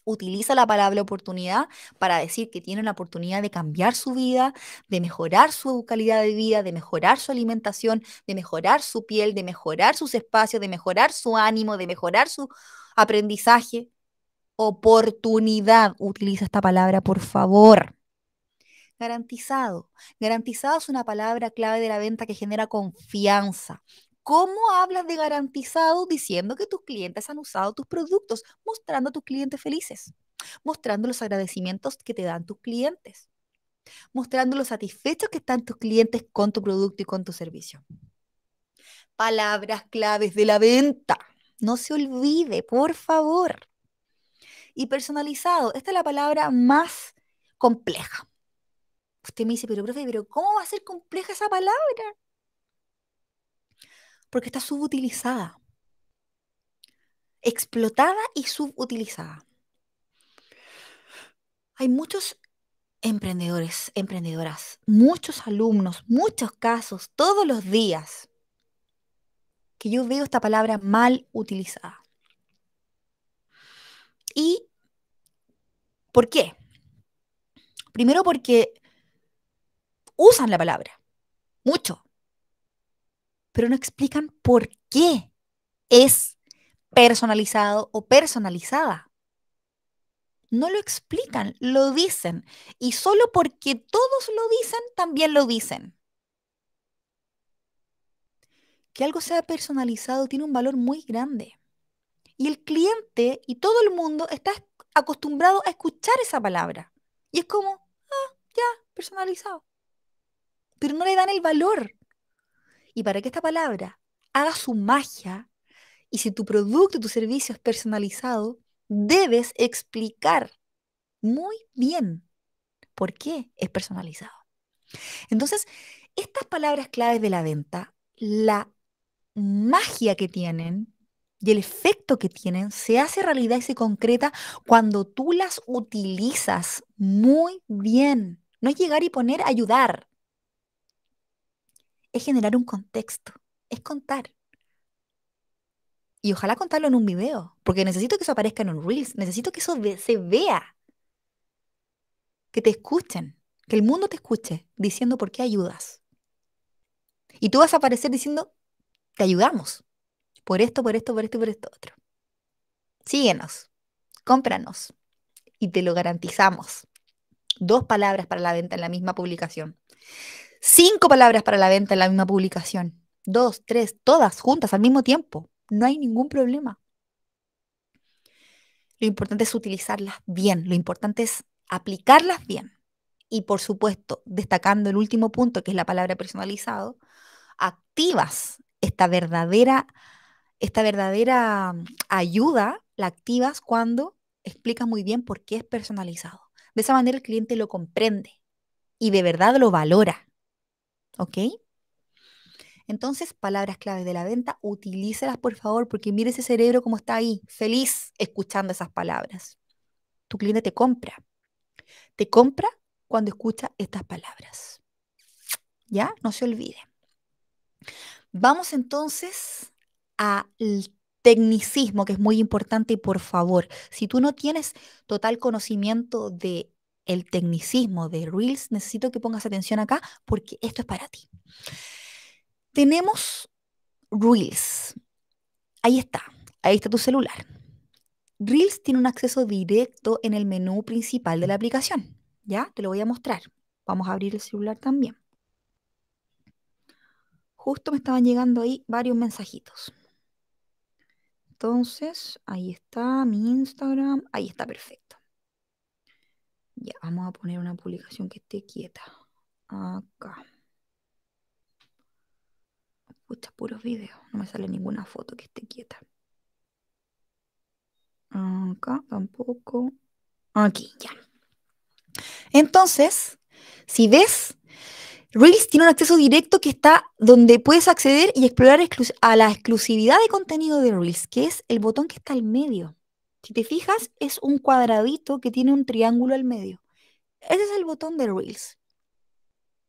Utiliza la palabra oportunidad para decir que tiene la oportunidad de cambiar su vida, de mejorar su calidad de vida, de mejorar su alimentación, de mejorar su piel, de mejorar sus espacios, de mejorar su ánimo, de mejorar su aprendizaje oportunidad. Utiliza esta palabra, por favor. Garantizado. Garantizado es una palabra clave de la venta que genera confianza. ¿Cómo hablas de garantizado diciendo que tus clientes han usado tus productos, mostrando a tus clientes felices, mostrando los agradecimientos que te dan tus clientes, mostrando los satisfechos que están tus clientes con tu producto y con tu servicio? Palabras claves de la venta. No se olvide, por favor y personalizado. Esta es la palabra más compleja. Usted me dice, pero profe, pero ¿cómo va a ser compleja esa palabra? Porque está subutilizada. Explotada y subutilizada. Hay muchos emprendedores, emprendedoras, muchos alumnos, muchos casos, todos los días, que yo veo esta palabra mal utilizada. ¿Y por qué? Primero porque usan la palabra, mucho, pero no explican por qué es personalizado o personalizada. No lo explican, lo dicen. Y solo porque todos lo dicen, también lo dicen. Que algo sea personalizado tiene un valor muy grande. Y el cliente y todo el mundo está acostumbrado a escuchar esa palabra. Y es como, ah, ya, personalizado. Pero no le dan el valor. Y para que esta palabra haga su magia, y si tu producto, tu servicio es personalizado, debes explicar muy bien por qué es personalizado. Entonces, estas palabras claves de la venta, la magia que tienen y el efecto que tienen se hace realidad y se concreta cuando tú las utilizas muy bien. No es llegar y poner ayudar. Es generar un contexto. Es contar. Y ojalá contarlo en un video, porque necesito que eso aparezca en un Reels, necesito que eso se vea. Que te escuchen, que el mundo te escuche diciendo por qué ayudas. Y tú vas a aparecer diciendo, te ayudamos por esto, por esto, por esto y por esto otro. Síguenos, cómpranos y te lo garantizamos. Dos palabras para la venta en la misma publicación. Cinco palabras para la venta en la misma publicación. Dos, tres, todas juntas al mismo tiempo. No hay ningún problema. Lo importante es utilizarlas bien, lo importante es aplicarlas bien. Y por supuesto, destacando el último punto, que es la palabra personalizado, activas esta verdadera esta verdadera mm, ayuda la activas cuando explicas muy bien por qué es personalizado. De esa manera el cliente lo comprende y de verdad lo valora. ¿Ok? Entonces, palabras claves de la venta, utilícelas por favor, porque mire ese cerebro como está ahí, feliz escuchando esas palabras. Tu cliente te compra. Te compra cuando escucha estas palabras. ¿Ya? No se olvide. Vamos entonces al tecnicismo, que es muy importante, y por favor, si tú no tienes total conocimiento de el tecnicismo de Reels, necesito que pongas atención acá porque esto es para ti. Tenemos Reels. Ahí está, ahí está tu celular. Reels tiene un acceso directo en el menú principal de la aplicación. Ya, te lo voy a mostrar. Vamos a abrir el celular también. Justo me estaban llegando ahí varios mensajitos. Entonces, ahí está mi Instagram. Ahí está perfecto. Ya, vamos a poner una publicación que esté quieta. Acá. Escucha puros videos. No me sale ninguna foto que esté quieta. Acá tampoco. Aquí, ya. Entonces, si ves, Reels tiene un acceso directo que está donde puedes acceder y explorar a la exclusividad de contenido de Reels, que es el botón que está al medio. Si te fijas, es un cuadradito que tiene un triángulo al medio. Ese es el botón de Reels.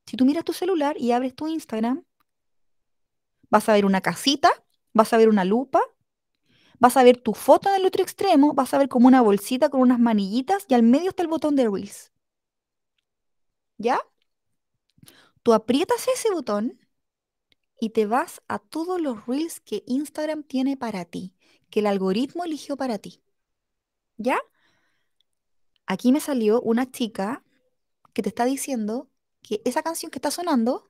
Si tú miras tu celular y abres tu Instagram, vas a ver una casita, vas a ver una lupa, vas a ver tu foto en el otro extremo, vas a ver como una bolsita con unas manillitas y al medio está el botón de Reels. ¿Ya? Tú aprietas ese botón y te vas a todos los reels que Instagram tiene para ti, que el algoritmo eligió para ti. ¿Ya? Aquí me salió una chica que te está diciendo que esa canción que está sonando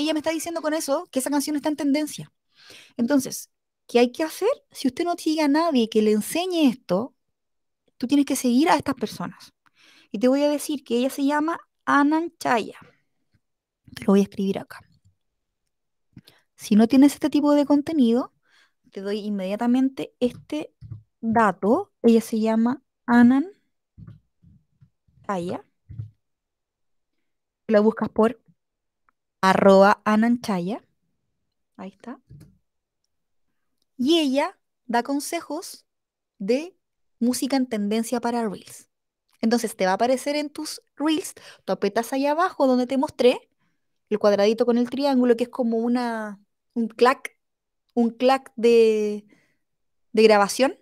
ella me está diciendo con eso que esa canción está en tendencia. Entonces, ¿qué hay que hacer? Si usted no sigue a nadie que le enseñe esto, tú tienes que seguir a estas personas. Y te voy a decir que ella se llama Anan Chaya. Te lo voy a escribir acá. Si no tienes este tipo de contenido, te doy inmediatamente este dato. Ella se llama Anan Chaya. La buscas por arroba Ananchaya. Ahí está. Y ella da consejos de música en tendencia para Reels. Entonces te va a aparecer en tus Reels, Tapetas apretas ahí abajo donde te mostré, el cuadradito con el triángulo, que es como una, un clac, un clac de, de grabación.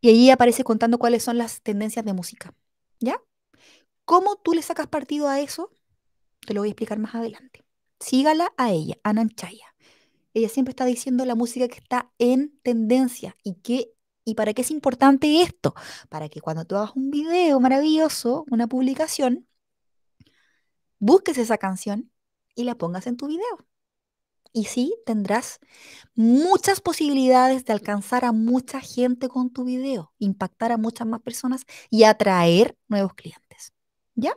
Y allí aparece contando cuáles son las tendencias de música. ¿Ya? ¿Cómo tú le sacas partido a eso? Te lo voy a explicar más adelante. Sígala a ella, a Chaya. Ella siempre está diciendo la música que está en tendencia y que ¿Y para qué es importante esto? Para que cuando tú hagas un video maravilloso, una publicación, busques esa canción y la pongas en tu video. Y sí, tendrás muchas posibilidades de alcanzar a mucha gente con tu video, impactar a muchas más personas y atraer nuevos clientes. ¿Ya?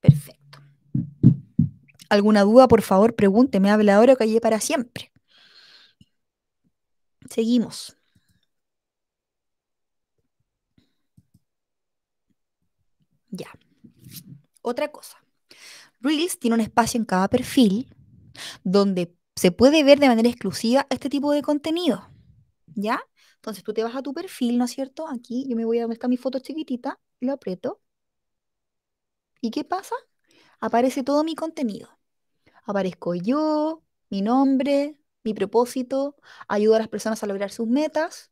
Perfecto alguna duda, por favor, pregúnteme, Habla ahora o callé para siempre. Seguimos. Ya. Otra cosa. Reels tiene un espacio en cada perfil donde se puede ver de manera exclusiva este tipo de contenido. ¿Ya? Entonces tú te vas a tu perfil, ¿no es cierto? Aquí yo me voy a donde mi foto chiquitita, lo aprieto. ¿Y qué pasa? Aparece todo mi contenido aparezco yo, mi nombre, mi propósito, ayudo a las personas a lograr sus metas.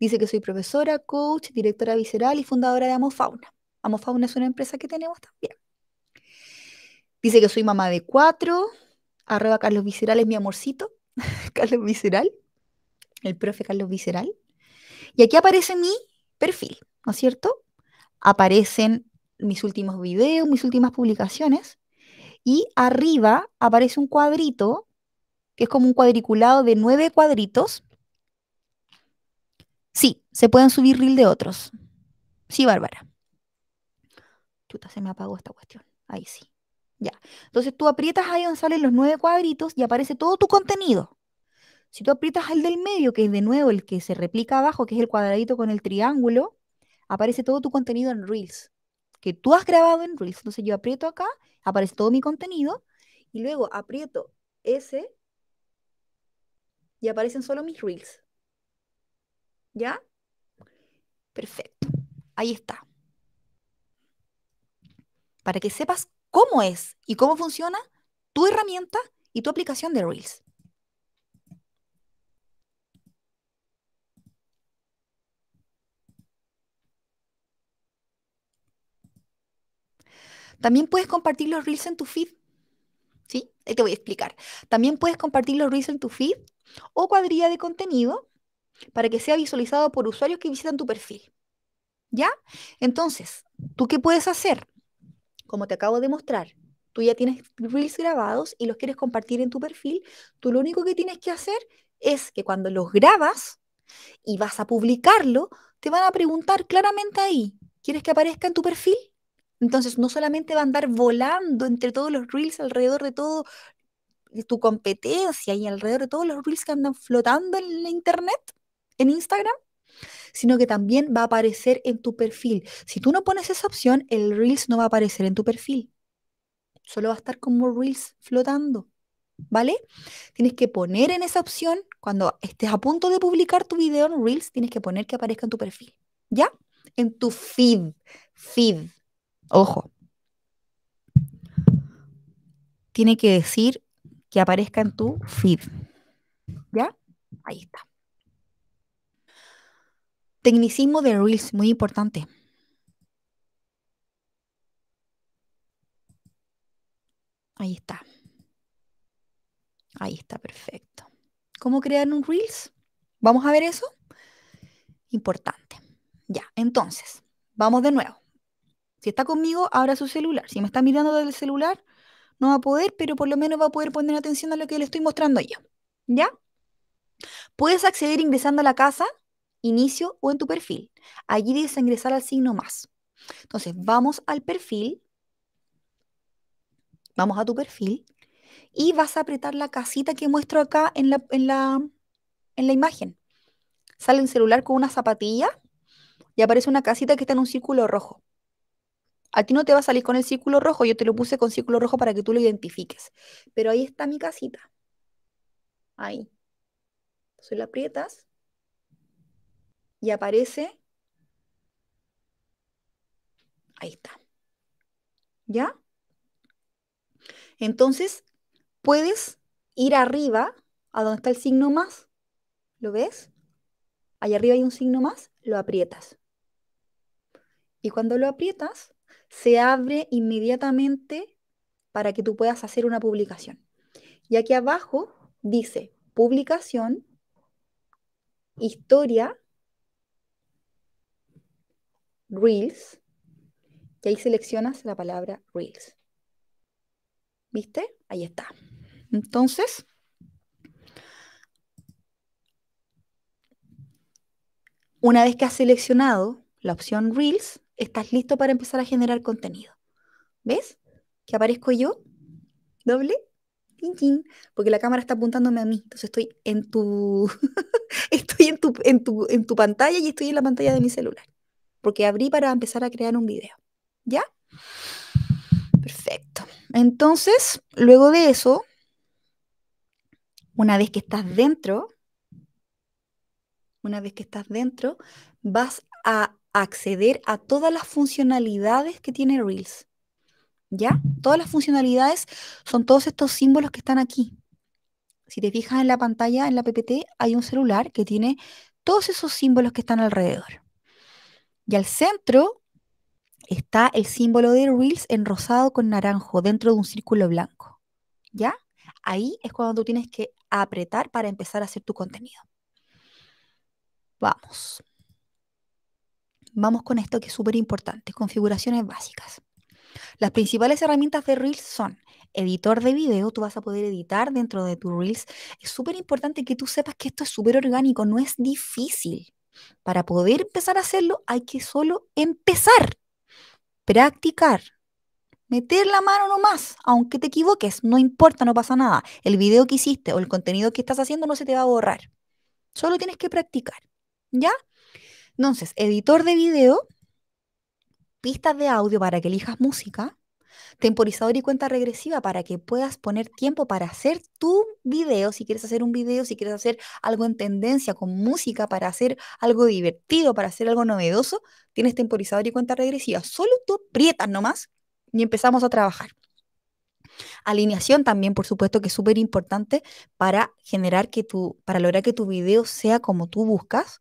Dice que soy profesora, coach, directora visceral y fundadora de Amofauna. Amofauna es una empresa que tenemos también. Dice que soy mamá de cuatro. Arroba Carlos Visceral es mi amorcito. Carlos Visceral. El profe Carlos Visceral. Y aquí aparece mi perfil, ¿no es cierto? Aparecen mis últimos videos, mis últimas publicaciones y arriba aparece un cuadrito, que es como un cuadriculado de nueve cuadritos. Sí, se pueden subir Reels de otros. Sí, Bárbara. Chuta, se me apagó esta cuestión. Ahí sí. Ya. Entonces tú aprietas ahí donde salen los nueve cuadritos y aparece todo tu contenido. Si tú aprietas el del medio, que es de nuevo el que se replica abajo, que es el cuadradito con el triángulo, aparece todo tu contenido en Reels que tú has grabado en Reels. Entonces yo aprieto acá, aparece todo mi contenido y luego aprieto ese y aparecen solo mis Reels. ¿Ya? Perfecto. Ahí está. Para que sepas cómo es y cómo funciona tu herramienta y tu aplicación de Reels. También puedes compartir los reels en tu feed. ¿Sí? Ahí te voy a explicar. También puedes compartir los reels en tu feed o cuadrilla de contenido para que sea visualizado por usuarios que visitan tu perfil. ¿Ya? Entonces, ¿tú qué puedes hacer? Como te acabo de mostrar, tú ya tienes reels grabados y los quieres compartir en tu perfil, tú lo único que tienes que hacer es que cuando los grabas y vas a publicarlo, te van a preguntar claramente ahí, ¿quieres que aparezca en tu perfil? Entonces, no solamente va a andar volando entre todos los reels alrededor de todo tu competencia y alrededor de todos los reels que andan flotando en la internet, en Instagram, sino que también va a aparecer en tu perfil. Si tú no pones esa opción, el reels no va a aparecer en tu perfil. Solo va a estar como reels flotando. ¿Vale? Tienes que poner en esa opción, cuando estés a punto de publicar tu video en Reels, tienes que poner que aparezca en tu perfil. ¿Ya? En tu feed. Feed. Ojo. Tiene que decir que aparezca en tu feed. ¿Ya? Ahí está. Tecnicismo de Reels, muy importante. Ahí está. Ahí está, perfecto. ¿Cómo crear un Reels? ¿Vamos a ver eso? Importante. Ya, entonces, vamos de nuevo está conmigo, abra su celular. Si me está mirando desde el celular, no va a poder, pero por lo menos va a poder poner atención a lo que le estoy mostrando yo. ¿Ya? Puedes acceder ingresando a la casa, inicio o en tu perfil. Allí debes ingresar al signo más. Entonces, vamos al perfil. Vamos a tu perfil. Y vas a apretar la casita que muestro acá en la, en la, en la imagen. Sale un celular con una zapatilla y aparece una casita que está en un círculo rojo a ti no te va a salir con el círculo rojo, yo te lo puse con círculo rojo para que tú lo identifiques. Pero ahí está mi casita. Ahí. Entonces la aprietas y aparece. Ahí está. ¿Ya? Entonces, puedes ir arriba, a donde está el signo más. ¿Lo ves? Allá arriba hay un signo más, lo aprietas. Y cuando lo aprietas, se abre inmediatamente para que tú puedas hacer una publicación. Y aquí abajo dice publicación, historia, reels, y ahí seleccionas la palabra reels. ¿Viste? Ahí está. Entonces, una vez que has seleccionado la opción reels, estás listo para empezar a generar contenido. ¿Ves? Que aparezco yo, doble, porque la cámara está apuntándome a mí. Entonces estoy en tu, estoy en tu, en tu pantalla y estoy en la pantalla de mi celular. Porque abrí para empezar a crear un video. ¿Ya? Perfecto. Entonces, luego de eso, una vez que estás dentro, una vez que estás dentro, vas a acceder a todas las funcionalidades que tiene Reels. ¿Ya? Todas las funcionalidades son todos estos símbolos que están aquí. Si te fijas en la pantalla, en la PPT, hay un celular que tiene todos esos símbolos que están alrededor. Y al centro está el símbolo de Reels en rosado con naranjo dentro de un círculo blanco. ¿Ya? Ahí es cuando tú tienes que apretar para empezar a hacer tu contenido. Vamos. Vamos con esto que es súper importante, configuraciones básicas. Las principales herramientas de Reels son editor de video, tú vas a poder editar dentro de tu Reels. Es súper importante que tú sepas que esto es súper orgánico, no es difícil. Para poder empezar a hacerlo hay que solo empezar, practicar, meter la mano nomás, aunque te equivoques, no importa, no pasa nada. El video que hiciste o el contenido que estás haciendo no se te va a borrar. Solo tienes que practicar, ¿ya? Entonces, editor de video, pistas de audio para que elijas música, temporizador y cuenta regresiva para que puedas poner tiempo para hacer tu video, si quieres hacer un video, si quieres hacer algo en tendencia con música, para hacer algo divertido, para hacer algo novedoso, tienes temporizador y cuenta regresiva. Solo tú aprietas nomás y empezamos a trabajar. Alineación también, por supuesto, que es súper importante para generar que tu, para lograr que tu video sea como tú buscas.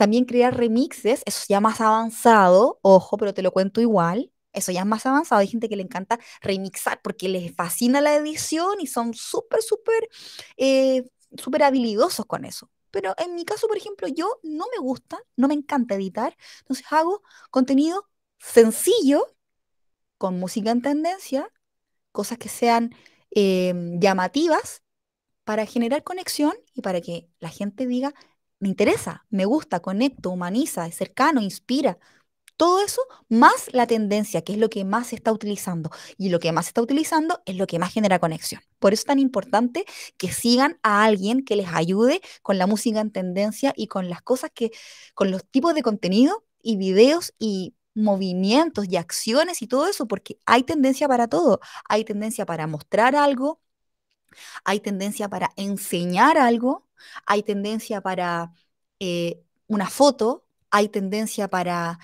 También crear remixes, eso ya más avanzado, ojo, pero te lo cuento igual. Eso ya es más avanzado. Hay gente que le encanta remixar porque les fascina la edición y son súper, súper, eh, súper habilidosos con eso. Pero en mi caso, por ejemplo, yo no me gusta, no me encanta editar. Entonces hago contenido sencillo, con música en tendencia, cosas que sean eh, llamativas para generar conexión y para que la gente diga, me interesa, me gusta, conecto, humaniza, es cercano, inspira. Todo eso más la tendencia, que es lo que más se está utilizando. Y lo que más se está utilizando es lo que más genera conexión. Por eso es tan importante que sigan a alguien que les ayude con la música en tendencia y con las cosas que, con los tipos de contenido y videos y movimientos y acciones y todo eso, porque hay tendencia para todo. Hay tendencia para mostrar algo, hay tendencia para enseñar algo, hay tendencia para eh, una foto, hay tendencia para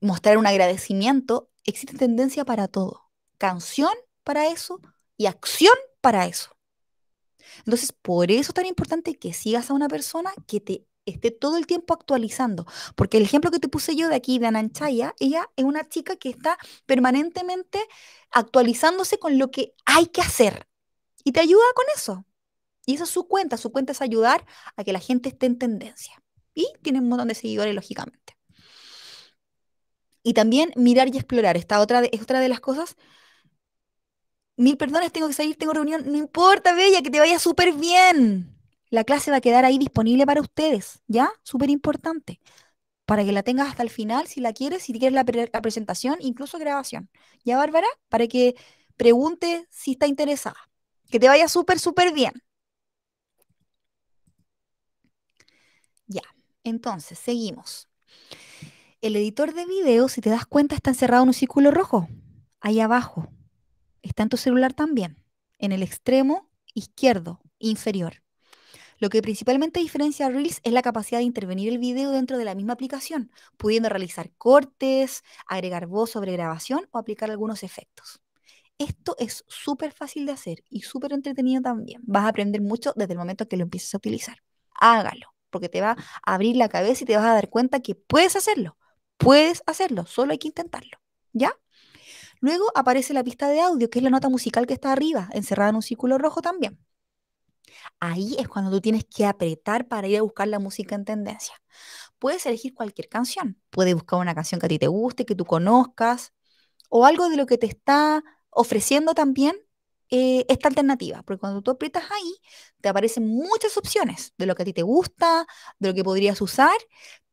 mostrar un agradecimiento, existe tendencia para todo. Canción para eso y acción para eso. Entonces, por eso es tan importante que sigas a una persona que te esté todo el tiempo actualizando. Porque el ejemplo que te puse yo de aquí, de Ananchaya, ella es una chica que está permanentemente actualizándose con lo que hay que hacer, y te ayuda con eso. Y esa es su cuenta. Su cuenta es ayudar a que la gente esté en tendencia. Y tiene un montón de seguidores, lógicamente. Y también mirar y explorar. Esta otra es otra de las cosas. Mil perdones, tengo que salir, tengo reunión. No importa, Bella, que te vaya súper bien. La clase va a quedar ahí disponible para ustedes, ¿ya? Súper importante. Para que la tengas hasta el final, si la quieres, si quieres la, la presentación, incluso grabación. ¿Ya, Bárbara? Para que pregunte si está interesada. Que te vaya súper, súper bien. Ya, entonces, seguimos. El editor de video, si te das cuenta, está encerrado en un círculo rojo, ahí abajo. Está en tu celular también, en el extremo izquierdo, inferior. Lo que principalmente diferencia a Reels es la capacidad de intervenir el video dentro de la misma aplicación, pudiendo realizar cortes, agregar voz sobre grabación o aplicar algunos efectos. Esto es súper fácil de hacer y súper entretenido también. Vas a aprender mucho desde el momento que lo empieces a utilizar. Hágalo, porque te va a abrir la cabeza y te vas a dar cuenta que puedes hacerlo. Puedes hacerlo, solo hay que intentarlo. ¿Ya? Luego aparece la pista de audio, que es la nota musical que está arriba, encerrada en un círculo rojo también. Ahí es cuando tú tienes que apretar para ir a buscar la música en tendencia. Puedes elegir cualquier canción. Puedes buscar una canción que a ti te guste, que tú conozcas, o algo de lo que te está ofreciendo también eh, esta alternativa, porque cuando tú aprietas ahí, te aparecen muchas opciones de lo que a ti te gusta, de lo que podrías usar,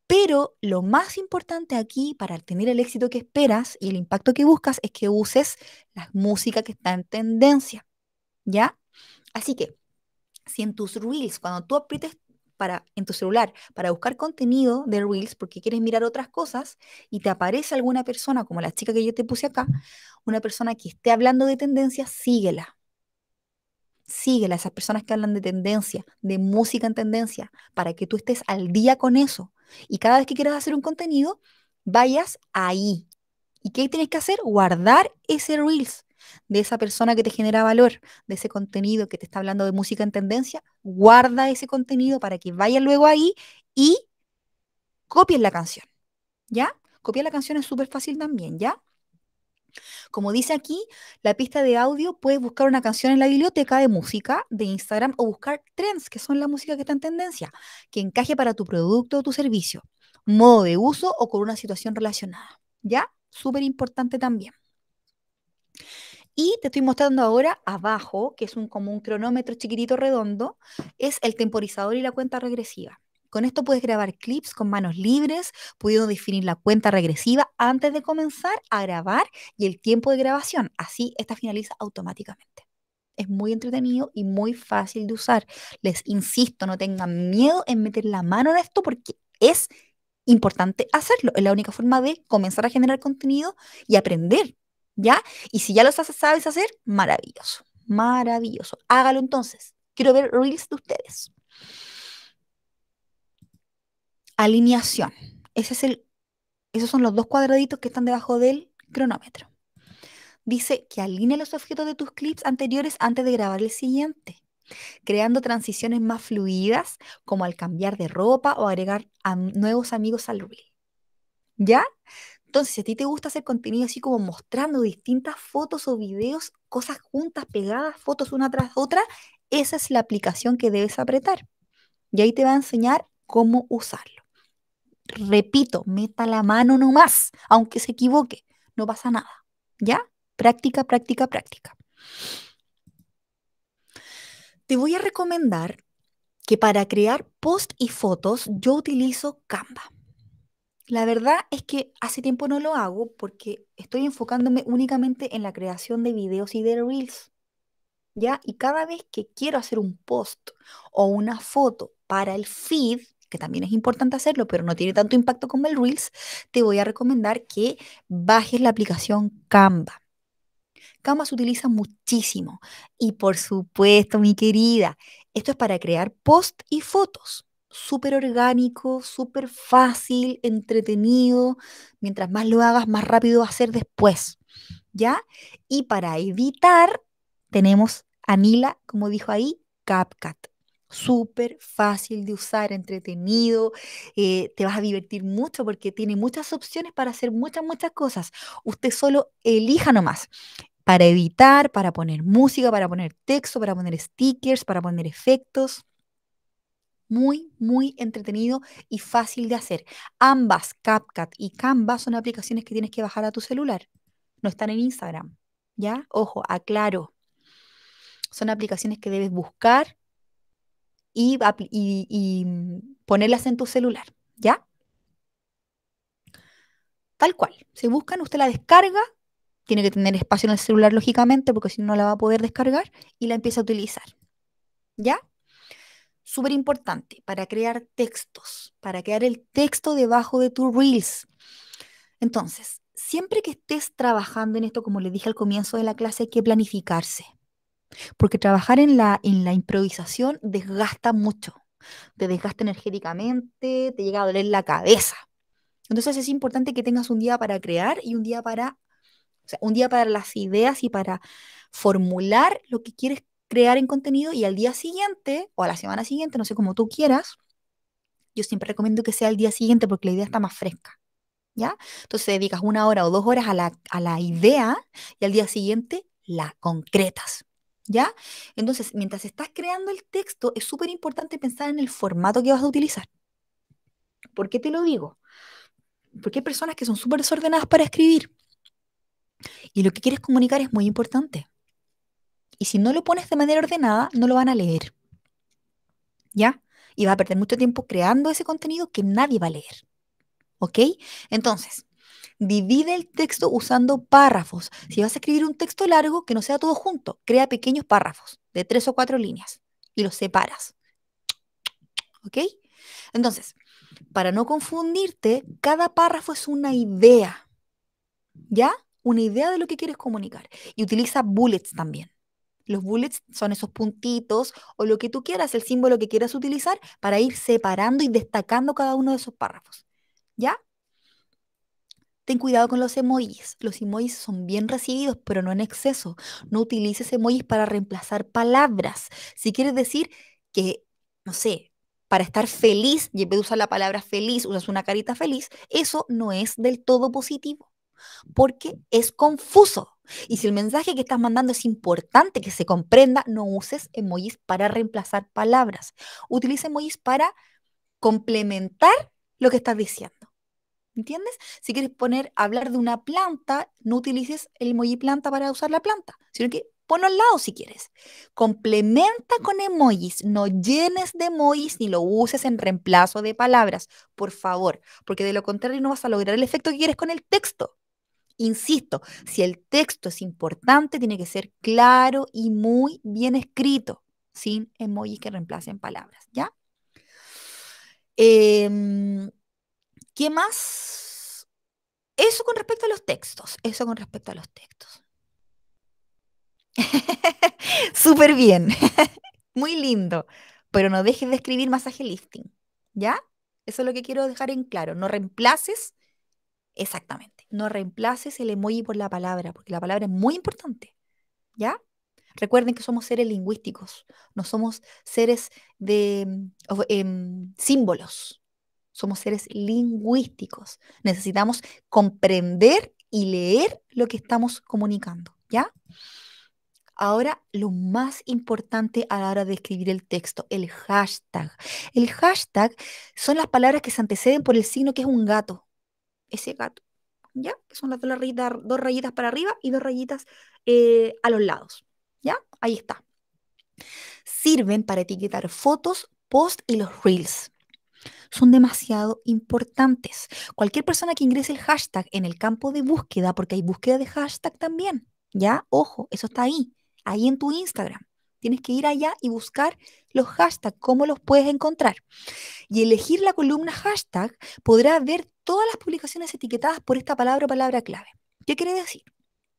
pero lo más importante aquí para tener el éxito que esperas y el impacto que buscas es que uses la música que está en tendencia, ¿ya? Así que, si en tus reels, cuando tú aprietes para, en tu celular para buscar contenido de Reels porque quieres mirar otras cosas y te aparece alguna persona, como la chica que yo te puse acá, una persona que esté hablando de tendencias, síguela. Síguela, esas personas que hablan de tendencia, de música en tendencia, para que tú estés al día con eso. Y cada vez que quieras hacer un contenido, vayas ahí. ¿Y qué tienes que hacer? Guardar ese Reels de esa persona que te genera valor, de ese contenido que te está hablando de música en tendencia, guarda ese contenido para que vaya luego ahí y copies la canción. ¿Ya? Copiar la canción es súper fácil también, ¿ya? Como dice aquí, la pista de audio, puedes buscar una canción en la biblioteca de música de Instagram o buscar trends, que son la música que está en tendencia, que encaje para tu producto o tu servicio, modo de uso o con una situación relacionada. ¿Ya? Súper importante también. Y te estoy mostrando ahora abajo, que es un, como un cronómetro chiquitito redondo, es el temporizador y la cuenta regresiva. Con esto puedes grabar clips con manos libres, pudiendo definir la cuenta regresiva antes de comenzar a grabar y el tiempo de grabación. Así, esta finaliza automáticamente. Es muy entretenido y muy fácil de usar. Les insisto, no tengan miedo en meter la mano en esto porque es importante hacerlo. Es la única forma de comenzar a generar contenido y aprender ¿Ya? Y si ya los sabes hacer, maravilloso, maravilloso. Hágalo entonces. Quiero ver reels de ustedes. Alineación. esos son los dos cuadraditos que están debajo del cronómetro. Dice que alinee los objetos de tus clips anteriores antes de grabar el siguiente, creando transiciones más fluidas, como al cambiar de ropa o agregar a nuevos amigos al reel. ¿Ya? Entonces, si a ti te gusta hacer contenido así como mostrando distintas fotos o videos, cosas juntas, pegadas, fotos una tras otra, esa es la aplicación que debes apretar. Y ahí te va a enseñar cómo usarlo. Repito, meta la mano nomás, aunque se equivoque, no pasa nada. ¿Ya? Práctica, práctica, práctica. Te voy a recomendar que para crear post y fotos yo utilizo Canva. La verdad es que hace tiempo no lo hago porque estoy enfocándome únicamente en la creación de videos y de reels. ¿Ya? Y cada vez que quiero hacer un post o una foto para el feed, que también es importante hacerlo, pero no tiene tanto impacto como el Reels, te voy a recomendar que bajes la aplicación Canva. Canva se utiliza muchísimo. Y por supuesto, mi querida, esto es para crear post y fotos súper orgánico, súper fácil, entretenido. Mientras más lo hagas, más rápido va a ser después. ¿Ya? Y para evitar, tenemos Anila, como dijo ahí, CapCut. Súper fácil de usar, entretenido, eh, te vas a divertir mucho porque tiene muchas opciones para hacer muchas, muchas cosas. Usted solo elija nomás para evitar, para poner música, para poner texto, para poner stickers, para poner efectos muy, muy entretenido y fácil de hacer. Ambas, CapCut y Canva, son aplicaciones que tienes que bajar a tu celular. No están en Instagram, ¿ya? Ojo, aclaro. Son aplicaciones que debes buscar y, mm, ponerlas en tu celular, ¿ya? Tal cual. si buscan, usted la descarga, tiene que tener espacio en el celular, lógicamente, porque si no, no la va a poder descargar y la empieza a utilizar. ¿Ya? súper importante para crear textos, para crear el texto debajo de tus reels. Entonces, siempre que estés trabajando en esto, como les dije al comienzo de la clase, hay que planificarse. Porque trabajar en la, en la improvisación desgasta mucho. Te desgasta energéticamente, te llega a doler la cabeza. Entonces es importante que tengas un día para crear y un día para, o sea, un día para las ideas y para formular lo que quieres crear en contenido y al día siguiente o a la semana siguiente, no sé, cómo tú quieras, yo siempre recomiendo que sea el día siguiente porque la idea está más fresca. ¿Ya? Entonces dedicas una hora o dos horas a la, idea y al día siguiente la concretas. ¿Ya? Entonces, mientras estás creando el texto, es súper importante pensar en el formato que vas a utilizar. ¿Por qué te lo digo? Porque hay personas que son súper desordenadas para escribir. Y lo que quieres comunicar es muy importante y si no lo pones de manera ordenada, no lo van a leer. ¿Ya? Y va a perder mucho tiempo creando ese contenido que nadie va a leer. ¿Ok? Entonces, divide el texto usando párrafos. Si vas a escribir un texto largo, que no sea todo junto, crea pequeños párrafos de tres o cuatro líneas y los separas. ¿Ok? Entonces, para no confundirte, cada párrafo es una idea. ¿Ya? Una idea de lo que quieres comunicar. Y utiliza bullets también. Los bullets son esos puntitos o lo que tú quieras, el símbolo que quieras utilizar para ir separando y destacando cada uno de esos párrafos. ¿Ya? Ten cuidado con los emojis. Los emojis son bien recibidos, pero no en exceso. No utilices emojis para reemplazar palabras. Si quieres decir que, no sé, para estar feliz, y en vez de usar la palabra feliz, usas una carita feliz, eso no es del todo positivo porque es confuso. Y si el mensaje que estás mandando es importante que se comprenda, no uses emojis para reemplazar palabras. Utiliza emojis para complementar lo que estás diciendo. ¿Entiendes? Si quieres poner, hablar de una planta, no utilices el emoji planta para usar la planta, sino que ponlo al lado si quieres. Complementa con emojis, no llenes de emojis ni lo uses en reemplazo de palabras, por favor, porque de lo contrario no vas a lograr el efecto que quieres con el texto. Insisto, si el texto es importante, tiene que ser claro y muy bien escrito, sin emojis que reemplacen palabras, ¿ya? Em, ¿Qué más? Eso con respecto a los textos, eso con respecto a los textos. Súper bien, muy lindo, pero no dejes de escribir masaje lifting, ¿ya? Eso es lo que quiero dejar en claro, no reemplaces exactamente no reemplaces el emoji por la palabra, porque la palabra es muy importante. ¿Ya? Recuerden que somos seres lingüísticos, no somos seres de mm, em, símbolos, somos seres lingüísticos. Necesitamos comprender y leer lo que estamos comunicando, ¿ya? Ahora, lo más importante a la hora de escribir el texto, el hashtag. El hashtag son las palabras que se anteceden por el signo que es un gato, ese gato. ¿ya? Que son las dos, rayitas, dos rayitas para arriba y dos rayitas eh, a los lados, ¿ya? Ahí está. Sirven para etiquetar fotos, posts y los reels. Son demasiado importantes. Cualquier persona que ingrese el hashtag en el campo de búsqueda, porque hay búsqueda de hashtag también, ¿ya? Ojo, eso está ahí, ahí en tu Instagram. Tienes que ir allá y buscar los hashtags, cómo los puedes encontrar. Y elegir la columna hashtag podrá ver todas las publicaciones etiquetadas por esta palabra o palabra clave. ¿Qué quiere decir?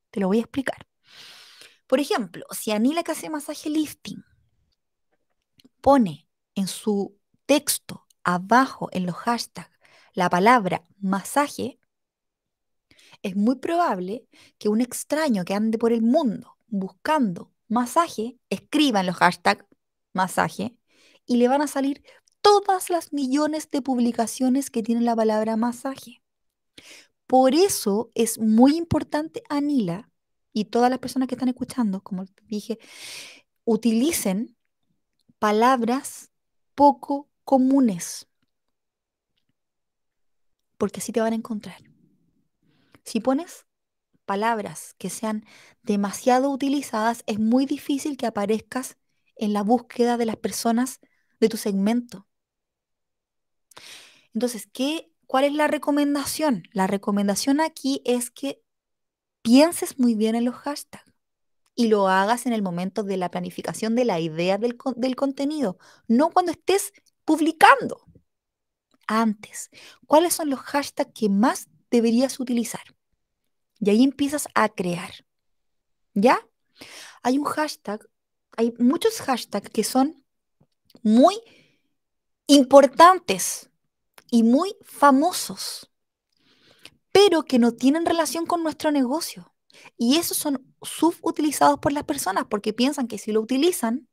Te lo voy a explicar. Por ejemplo, si Anila que hace masaje lifting pone en su texto abajo en los hashtags la palabra masaje, es muy probable que un extraño que ande por el mundo buscando masaje, escriban los hashtags masaje y le van a salir todas las millones de publicaciones que tienen la palabra masaje. Por eso es muy importante, Anila, y todas las personas que están escuchando, como dije, utilicen palabras poco comunes, porque así te van a encontrar. Si pones palabras que sean demasiado utilizadas, es muy difícil que aparezcas en la búsqueda de las personas de tu segmento. Entonces, ¿qué, ¿cuál es la recomendación? La recomendación aquí es que pienses muy bien en los hashtags y lo hagas en el momento de la planificación de la idea del, del, contenido, no cuando estés publicando. Antes, ¿cuáles son los hashtags que más deberías utilizar? Y ahí empiezas a crear. ¿Ya? Hay un hashtag, hay muchos hashtags que son muy importantes y muy famosos, pero que no tienen relación con nuestro negocio. Y esos son subutilizados por las personas porque piensan que si lo utilizan,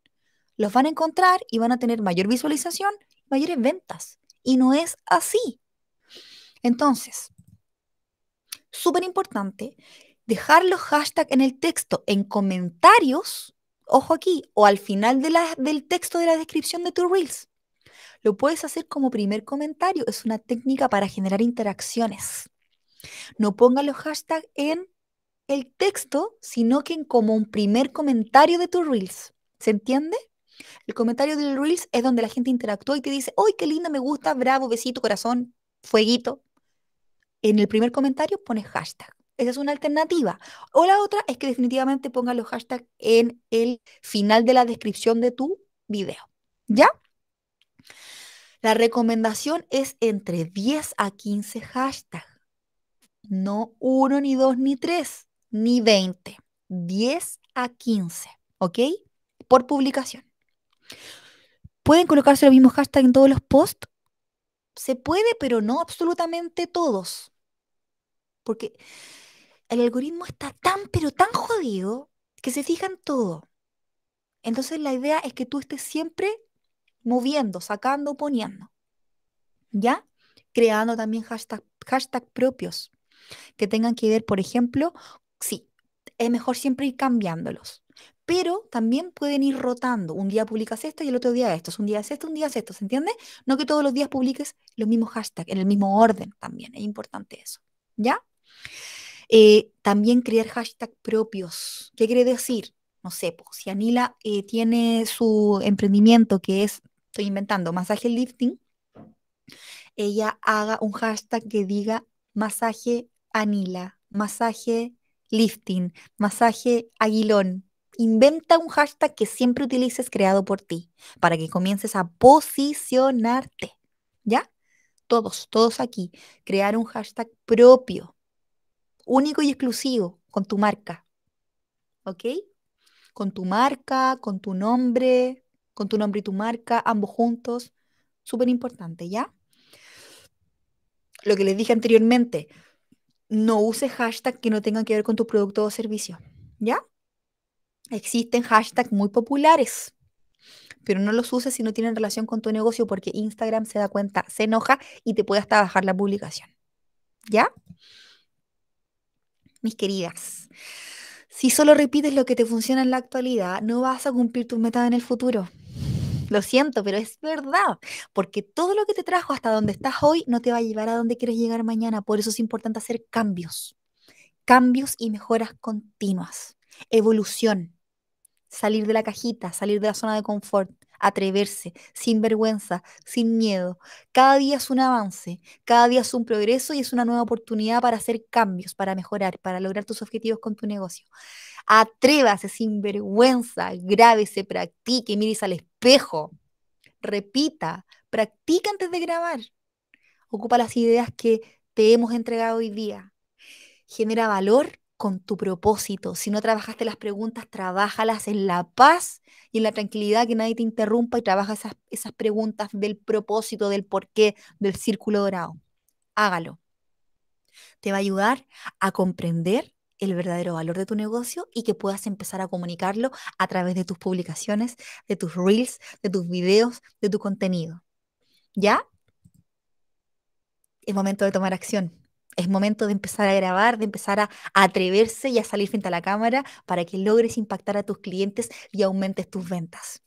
los van a encontrar y van a tener mayor visualización, mayores ventas. Y no es así. Entonces, súper importante, dejar los hashtags en el texto, en comentarios, ojo aquí, o al final del texto de la descripción de tu Reels. Lo puedes hacer como primer comentario, es una técnica para generar interacciones. No ponga los hashtags en el texto, sino que en como un primer comentario de tu Reels. ¿Se entiende? El comentario del Reels es donde la gente interactúa y te dice, ¡ay, qué linda, me gusta, bravo, besito, corazón, fueguito! en el primer comentario pones hashtag. Esa es una alternativa. O la otra es que definitivamente pongas los hashtags en el final de la descripción de tu video. ¿Ya? La recomendación es entre 10 a 15 hashtags. No uno, ni dos, ni tres, ni 20. 10 a 15, ¿ok? Por publicación. ¿Pueden colocarse los mismos hashtags en todos los posts? Se puede, pero no absolutamente todos. Porque el algoritmo está tan, pero tan jodido que se fija en todo. Entonces la idea es que tú estés siempre moviendo, sacando, poniendo. ¿Ya? Creando también hashtags propios que tengan que ver, por ejemplo, sí, es mejor siempre ir cambiándolos pero también pueden ir rotando. Un día publicas esto y el otro día esto, un día es esto, un día es esto, ¿se entiende? No que todos los días publiques los mismos hashtags, en el mismo orden también, es importante eso, ¿ya? Eh, también crear hashtags propios. ¿Qué quiere decir? No sé, pues, si Anila eh, tiene su emprendimiento que es, estoy inventando, masaje lifting, ella haga un hashtag que diga masaje Anila, masaje lifting, masaje aguilón, inventa un hashtag que siempre utilices creado por ti para que comiences a posicionarte. ¿Ya? Todos, todos aquí. Crear un hashtag propio, único y exclusivo, con tu marca. ¿Ok? Con tu marca, con tu nombre, con tu nombre y tu marca, ambos juntos. Súper importante, ¿ya? Lo que les dije anteriormente, no uses hashtag que no tengan que ver con tu producto o servicio. ¿Ya? existen hashtags muy populares, pero no los uses si no tienen relación con tu negocio porque Instagram se da cuenta, se enoja y te puede hasta bajar la publicación. ¿Ya? Mis queridas, si solo repites lo que te funciona en la actualidad, no vas a cumplir tu meta en el futuro. Lo siento, pero es verdad, porque todo lo que te trajo hasta donde estás hoy no te va a llevar a donde quieres llegar mañana. Por eso es importante hacer cambios, cambios y mejoras continuas, evolución salir de la cajita, salir de la zona de confort, atreverse, sin vergüenza, sin miedo. Cada día es un avance, cada día es un progreso y es una nueva oportunidad para hacer cambios, para mejorar, para lograr tus objetivos con tu negocio. Atrévase sin vergüenza, grábese, practique, mires al espejo, repita, practica antes de grabar. Ocupa las ideas que te hemos entregado hoy día. Genera valor con tu propósito. Si no trabajaste las preguntas, trabájalas en la paz y en la tranquilidad, que nadie te interrumpa y trabaja esas, esas preguntas del propósito, del porqué, del círculo dorado. Hágalo. Te va a ayudar a comprender el verdadero valor de tu negocio y que puedas empezar a comunicarlo a través de tus publicaciones, de tus reels, de tus videos, de tu contenido. ¿Ya? Es momento de tomar acción. Es momento de empezar a grabar, de empezar a, atreverse y a salir frente a la cámara para que logres impactar a tus clientes y aumentes tus ventas.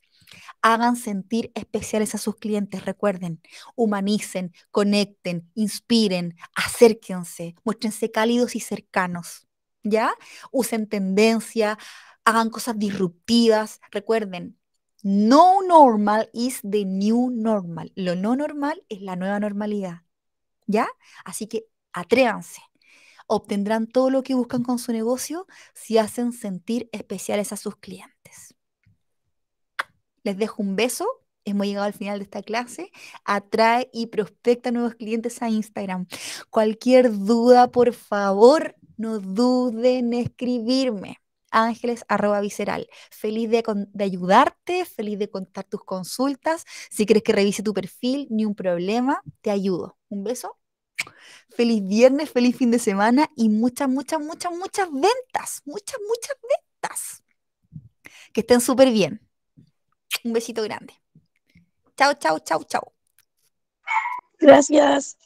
Hagan sentir especiales a sus clientes, recuerden, humanicen, conecten, inspiren, acérquense, muéstrense cálidos y cercanos, ¿ya? Usen tendencia, hagan cosas disruptivas, recuerden, no normal is the new normal, lo no normal es la nueva normalidad, ¿ya? Así que Atréanse, Obtendrán todo lo que buscan con su negocio si hacen sentir especiales a sus clientes. Les dejo un beso. Hemos llegado al final de esta clase. Atrae y prospecta nuevos clientes a Instagram. Cualquier duda, por favor, no duden en escribirme ángeles arroba visceral. Feliz de, ayudarte, feliz de contar tus consultas. Si quieres que revise tu perfil, ni un problema, te ayudo. Un beso Feliz viernes, feliz fin de semana y muchas, muchas, muchas, muchas ventas. Muchas, muchas ventas. Que estén súper bien. Un besito grande. Chao, chao, chao, chao. Gracias.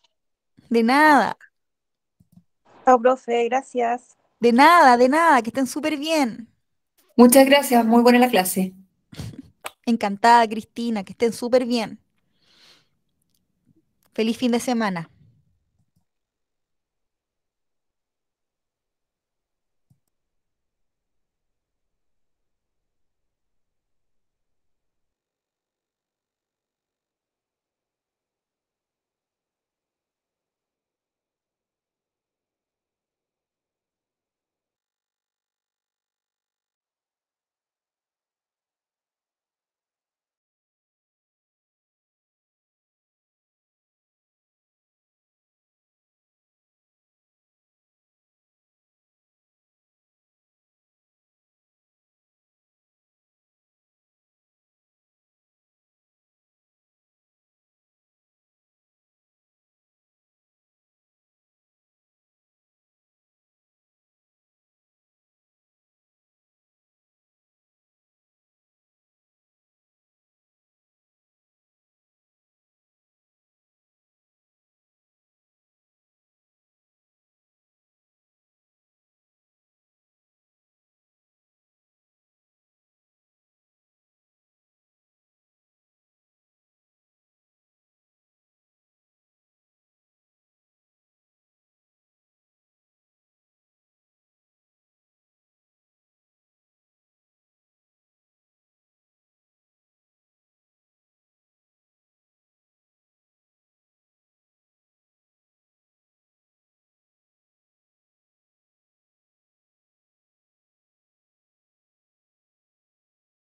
De nada. Chao, profe, gracias. De nada, de nada, que estén súper bien. Muchas gracias, muy buena la clase. Encantada, Cristina, que estén súper bien. Feliz fin de semana.